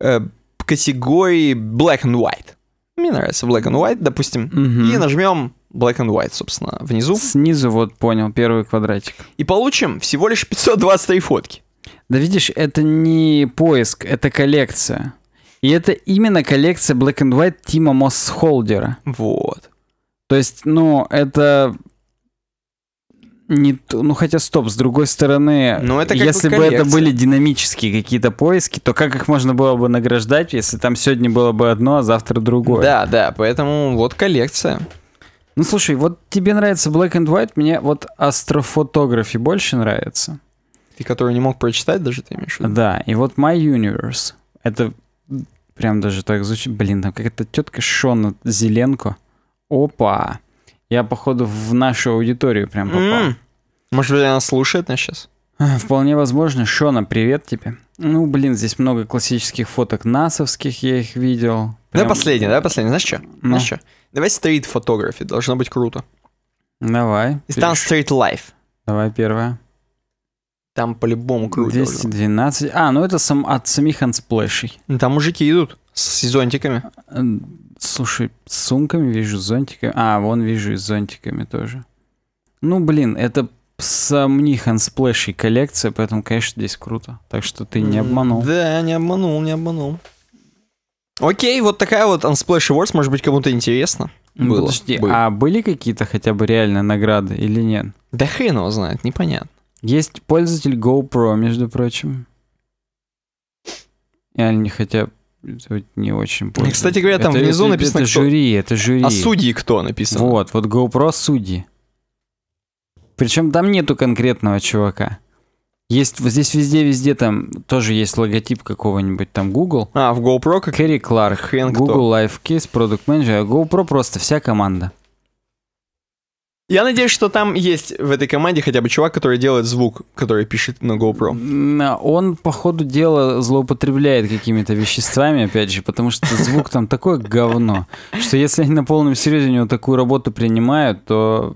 э, категории Black and White. Мне нравится Black and White, допустим. Угу. И нажмем Black and White, собственно, внизу. Снизу, вот понял, первый квадратик. И получим всего лишь 523 фотки. Да видишь, это не поиск, это коллекция. И это именно коллекция Black and White Тима Мосхолдера. Вот. То есть, ну, это не, ну хотя стоп, с другой стороны, ну, это если бы, бы это были динамические какие-то поиски, то как их можно было бы награждать, если там сегодня было бы одно, а завтра другое? Да, да, поэтому вот коллекция. Ну слушай, вот тебе нравится Black and White, мне вот астрофотографии больше нравится. Ты который не мог прочитать даже, ты имеешь в виду? Да, и вот My Universe, это прям даже так звучит, блин, там какая-то тетка Шона Зеленко. Опа! Я, походу, в нашу аудиторию прям попал. м Может быть, она слушает нас сейчас? Вполне возможно. Шона, привет тебе. Ну, блин, здесь много классических фоток насовских, я их видел. Прям... Давай последний, давай последний. Знаешь что? Ну. Знаешь что? Давай стрит фотографии, должно быть круто. Давай. И там стрит лайф. Давай первое. Там по-любому круто. 212. Должно. А, ну это сам, от самих ансплэшей. Там мужики идут с сезонтиками. Э, Слушай, с сумками вижу, с зонтиками. А, вон вижу и с зонтиками тоже. Ну, блин, это сомни хансплэш и коллекция, поэтому, конечно, здесь круто. Так что ты не обманул. Да, не обманул, не обманул. Окей, вот такая вот Unsplash Awards, может быть, кому-то интересно. Ну, было. Подожди, было. а были какие-то хотя бы реальные награды или нет? Да хрен его знает, непонятно. Есть пользователь GoPro, между прочим. И они хотя это не очень понял. Кстати говоря, там это, внизу это, написано это кто? жюри, это жюри. А судьи кто написано? Вот, вот GoPro судьи. Причем там нету конкретного чувака. Есть вот здесь везде-везде там тоже есть логотип какого-нибудь там Google. А, в GoPro как? Кэрри Кларк, Хрен Google кто? Life Case, Product Manager, а GoPro просто вся команда. Я надеюсь, что там есть в этой команде хотя бы чувак, который делает звук, который пишет на GoPro. А он, по ходу дела, злоупотребляет какими-то веществами, опять же, потому что звук там такое говно, что если они на полном серьезе у него такую работу принимают, то...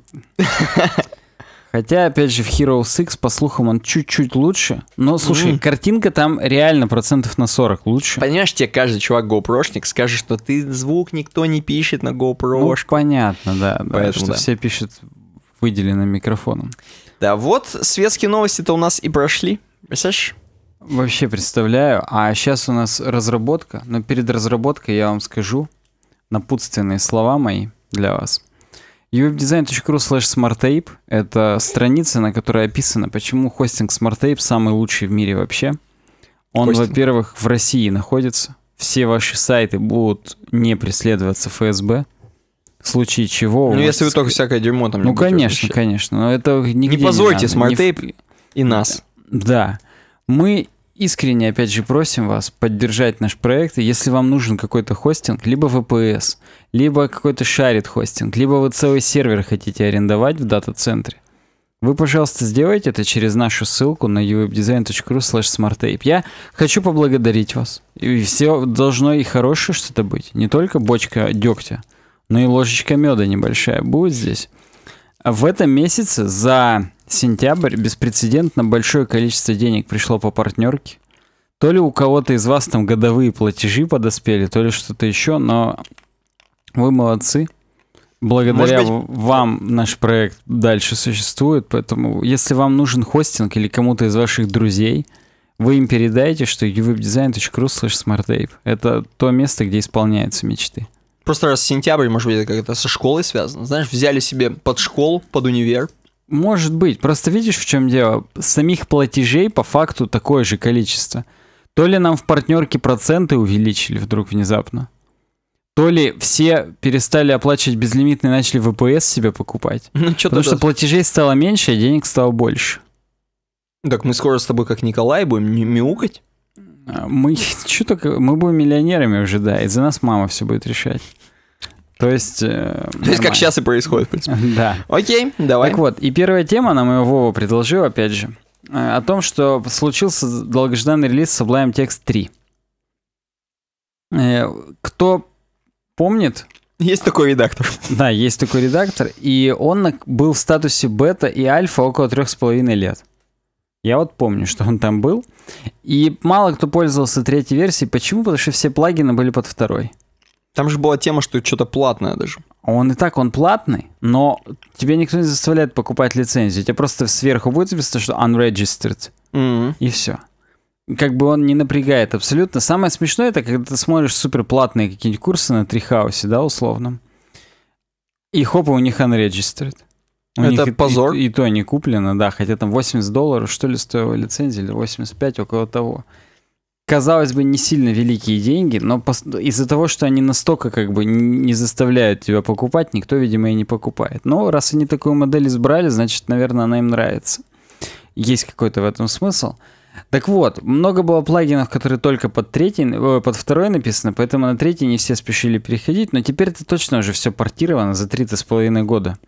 Хотя, опять же, в Heroes X, по слухам, он чуть-чуть лучше. Но, слушай, mm. картинка там реально процентов на 40 лучше. Понимаешь, тебе каждый чувак GoPro-шник скажет, что ты звук никто не пишет на GoPro. Ну, понятно, да. Поэтому, да что да. все пишут выделенным микрофоном. Да, вот светские новости-то у нас и прошли. Представляешь? Вообще представляю. А сейчас у нас разработка. Но перед разработкой я вам скажу напутственные слова мои для вас uwebdesign.ru slash smarttape — это страница, на которой описано, почему хостинг SmartTape самый лучший в мире вообще. Он, во-первых, в России находится. Все ваши сайты будут не преследоваться ФСБ. В случае чего... Ну, если вы только всякое дерьмо там... Ну, конечно, конечно. Но это Не позорьте SmartTape не... и нас. Да. Мы искренне, опять же, просим вас поддержать наш проект. И если вам нужен какой-то хостинг, либо VPS, либо какой-то шарит хостинг, либо вы целый сервер хотите арендовать в дата-центре, вы, пожалуйста, сделайте это через нашу ссылку на uwebdesign.ru smarttape. Я хочу поблагодарить вас. И все должно и хорошее что-то быть. Не только бочка дегтя, но и ложечка меда небольшая будет здесь. А в этом месяце за сентябрь беспрецедентно большое количество денег пришло по партнерке. То ли у кого-то из вас там годовые платежи подоспели, то ли что-то еще, но вы молодцы. Благодаря быть... вам наш проект дальше существует, поэтому если вам нужен хостинг или кому-то из ваших друзей, вы им передаете, что uwebdesign.ru slash smartape. Это то место, где исполняются мечты. Просто раз сентябрь, может быть, это как-то со школой связано. Знаешь, взяли себе под школу, под универ, может быть, просто видишь, в чем дело? Самих платежей по факту такое же количество. То ли нам в партнерке проценты увеличили вдруг внезапно, то ли все перестали оплачивать безлимитный и начали ВПС себе покупать. Ну, что Потому что это... платежей стало меньше, а денег стало больше. Так мы скоро с тобой, как Николай, будем ми- мяукать? А, мы, что мы будем миллионерами уже, да, и за нас мама все будет решать. То есть... Э, То нормально. есть как сейчас и происходит, в принципе. Да. Окей, давай. Так вот, и первая тема, нам ее Вова предложил, опять же, э, о том, что случился долгожданный релиз Sublime Text 3. Э, кто помнит... Есть такой редактор. Да, есть такой редактор, и он был в статусе бета и альфа около трех с половиной лет. Я вот помню, что он там был. И мало кто пользовался третьей версией. Почему? Потому что все плагины были под второй. Там же была тема, что что-то платное даже. Он и так, он платный, но тебе никто не заставляет покупать лицензию. Тебе просто сверху будет написано, что unregistered. Mm-hmm. И все. Как бы он не напрягает абсолютно. Самое смешное, это когда ты смотришь суперплатные какие-нибудь курсы на Трихаусе, да, условно. И хопа, у них unregistered. У это них позор. И, и, и то не куплено, да, хотя там 80 долларов, что ли, стоила лицензия, или 85, около того казалось бы, не сильно великие деньги, но из-за того, что они настолько как бы не заставляют тебя покупать, никто, видимо, и не покупает. Но раз они такую модель избрали, значит, наверное, она им нравится. Есть какой-то в этом смысл. Так вот, много было плагинов, которые только под третий, под второй написано, поэтому на третий не все спешили переходить, но теперь это точно уже все портировано за три с половиной года.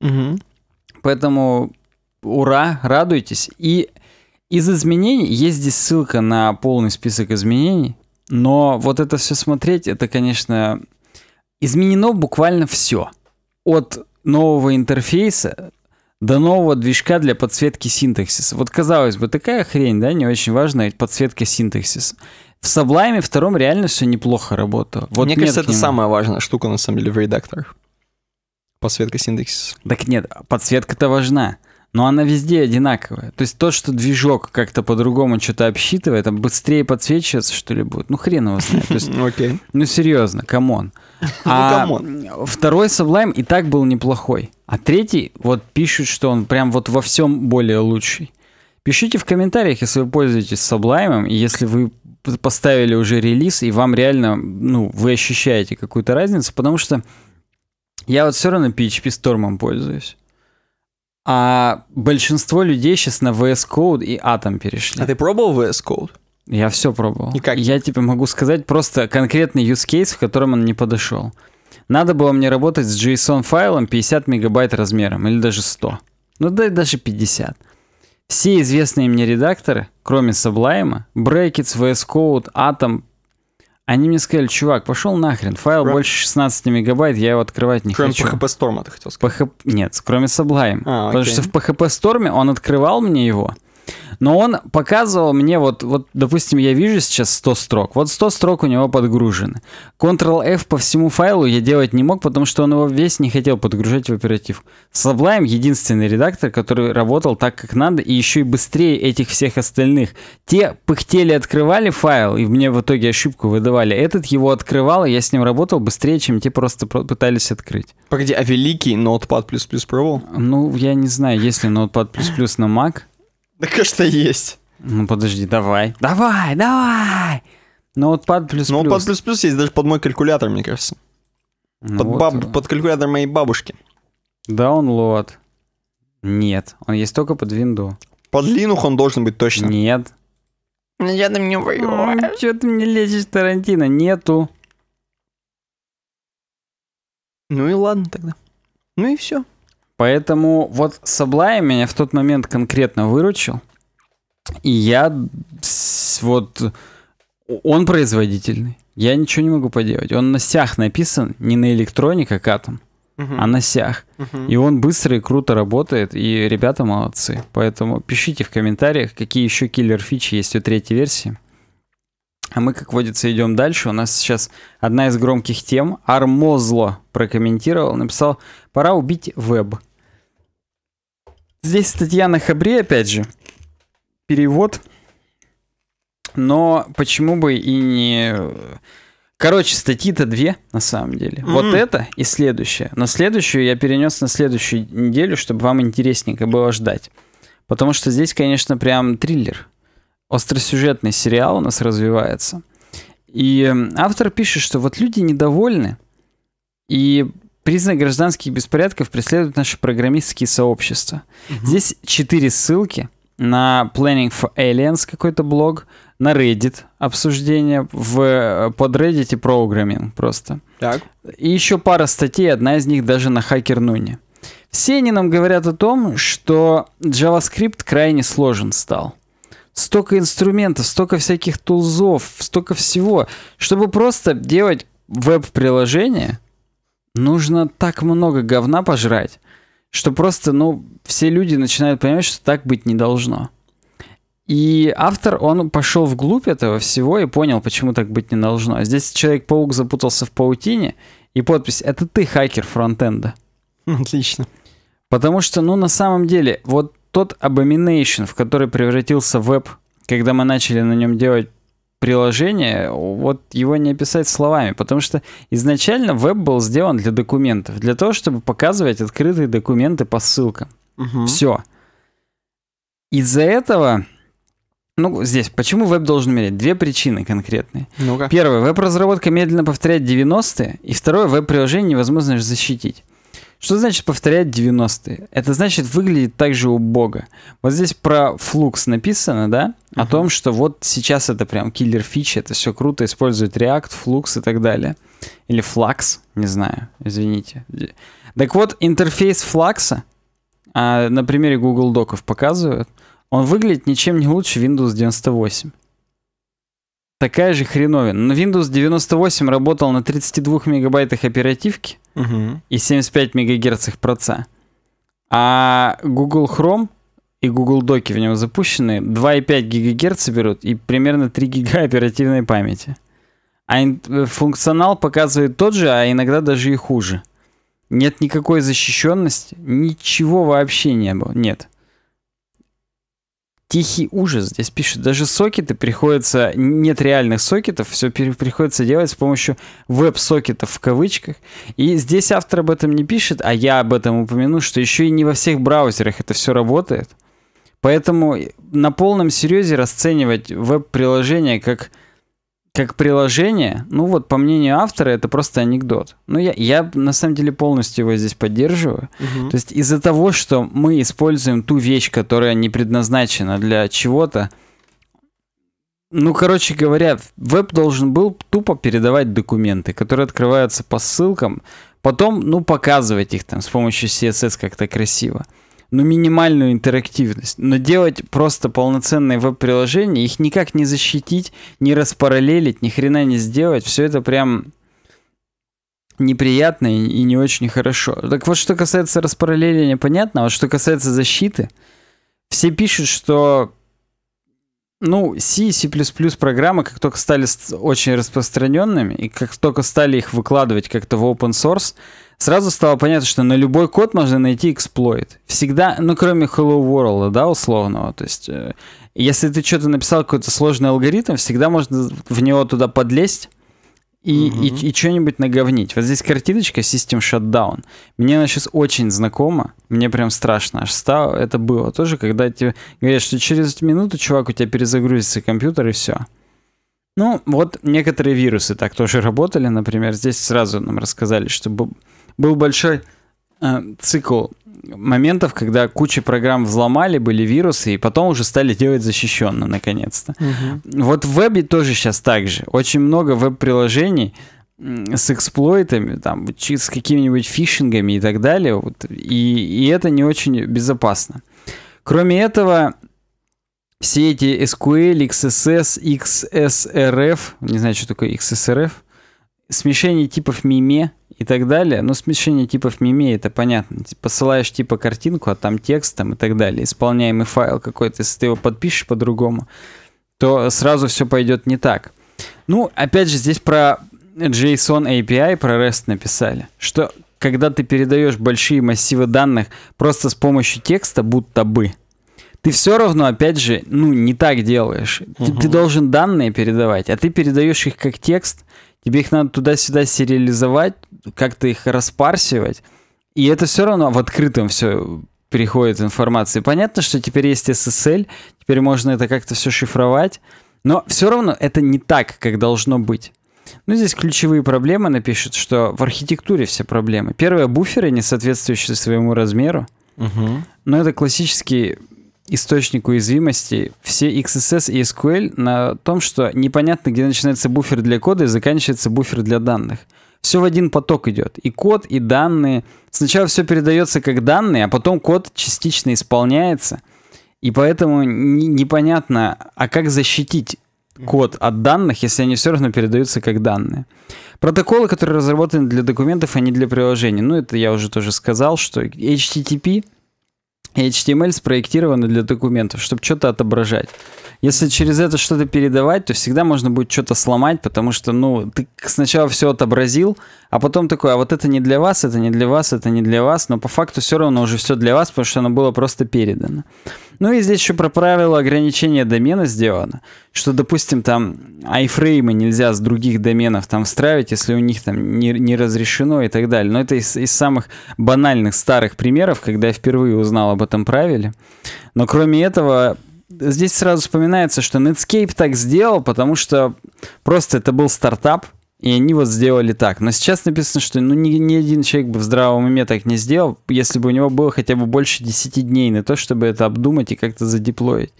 Угу. Поэтому ура, радуйтесь. И из изменений, есть здесь ссылка на полный список изменений, но вот это все смотреть, это, конечно, изменено буквально все. От нового интерфейса до нового движка для подсветки синтаксиса. Вот казалось бы, такая хрень, да, не очень важная подсветка синтаксиса. В Sublime втором реально все неплохо работало. Вот Мне кажется, это самая важная штука, на самом деле, в редакторах. Подсветка синтаксиса. Так нет, подсветка-то важна но она везде одинаковая. То есть то, что движок как-то по-другому что-то обсчитывает, там быстрее подсвечивается, что ли, будет. Ну, хрен его знает. То есть, okay. Ну, серьезно, камон. Ну, а второй Sublime и так был неплохой. А третий, вот пишут, что он прям вот во всем более лучший. Пишите в комментариях, если вы пользуетесь Sublime, и если вы поставили уже релиз, и вам реально, ну, вы ощущаете какую-то разницу, потому что я вот все равно PHP Storm пользуюсь. А большинство людей сейчас на VS Code и Atom перешли. А ты пробовал VS Code? Я все пробовал. И как? Я тебе типа, могу сказать просто конкретный use case, в котором он не подошел. Надо было мне работать с JSON файлом 50 мегабайт размером, или даже 100. Ну да, даже 50. Все известные мне редакторы, кроме Sublime, Breakits, VS Code, Atom, они мне сказали, чувак, пошел нахрен, файл Рап... больше 16 мегабайт, я его открывать не кроме хочу. Кроме PHP Storm, ты хотел сказать? PHP... Нет, кроме Sublime. А, окей. Потому что в PHP Storm он открывал мне его, но он показывал мне вот, вот, допустим, я вижу сейчас 100 строк, вот 100 строк у него подгружены. Ctrl-F по всему файлу я делать не мог, потому что он его весь не хотел подгружать в оперативку. Sublime единственный редактор, который работал так, как надо, и еще и быстрее этих всех остальных. Те пыхтели открывали файл, и мне в итоге ошибку выдавали. Этот его открывал, и я с ним работал быстрее, чем те просто пытались открыть. Погоди, а великий Notepad++ пробовал? Ну, я не знаю, есть ли Notepad++ на Mac. Да, конечно, есть. Ну, подожди, давай. Давай, давай! Ну, вот под плюс Ну, под плюс плюс есть даже под мой калькулятор, мне кажется. Ну, под, вот баб... Он. Э. под калькулятор моей бабушки. Download. Нет, он есть только под винду. Под Linux он должен быть точно. Нет. Ну, я на меня воюю. Че ты мне лезешь, Тарантино? Нету. Ну и ладно тогда. Ну и все. Поэтому вот Sublime меня в тот момент конкретно выручил. И я вот... Он производительный. Я ничего не могу поделать. Он на сях написан, не на электроника как атом, угу. а на сях. Угу. И он быстро и круто работает, и ребята молодцы. Поэтому пишите в комментариях, какие еще киллер-фичи есть у третьей версии. А мы, как водится, идем дальше. У нас сейчас одна из громких тем. Армозло прокомментировал, написал, пора убить веб. Здесь статья на Хабре, опять же, перевод, но почему бы и не... Э, короче, статьи-то две, на самом деле. Mm-hmm. Вот это и следующее. Но следующую я перенес на следующую неделю, чтобы вам интересненько было ждать. Потому что здесь, конечно, прям триллер. Остросюжетный сериал у нас развивается. И автор пишет, что вот люди недовольны, и Признак гражданских беспорядков преследуют наши программистские сообщества. Угу. Здесь четыре ссылки на Planning for Aliens какой-то блог, на Reddit обсуждение, в э, под Reddit и программинг просто. Так. И еще пара статей, одна из них даже на Hacker Nune. Все они нам говорят о том, что JavaScript крайне сложен стал. Столько инструментов, столько всяких тулзов, столько всего. Чтобы просто делать веб-приложение, нужно так много говна пожрать, что просто, ну, все люди начинают понимать, что так быть не должно. И автор, он пошел вглубь этого всего и понял, почему так быть не должно. Здесь Человек-паук запутался в паутине, и подпись «Это ты хакер фронтенда». Отлично. Потому что, ну, на самом деле, вот тот Abomination, в который превратился веб, когда мы начали на нем делать приложение, вот его не описать словами, потому что изначально веб был сделан для документов, для того, чтобы показывать открытые документы по ссылкам. Угу. Все. Из-за этого ну, здесь, почему веб должен умереть? Две причины конкретные. ну -ка. Первое, веб-разработка медленно повторяет 90-е, и второе, веб-приложение невозможно же защитить. Что значит повторять 90-е? Это значит выглядит так же убого. Вот здесь про флукс написано, да? О uh-huh. том, что вот сейчас это прям киллер фич, это все круто, используют React, Flux и так далее. Или Flux, не знаю, извините. Так вот, интерфейс Flux, а, на примере Google Доков показывают, он выглядит ничем не лучше Windows 98 такая же хреновина. Но Windows 98 работал на 32 мегабайтах оперативки угу. и 75 мегагерцах проца. А Google Chrome и Google Доки в нем запущены 2,5 гигагерца берут и примерно 3 гига оперативной памяти. А э, функционал показывает тот же, а иногда даже и хуже. Нет никакой защищенности, ничего вообще не было. Нет тихий ужас. Здесь пишут, даже сокеты приходится, нет реальных сокетов, все приходится делать с помощью веб-сокетов в кавычках. И здесь автор об этом не пишет, а я об этом упомяну, что еще и не во всех браузерах это все работает. Поэтому на полном серьезе расценивать веб-приложение как как приложение, ну вот по мнению автора это просто анекдот. Ну я, я на самом деле полностью его здесь поддерживаю. Угу. То есть из-за того, что мы используем ту вещь, которая не предназначена для чего-то, ну короче говоря, веб должен был тупо передавать документы, которые открываются по ссылкам, потом, ну показывать их там с помощью CSS как-то красиво. Угу ну, минимальную интерактивность. Но делать просто полноценные веб-приложения, их никак не защитить, не распараллелить, ни хрена не сделать. Все это прям неприятно и не очень хорошо. Так вот, что касается распараллеления, понятно. А вот что касается защиты, все пишут, что ну, C и C++ программы, как только стали очень распространенными, и как только стали их выкладывать как-то в open source, сразу стало понятно, что на любой код можно найти эксплойт. Всегда, ну, кроме Hello World, да, условного. То есть, э, если ты что-то написал, какой-то сложный алгоритм, всегда можно в него туда подлезть и, угу. и, и что-нибудь наговнить. Вот здесь картиночка System Shutdown. Мне она сейчас очень знакома. Мне прям страшно аж стало. Это было тоже, когда тебе говорят, что через минуту, чувак, у тебя перезагрузится компьютер и все. Ну, вот некоторые вирусы так тоже работали, например. Здесь сразу нам рассказали, чтобы был большой э, цикл моментов, когда куча программ взломали, были вирусы, и потом уже стали делать защищенно, наконец-то. Угу. Вот в вебе тоже сейчас так же. Очень много веб-приложений с эксплойтами, там, с какими-нибудь фишингами и так далее. Вот, и, и это не очень безопасно. Кроме этого, все эти SQL, XSS, XSRF, не знаю, что такое XSRF, смешение типов MIME и так далее. но смещение типов меме это понятно. Типа, посылаешь типа картинку, а там текст там, и так далее. Исполняемый файл какой-то, если ты его подпишешь по-другому, то сразу все пойдет не так. Ну, опять же, здесь про JSON API, про REST написали, что когда ты передаешь большие массивы данных просто с помощью текста, будто бы, ты все равно, опять же, ну, не так делаешь. Угу. Ты, ты должен данные передавать, а ты передаешь их как текст, тебе их надо туда-сюда сериализовать, как-то их распарсивать. И это все равно в открытом все переходит информация. Понятно, что теперь есть SSL, теперь можно это как-то все шифровать, но все равно это не так, как должно быть. Ну, здесь ключевые проблемы напишут, что в архитектуре все проблемы. Первое, буферы, не соответствующие своему размеру. Угу. Но это классический источник уязвимости. Все XSS и SQL на том, что непонятно, где начинается буфер для кода и заканчивается буфер для данных все в один поток идет. И код, и данные. Сначала все передается как данные, а потом код частично исполняется. И поэтому не, непонятно, а как защитить код от данных, если они все равно передаются как данные. Протоколы, которые разработаны для документов, а не для приложений. Ну, это я уже тоже сказал, что HTTP HTML спроектированы для документов, чтобы что-то отображать. Если через это что-то передавать, то всегда можно будет что-то сломать, потому что, ну, ты сначала все отобразил, а потом такой, а вот это не для вас, это не для вас, это не для вас, но по факту все равно уже все для вас, потому что оно было просто передано. Ну и здесь еще про правило ограничения домена сделано, что, допустим, там айфреймы нельзя с других доменов там встраивать, если у них там не, не разрешено и так далее. Но это из, из самых банальных старых примеров, когда я впервые узнал об этом правиле. Но кроме этого, здесь сразу вспоминается, что Netscape так сделал, потому что просто это был стартап, и они вот сделали так. Но сейчас написано, что ну, ни, ни один человек бы в здравом уме так не сделал, если бы у него было хотя бы больше 10 дней на то, чтобы это обдумать и как-то задеплоить.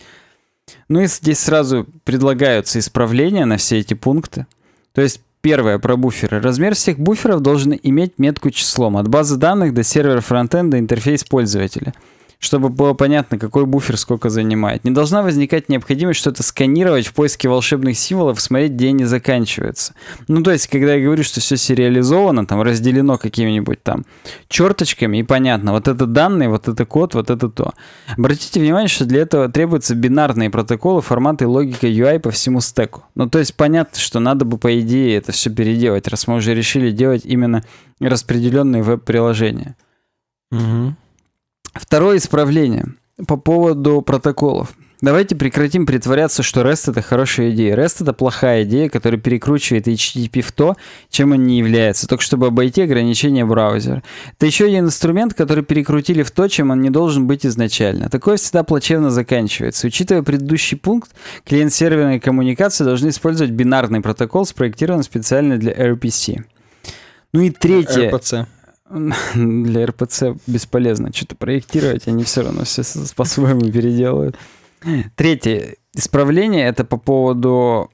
Ну и здесь сразу предлагаются исправления на все эти пункты. То есть первое про буферы. Размер всех буферов должен иметь метку числом от базы данных до сервера фронтенда интерфейс пользователя – чтобы было понятно, какой буфер сколько занимает. Не должна возникать необходимость что-то сканировать в поиске волшебных символов, смотреть, где они заканчиваются. Ну, то есть, когда я говорю, что все сериализовано, там разделено какими-нибудь там черточками, и понятно, вот это данные, вот это код, вот это то. Обратите внимание, что для этого требуются бинарные протоколы, форматы логика UI по всему стеку. Ну, то есть, понятно, что надо бы, по идее, это все переделать, раз мы уже решили делать именно распределенные веб-приложения. Угу. Второе исправление по поводу протоколов. Давайте прекратим притворяться, что REST это хорошая идея. REST это плохая идея, которая перекручивает HTTP в то, чем он не является, только чтобы обойти ограничения браузера. Это еще один инструмент, который перекрутили в то, чем он не должен быть изначально. Такое всегда плачевно заканчивается. Учитывая предыдущий пункт, клиент-серверные коммуникации должны использовать бинарный протокол, спроектирован специально для RPC. Ну и третье. RPC. для РПЦ бесполезно что-то проектировать, они все равно все по-своему переделают. Третье исправление это по поводу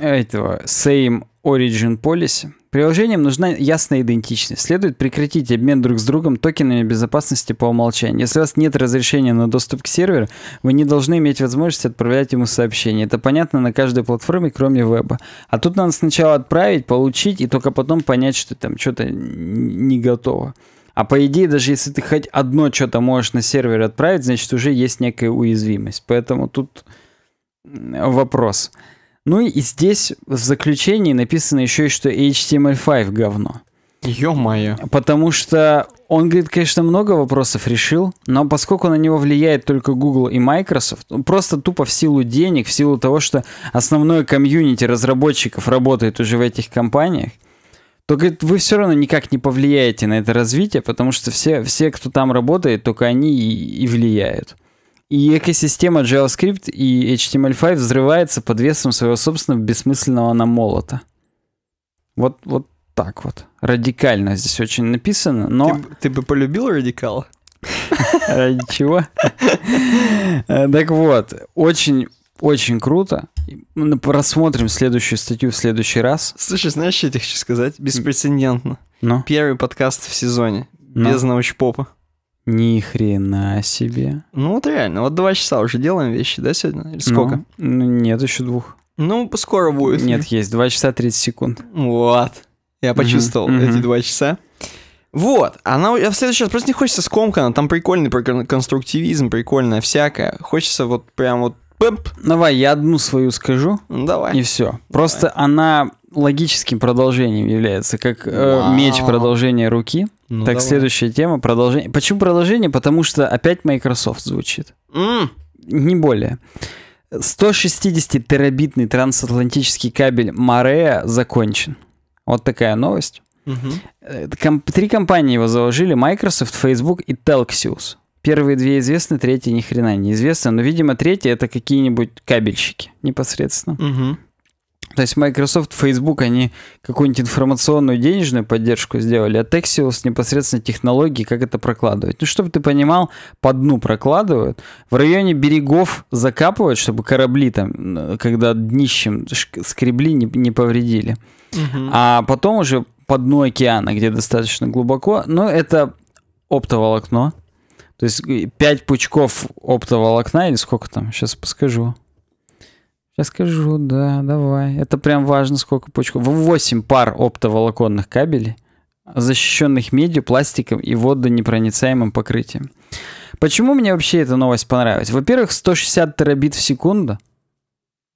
этого same origin policy. Приложениям нужна ясная идентичность. Следует прекратить обмен друг с другом токенами безопасности по умолчанию. Если у вас нет разрешения на доступ к серверу, вы не должны иметь возможность отправлять ему сообщения. Это понятно на каждой платформе, кроме веба. А тут надо сначала отправить, получить и только потом понять, что там что-то не готово. А по идее, даже если ты хоть одно что-то можешь на сервер отправить, значит уже есть некая уязвимость. Поэтому тут вопрос. Вопрос. Ну и здесь в заключении написано еще и, что HTML5 говно. Ё-моё. Потому что он, говорит, конечно, много вопросов решил, но поскольку на него влияет только Google и Microsoft, ну, просто тупо в силу денег, в силу того, что основное комьюнити разработчиков работает уже в этих компаниях, то, говорит, вы все равно никак не повлияете на это развитие, потому что все, все кто там работает, только они и, и влияют. И экосистема JavaScript и HTML5 взрывается под весом своего собственного бессмысленного намолота. Вот, вот так вот. Радикально здесь очень написано, но... Ты, ты бы полюбил радикала? Ради чего? Так вот, очень, очень круто. Мы ну, рассмотрим следующую статью в следующий раз. Слушай, знаешь, что я тебе хочу сказать? Беспрецедентно. Но? Ну? Первый подкаст в сезоне. Но? Ну? Без научпопа. Ни хрена себе. Ну вот реально, вот два часа уже делаем вещи, да, сегодня? Или сколько? Ну, нет, еще двух. Ну, скоро будет. Нет, есть два часа 30 секунд. Вот. Я почувствовал угу, эти два часа. Вот, она я в следующий раз просто не хочется скомкана, там прикольный конструктивизм, прикольное всякое. Хочется вот прям вот Пэп. Давай, я одну свою скажу. Ну, давай. И все. Просто она логическим продолжением является, как э, меч продолжение руки. Ну, так, давай. следующая тема продолжение. Почему продолжение? Потому что опять Microsoft звучит. Mm. Не более. 160 терабитный трансатлантический кабель Марея закончен. Вот такая новость. Угу. Комп- три компании его заложили: Microsoft, Facebook и Telxius. Первые две известны, третья ни хрена не известна Но, видимо, третья это какие-нибудь кабельщики непосредственно. Угу. То есть Microsoft, Facebook, они какую-нибудь информационную денежную поддержку сделали, а Texios непосредственно технологии, как это прокладывать. Ну, чтобы ты понимал, по дну прокладывают, в районе берегов закапывают, чтобы корабли там, когда днищем скребли, не, не повредили. Угу. А потом уже по дну океана, где достаточно глубоко, ну, это оптоволокно. То есть 5 э, пучков оптоволокна или сколько там, сейчас подскажу. Сейчас скажу, да, давай. Это прям важно, сколько пучков. 8 пар оптоволоконных кабелей, защищенных медью, пластиком и водонепроницаемым покрытием. Почему мне вообще эта новость понравилась? Во-первых, 160 терабит в секунду.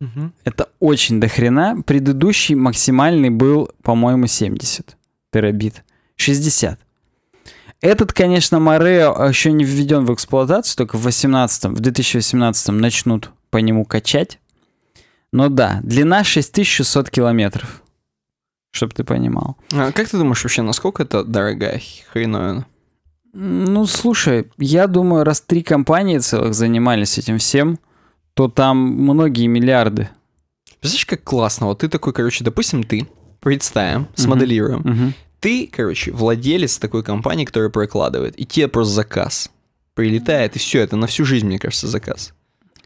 Угу. Это очень дохрена. Предыдущий максимальный был, по-моему, 70 терабит. 60. Этот, конечно, Морео а, еще не введен в эксплуатацию, только в 18 в 2018 начнут по нему качать. Ну да, длина 6600 километров. Чтобы ты понимал. А как ты думаешь вообще, насколько это дорогая хреновина? Ну, слушай, я думаю, раз три компании целых занимались этим всем, то там многие миллиарды. Представляешь, как классно. Вот ты такой, короче, допустим, ты, представим, смоделируем. Uh-huh. Uh-huh. Ты, короче, владелец такой компании, которая прокладывает, и тебе просто заказ прилетает, и все, это на всю жизнь, мне кажется, заказ.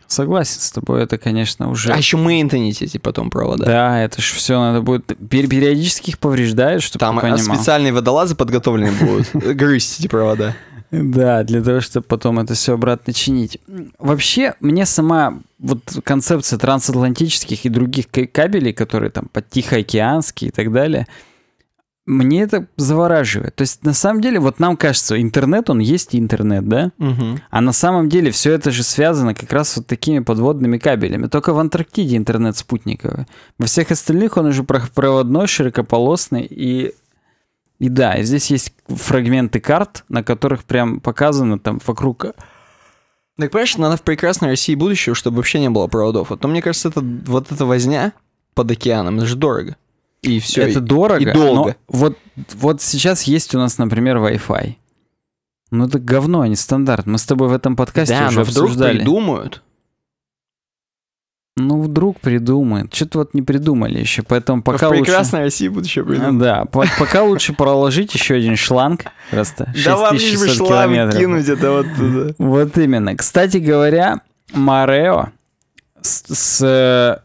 Согласен с тобой, это, конечно, уже... А еще мейнтенить эти потом провода. Да, это же все надо будет... Периодически их повреждают, чтобы Там понимал. А специальные водолазы подготовлены будут э, грызть эти провода. Да, для того, чтобы потом это все обратно чинить. Вообще, мне сама вот концепция трансатлантических и других кабелей, которые там под Тихоокеанские и так далее, мне это завораживает. То есть, на самом деле, вот нам кажется, интернет, он есть интернет, да? Угу. А на самом деле все это же связано как раз вот такими подводными кабелями. Только в Антарктиде интернет спутниковый. Во всех остальных он уже проводной, широкополосный. И, и да, здесь есть фрагменты карт, на которых прям показано там вокруг так ну, понимаешь, надо в прекрасной России будущего, чтобы вообще не было проводов. А то, мне кажется, это, вот эта возня под океаном, это же дорого. И все. Это дорого. И долго. вот, вот сейчас есть у нас, например, Wi-Fi. Ну это говно, а не стандарт. Мы с тобой в этом подкасте да, уже но вдруг обсуждали. придумают. Ну, вдруг придумают. Что-то вот не придумали еще, поэтому ну, пока лучше... прекрасной России будущее ну придумают. Да, пока лучше проложить еще один шланг. Просто Да вам лишь бы шланг кинуть это вот туда. Вот именно. Кстати говоря, Марео с э,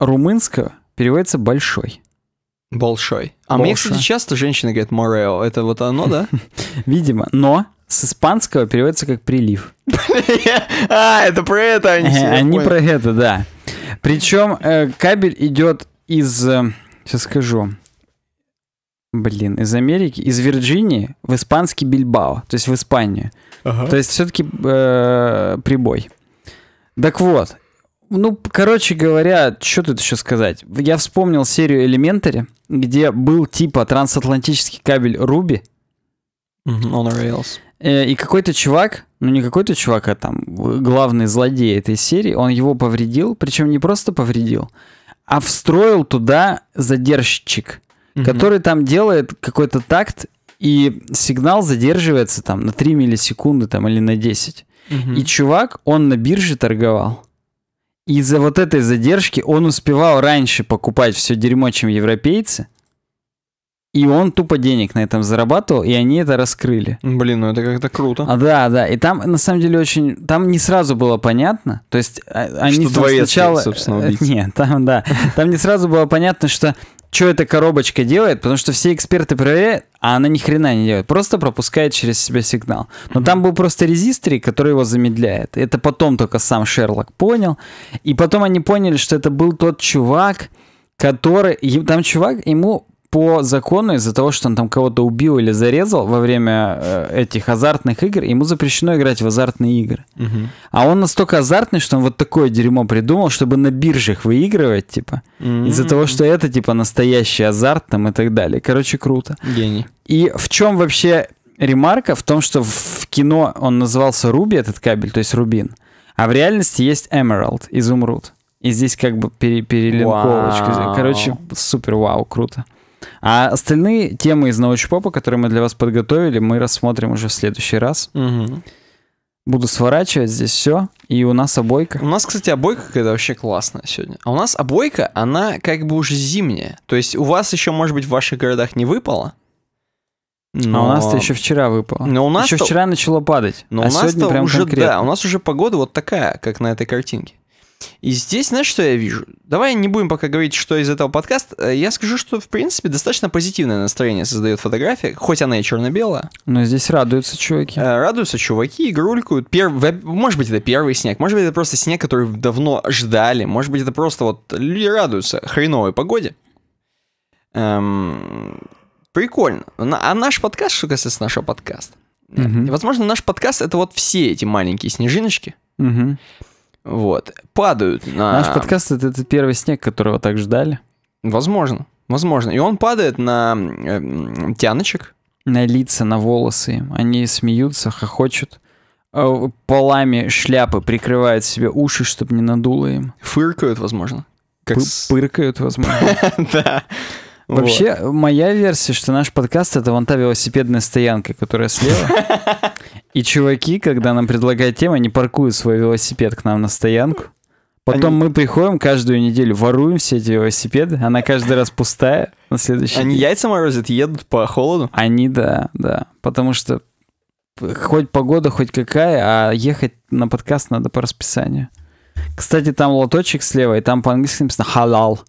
румынского переводится «большой». Большой. А мне, кстати, часто женщины говорят «морео». Это вот оно, да? Видимо. Но с испанского переводится как «прилив». А, это про это они э, Они про это, да. Причем э, кабель идет из... Сейчас э, скажу. Блин, из Америки, из Вирджинии в испанский Бильбао, то есть в Испанию. Ага. То есть все-таки э, прибой. Так вот, ну, короче говоря, что тут еще сказать? Я вспомнил серию Elementary, где был типа трансатлантический кабель Руби. Mm-hmm, on rails. Э, и какой-то чувак, ну не какой-то чувак, а там главный злодей этой серии, он его повредил, причем не просто повредил, а встроил туда задержчик, mm-hmm. который там делает какой-то такт, и сигнал задерживается там на 3 миллисекунды там, или на 10. Mm-hmm. И чувак, он на бирже торговал из-за вот этой задержки он успевал раньше покупать все дерьмо, чем европейцы. И он тупо денег на этом зарабатывал, и они это раскрыли. Блин, ну это как-то круто. А, да, да. И там, на самом деле, очень... Там не сразу было понятно. То есть а, они что там сначала... Э, собственно, убийцы. Нет, там, да. Там не сразу было понятно, что что эта коробочка делает, потому что все эксперты проверяют, а она ни хрена не делает, просто пропускает через себя сигнал. Но mm-hmm. там был просто резистор, который его замедляет. Это потом только сам Шерлок понял. И потом они поняли, что это был тот чувак, который... Там чувак, ему по закону из-за того, что он там кого-то убил или зарезал во время э, этих азартных игр, ему запрещено играть в азартные игры. Угу. А он настолько азартный, что он вот такое дерьмо придумал, чтобы на биржах выигрывать, типа, mm-hmm. из-за того, что это, типа, настоящий азарт там и так далее. Короче, круто. Гений. И в чем вообще ремарка? В том, что в кино он назывался Руби, этот кабель, то есть Рубин, а в реальности есть Эмералд, изумруд. И здесь как бы пере перелинковочка. Вау. Короче, супер, вау, круто. А остальные темы из научпопа, которые мы для вас подготовили, мы рассмотрим уже в следующий раз. Угу. Буду сворачивать здесь все, и у нас обойка. У нас, кстати, обойка какая-то вообще классная сегодня. А у нас обойка, она как бы уже зимняя. То есть у вас еще, может быть, в ваших городах не выпало, но... А у нас-то еще вчера выпало. Но у нас еще вчера начало падать. Но а у нас сегодня прям уже, конкретно. да, у нас уже погода вот такая, как на этой картинке. И здесь, знаешь, что я вижу? Давай не будем пока говорить, что из этого подкаста. Э, я скажу, что, в принципе, достаточно позитивное настроение создает фотография, хоть она и черно-белая. Но здесь радуются чуваки. Э, радуются чуваки, игрулькают. Первый, может быть, это первый снег, может быть, это просто снег, который давно ждали, может быть, это просто вот люди радуются хреновой погоде. Эм, прикольно. А наш подкаст, что касается нашего подкаста, угу. возможно, наш подкаст — это вот все эти маленькие снежиночки, угу вот. Падают на... Наш подкаст — это, это первый снег, которого так ждали? Возможно. Возможно. И он падает на э, тяночек. На лица, на волосы. Они смеются, хохочут. Э, полами шляпы прикрывают себе уши, чтобы не надуло им. Фыркают, возможно. Как... Пы- пыркают, возможно. Да. Вообще, вот. моя версия, что наш подкаст это вон та велосипедная стоянка, которая слева. И чуваки, когда нам предлагают тему, они паркуют свой велосипед к нам на стоянку. Потом они... мы приходим каждую неделю, воруем все эти велосипеды, она каждый раз пустая на следующий Они день. яйца морозят, едут по холоду? Они, да, да. Потому что хоть погода, хоть какая, а ехать на подкаст надо по расписанию. Кстати, там лоточек слева, и там по-английски написано «халал».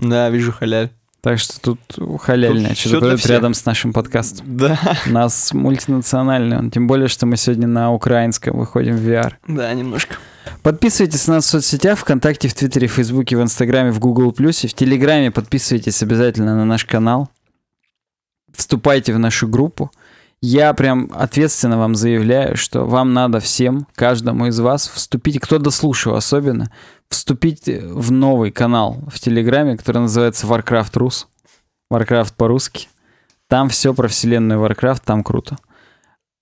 Да, вижу «халяль». Так что тут халяльное что-то рядом с нашим подкастом. Да. Нас мультинационально. Тем более, что мы сегодня на украинском выходим в VR. Да, немножко. Подписывайтесь на нас в соцсетях, ВКонтакте, в Твиттере, в Фейсбуке, в Инстаграме, в Гугл Плюсе, в Телеграме. Подписывайтесь обязательно на наш канал. Вступайте в нашу группу. Я прям ответственно вам заявляю, что вам надо всем, каждому из вас вступить, кто дослушал особенно, вступить в новый канал в Телеграме, который называется Warcraft Rus. Warcraft по-русски. Там все про вселенную Warcraft, там круто.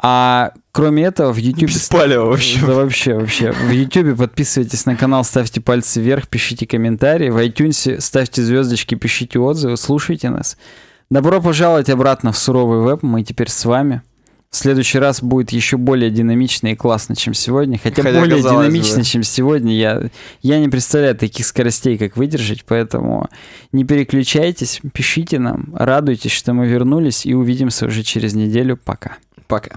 А кроме этого в YouTube... Без палева вообще. Да вообще, вообще. В YouTube подписывайтесь на канал, ставьте пальцы вверх, пишите комментарии. В iTunes ставьте звездочки, пишите отзывы, слушайте нас. Добро пожаловать обратно в суровый веб. Мы теперь с вами. В следующий раз будет еще более динамично и классно, чем сегодня. Хотя, Хотя более динамично, бы. чем сегодня. Я, я не представляю таких скоростей, как выдержать, поэтому не переключайтесь, пишите нам, радуйтесь, что мы вернулись и увидимся уже через неделю. Пока. Пока.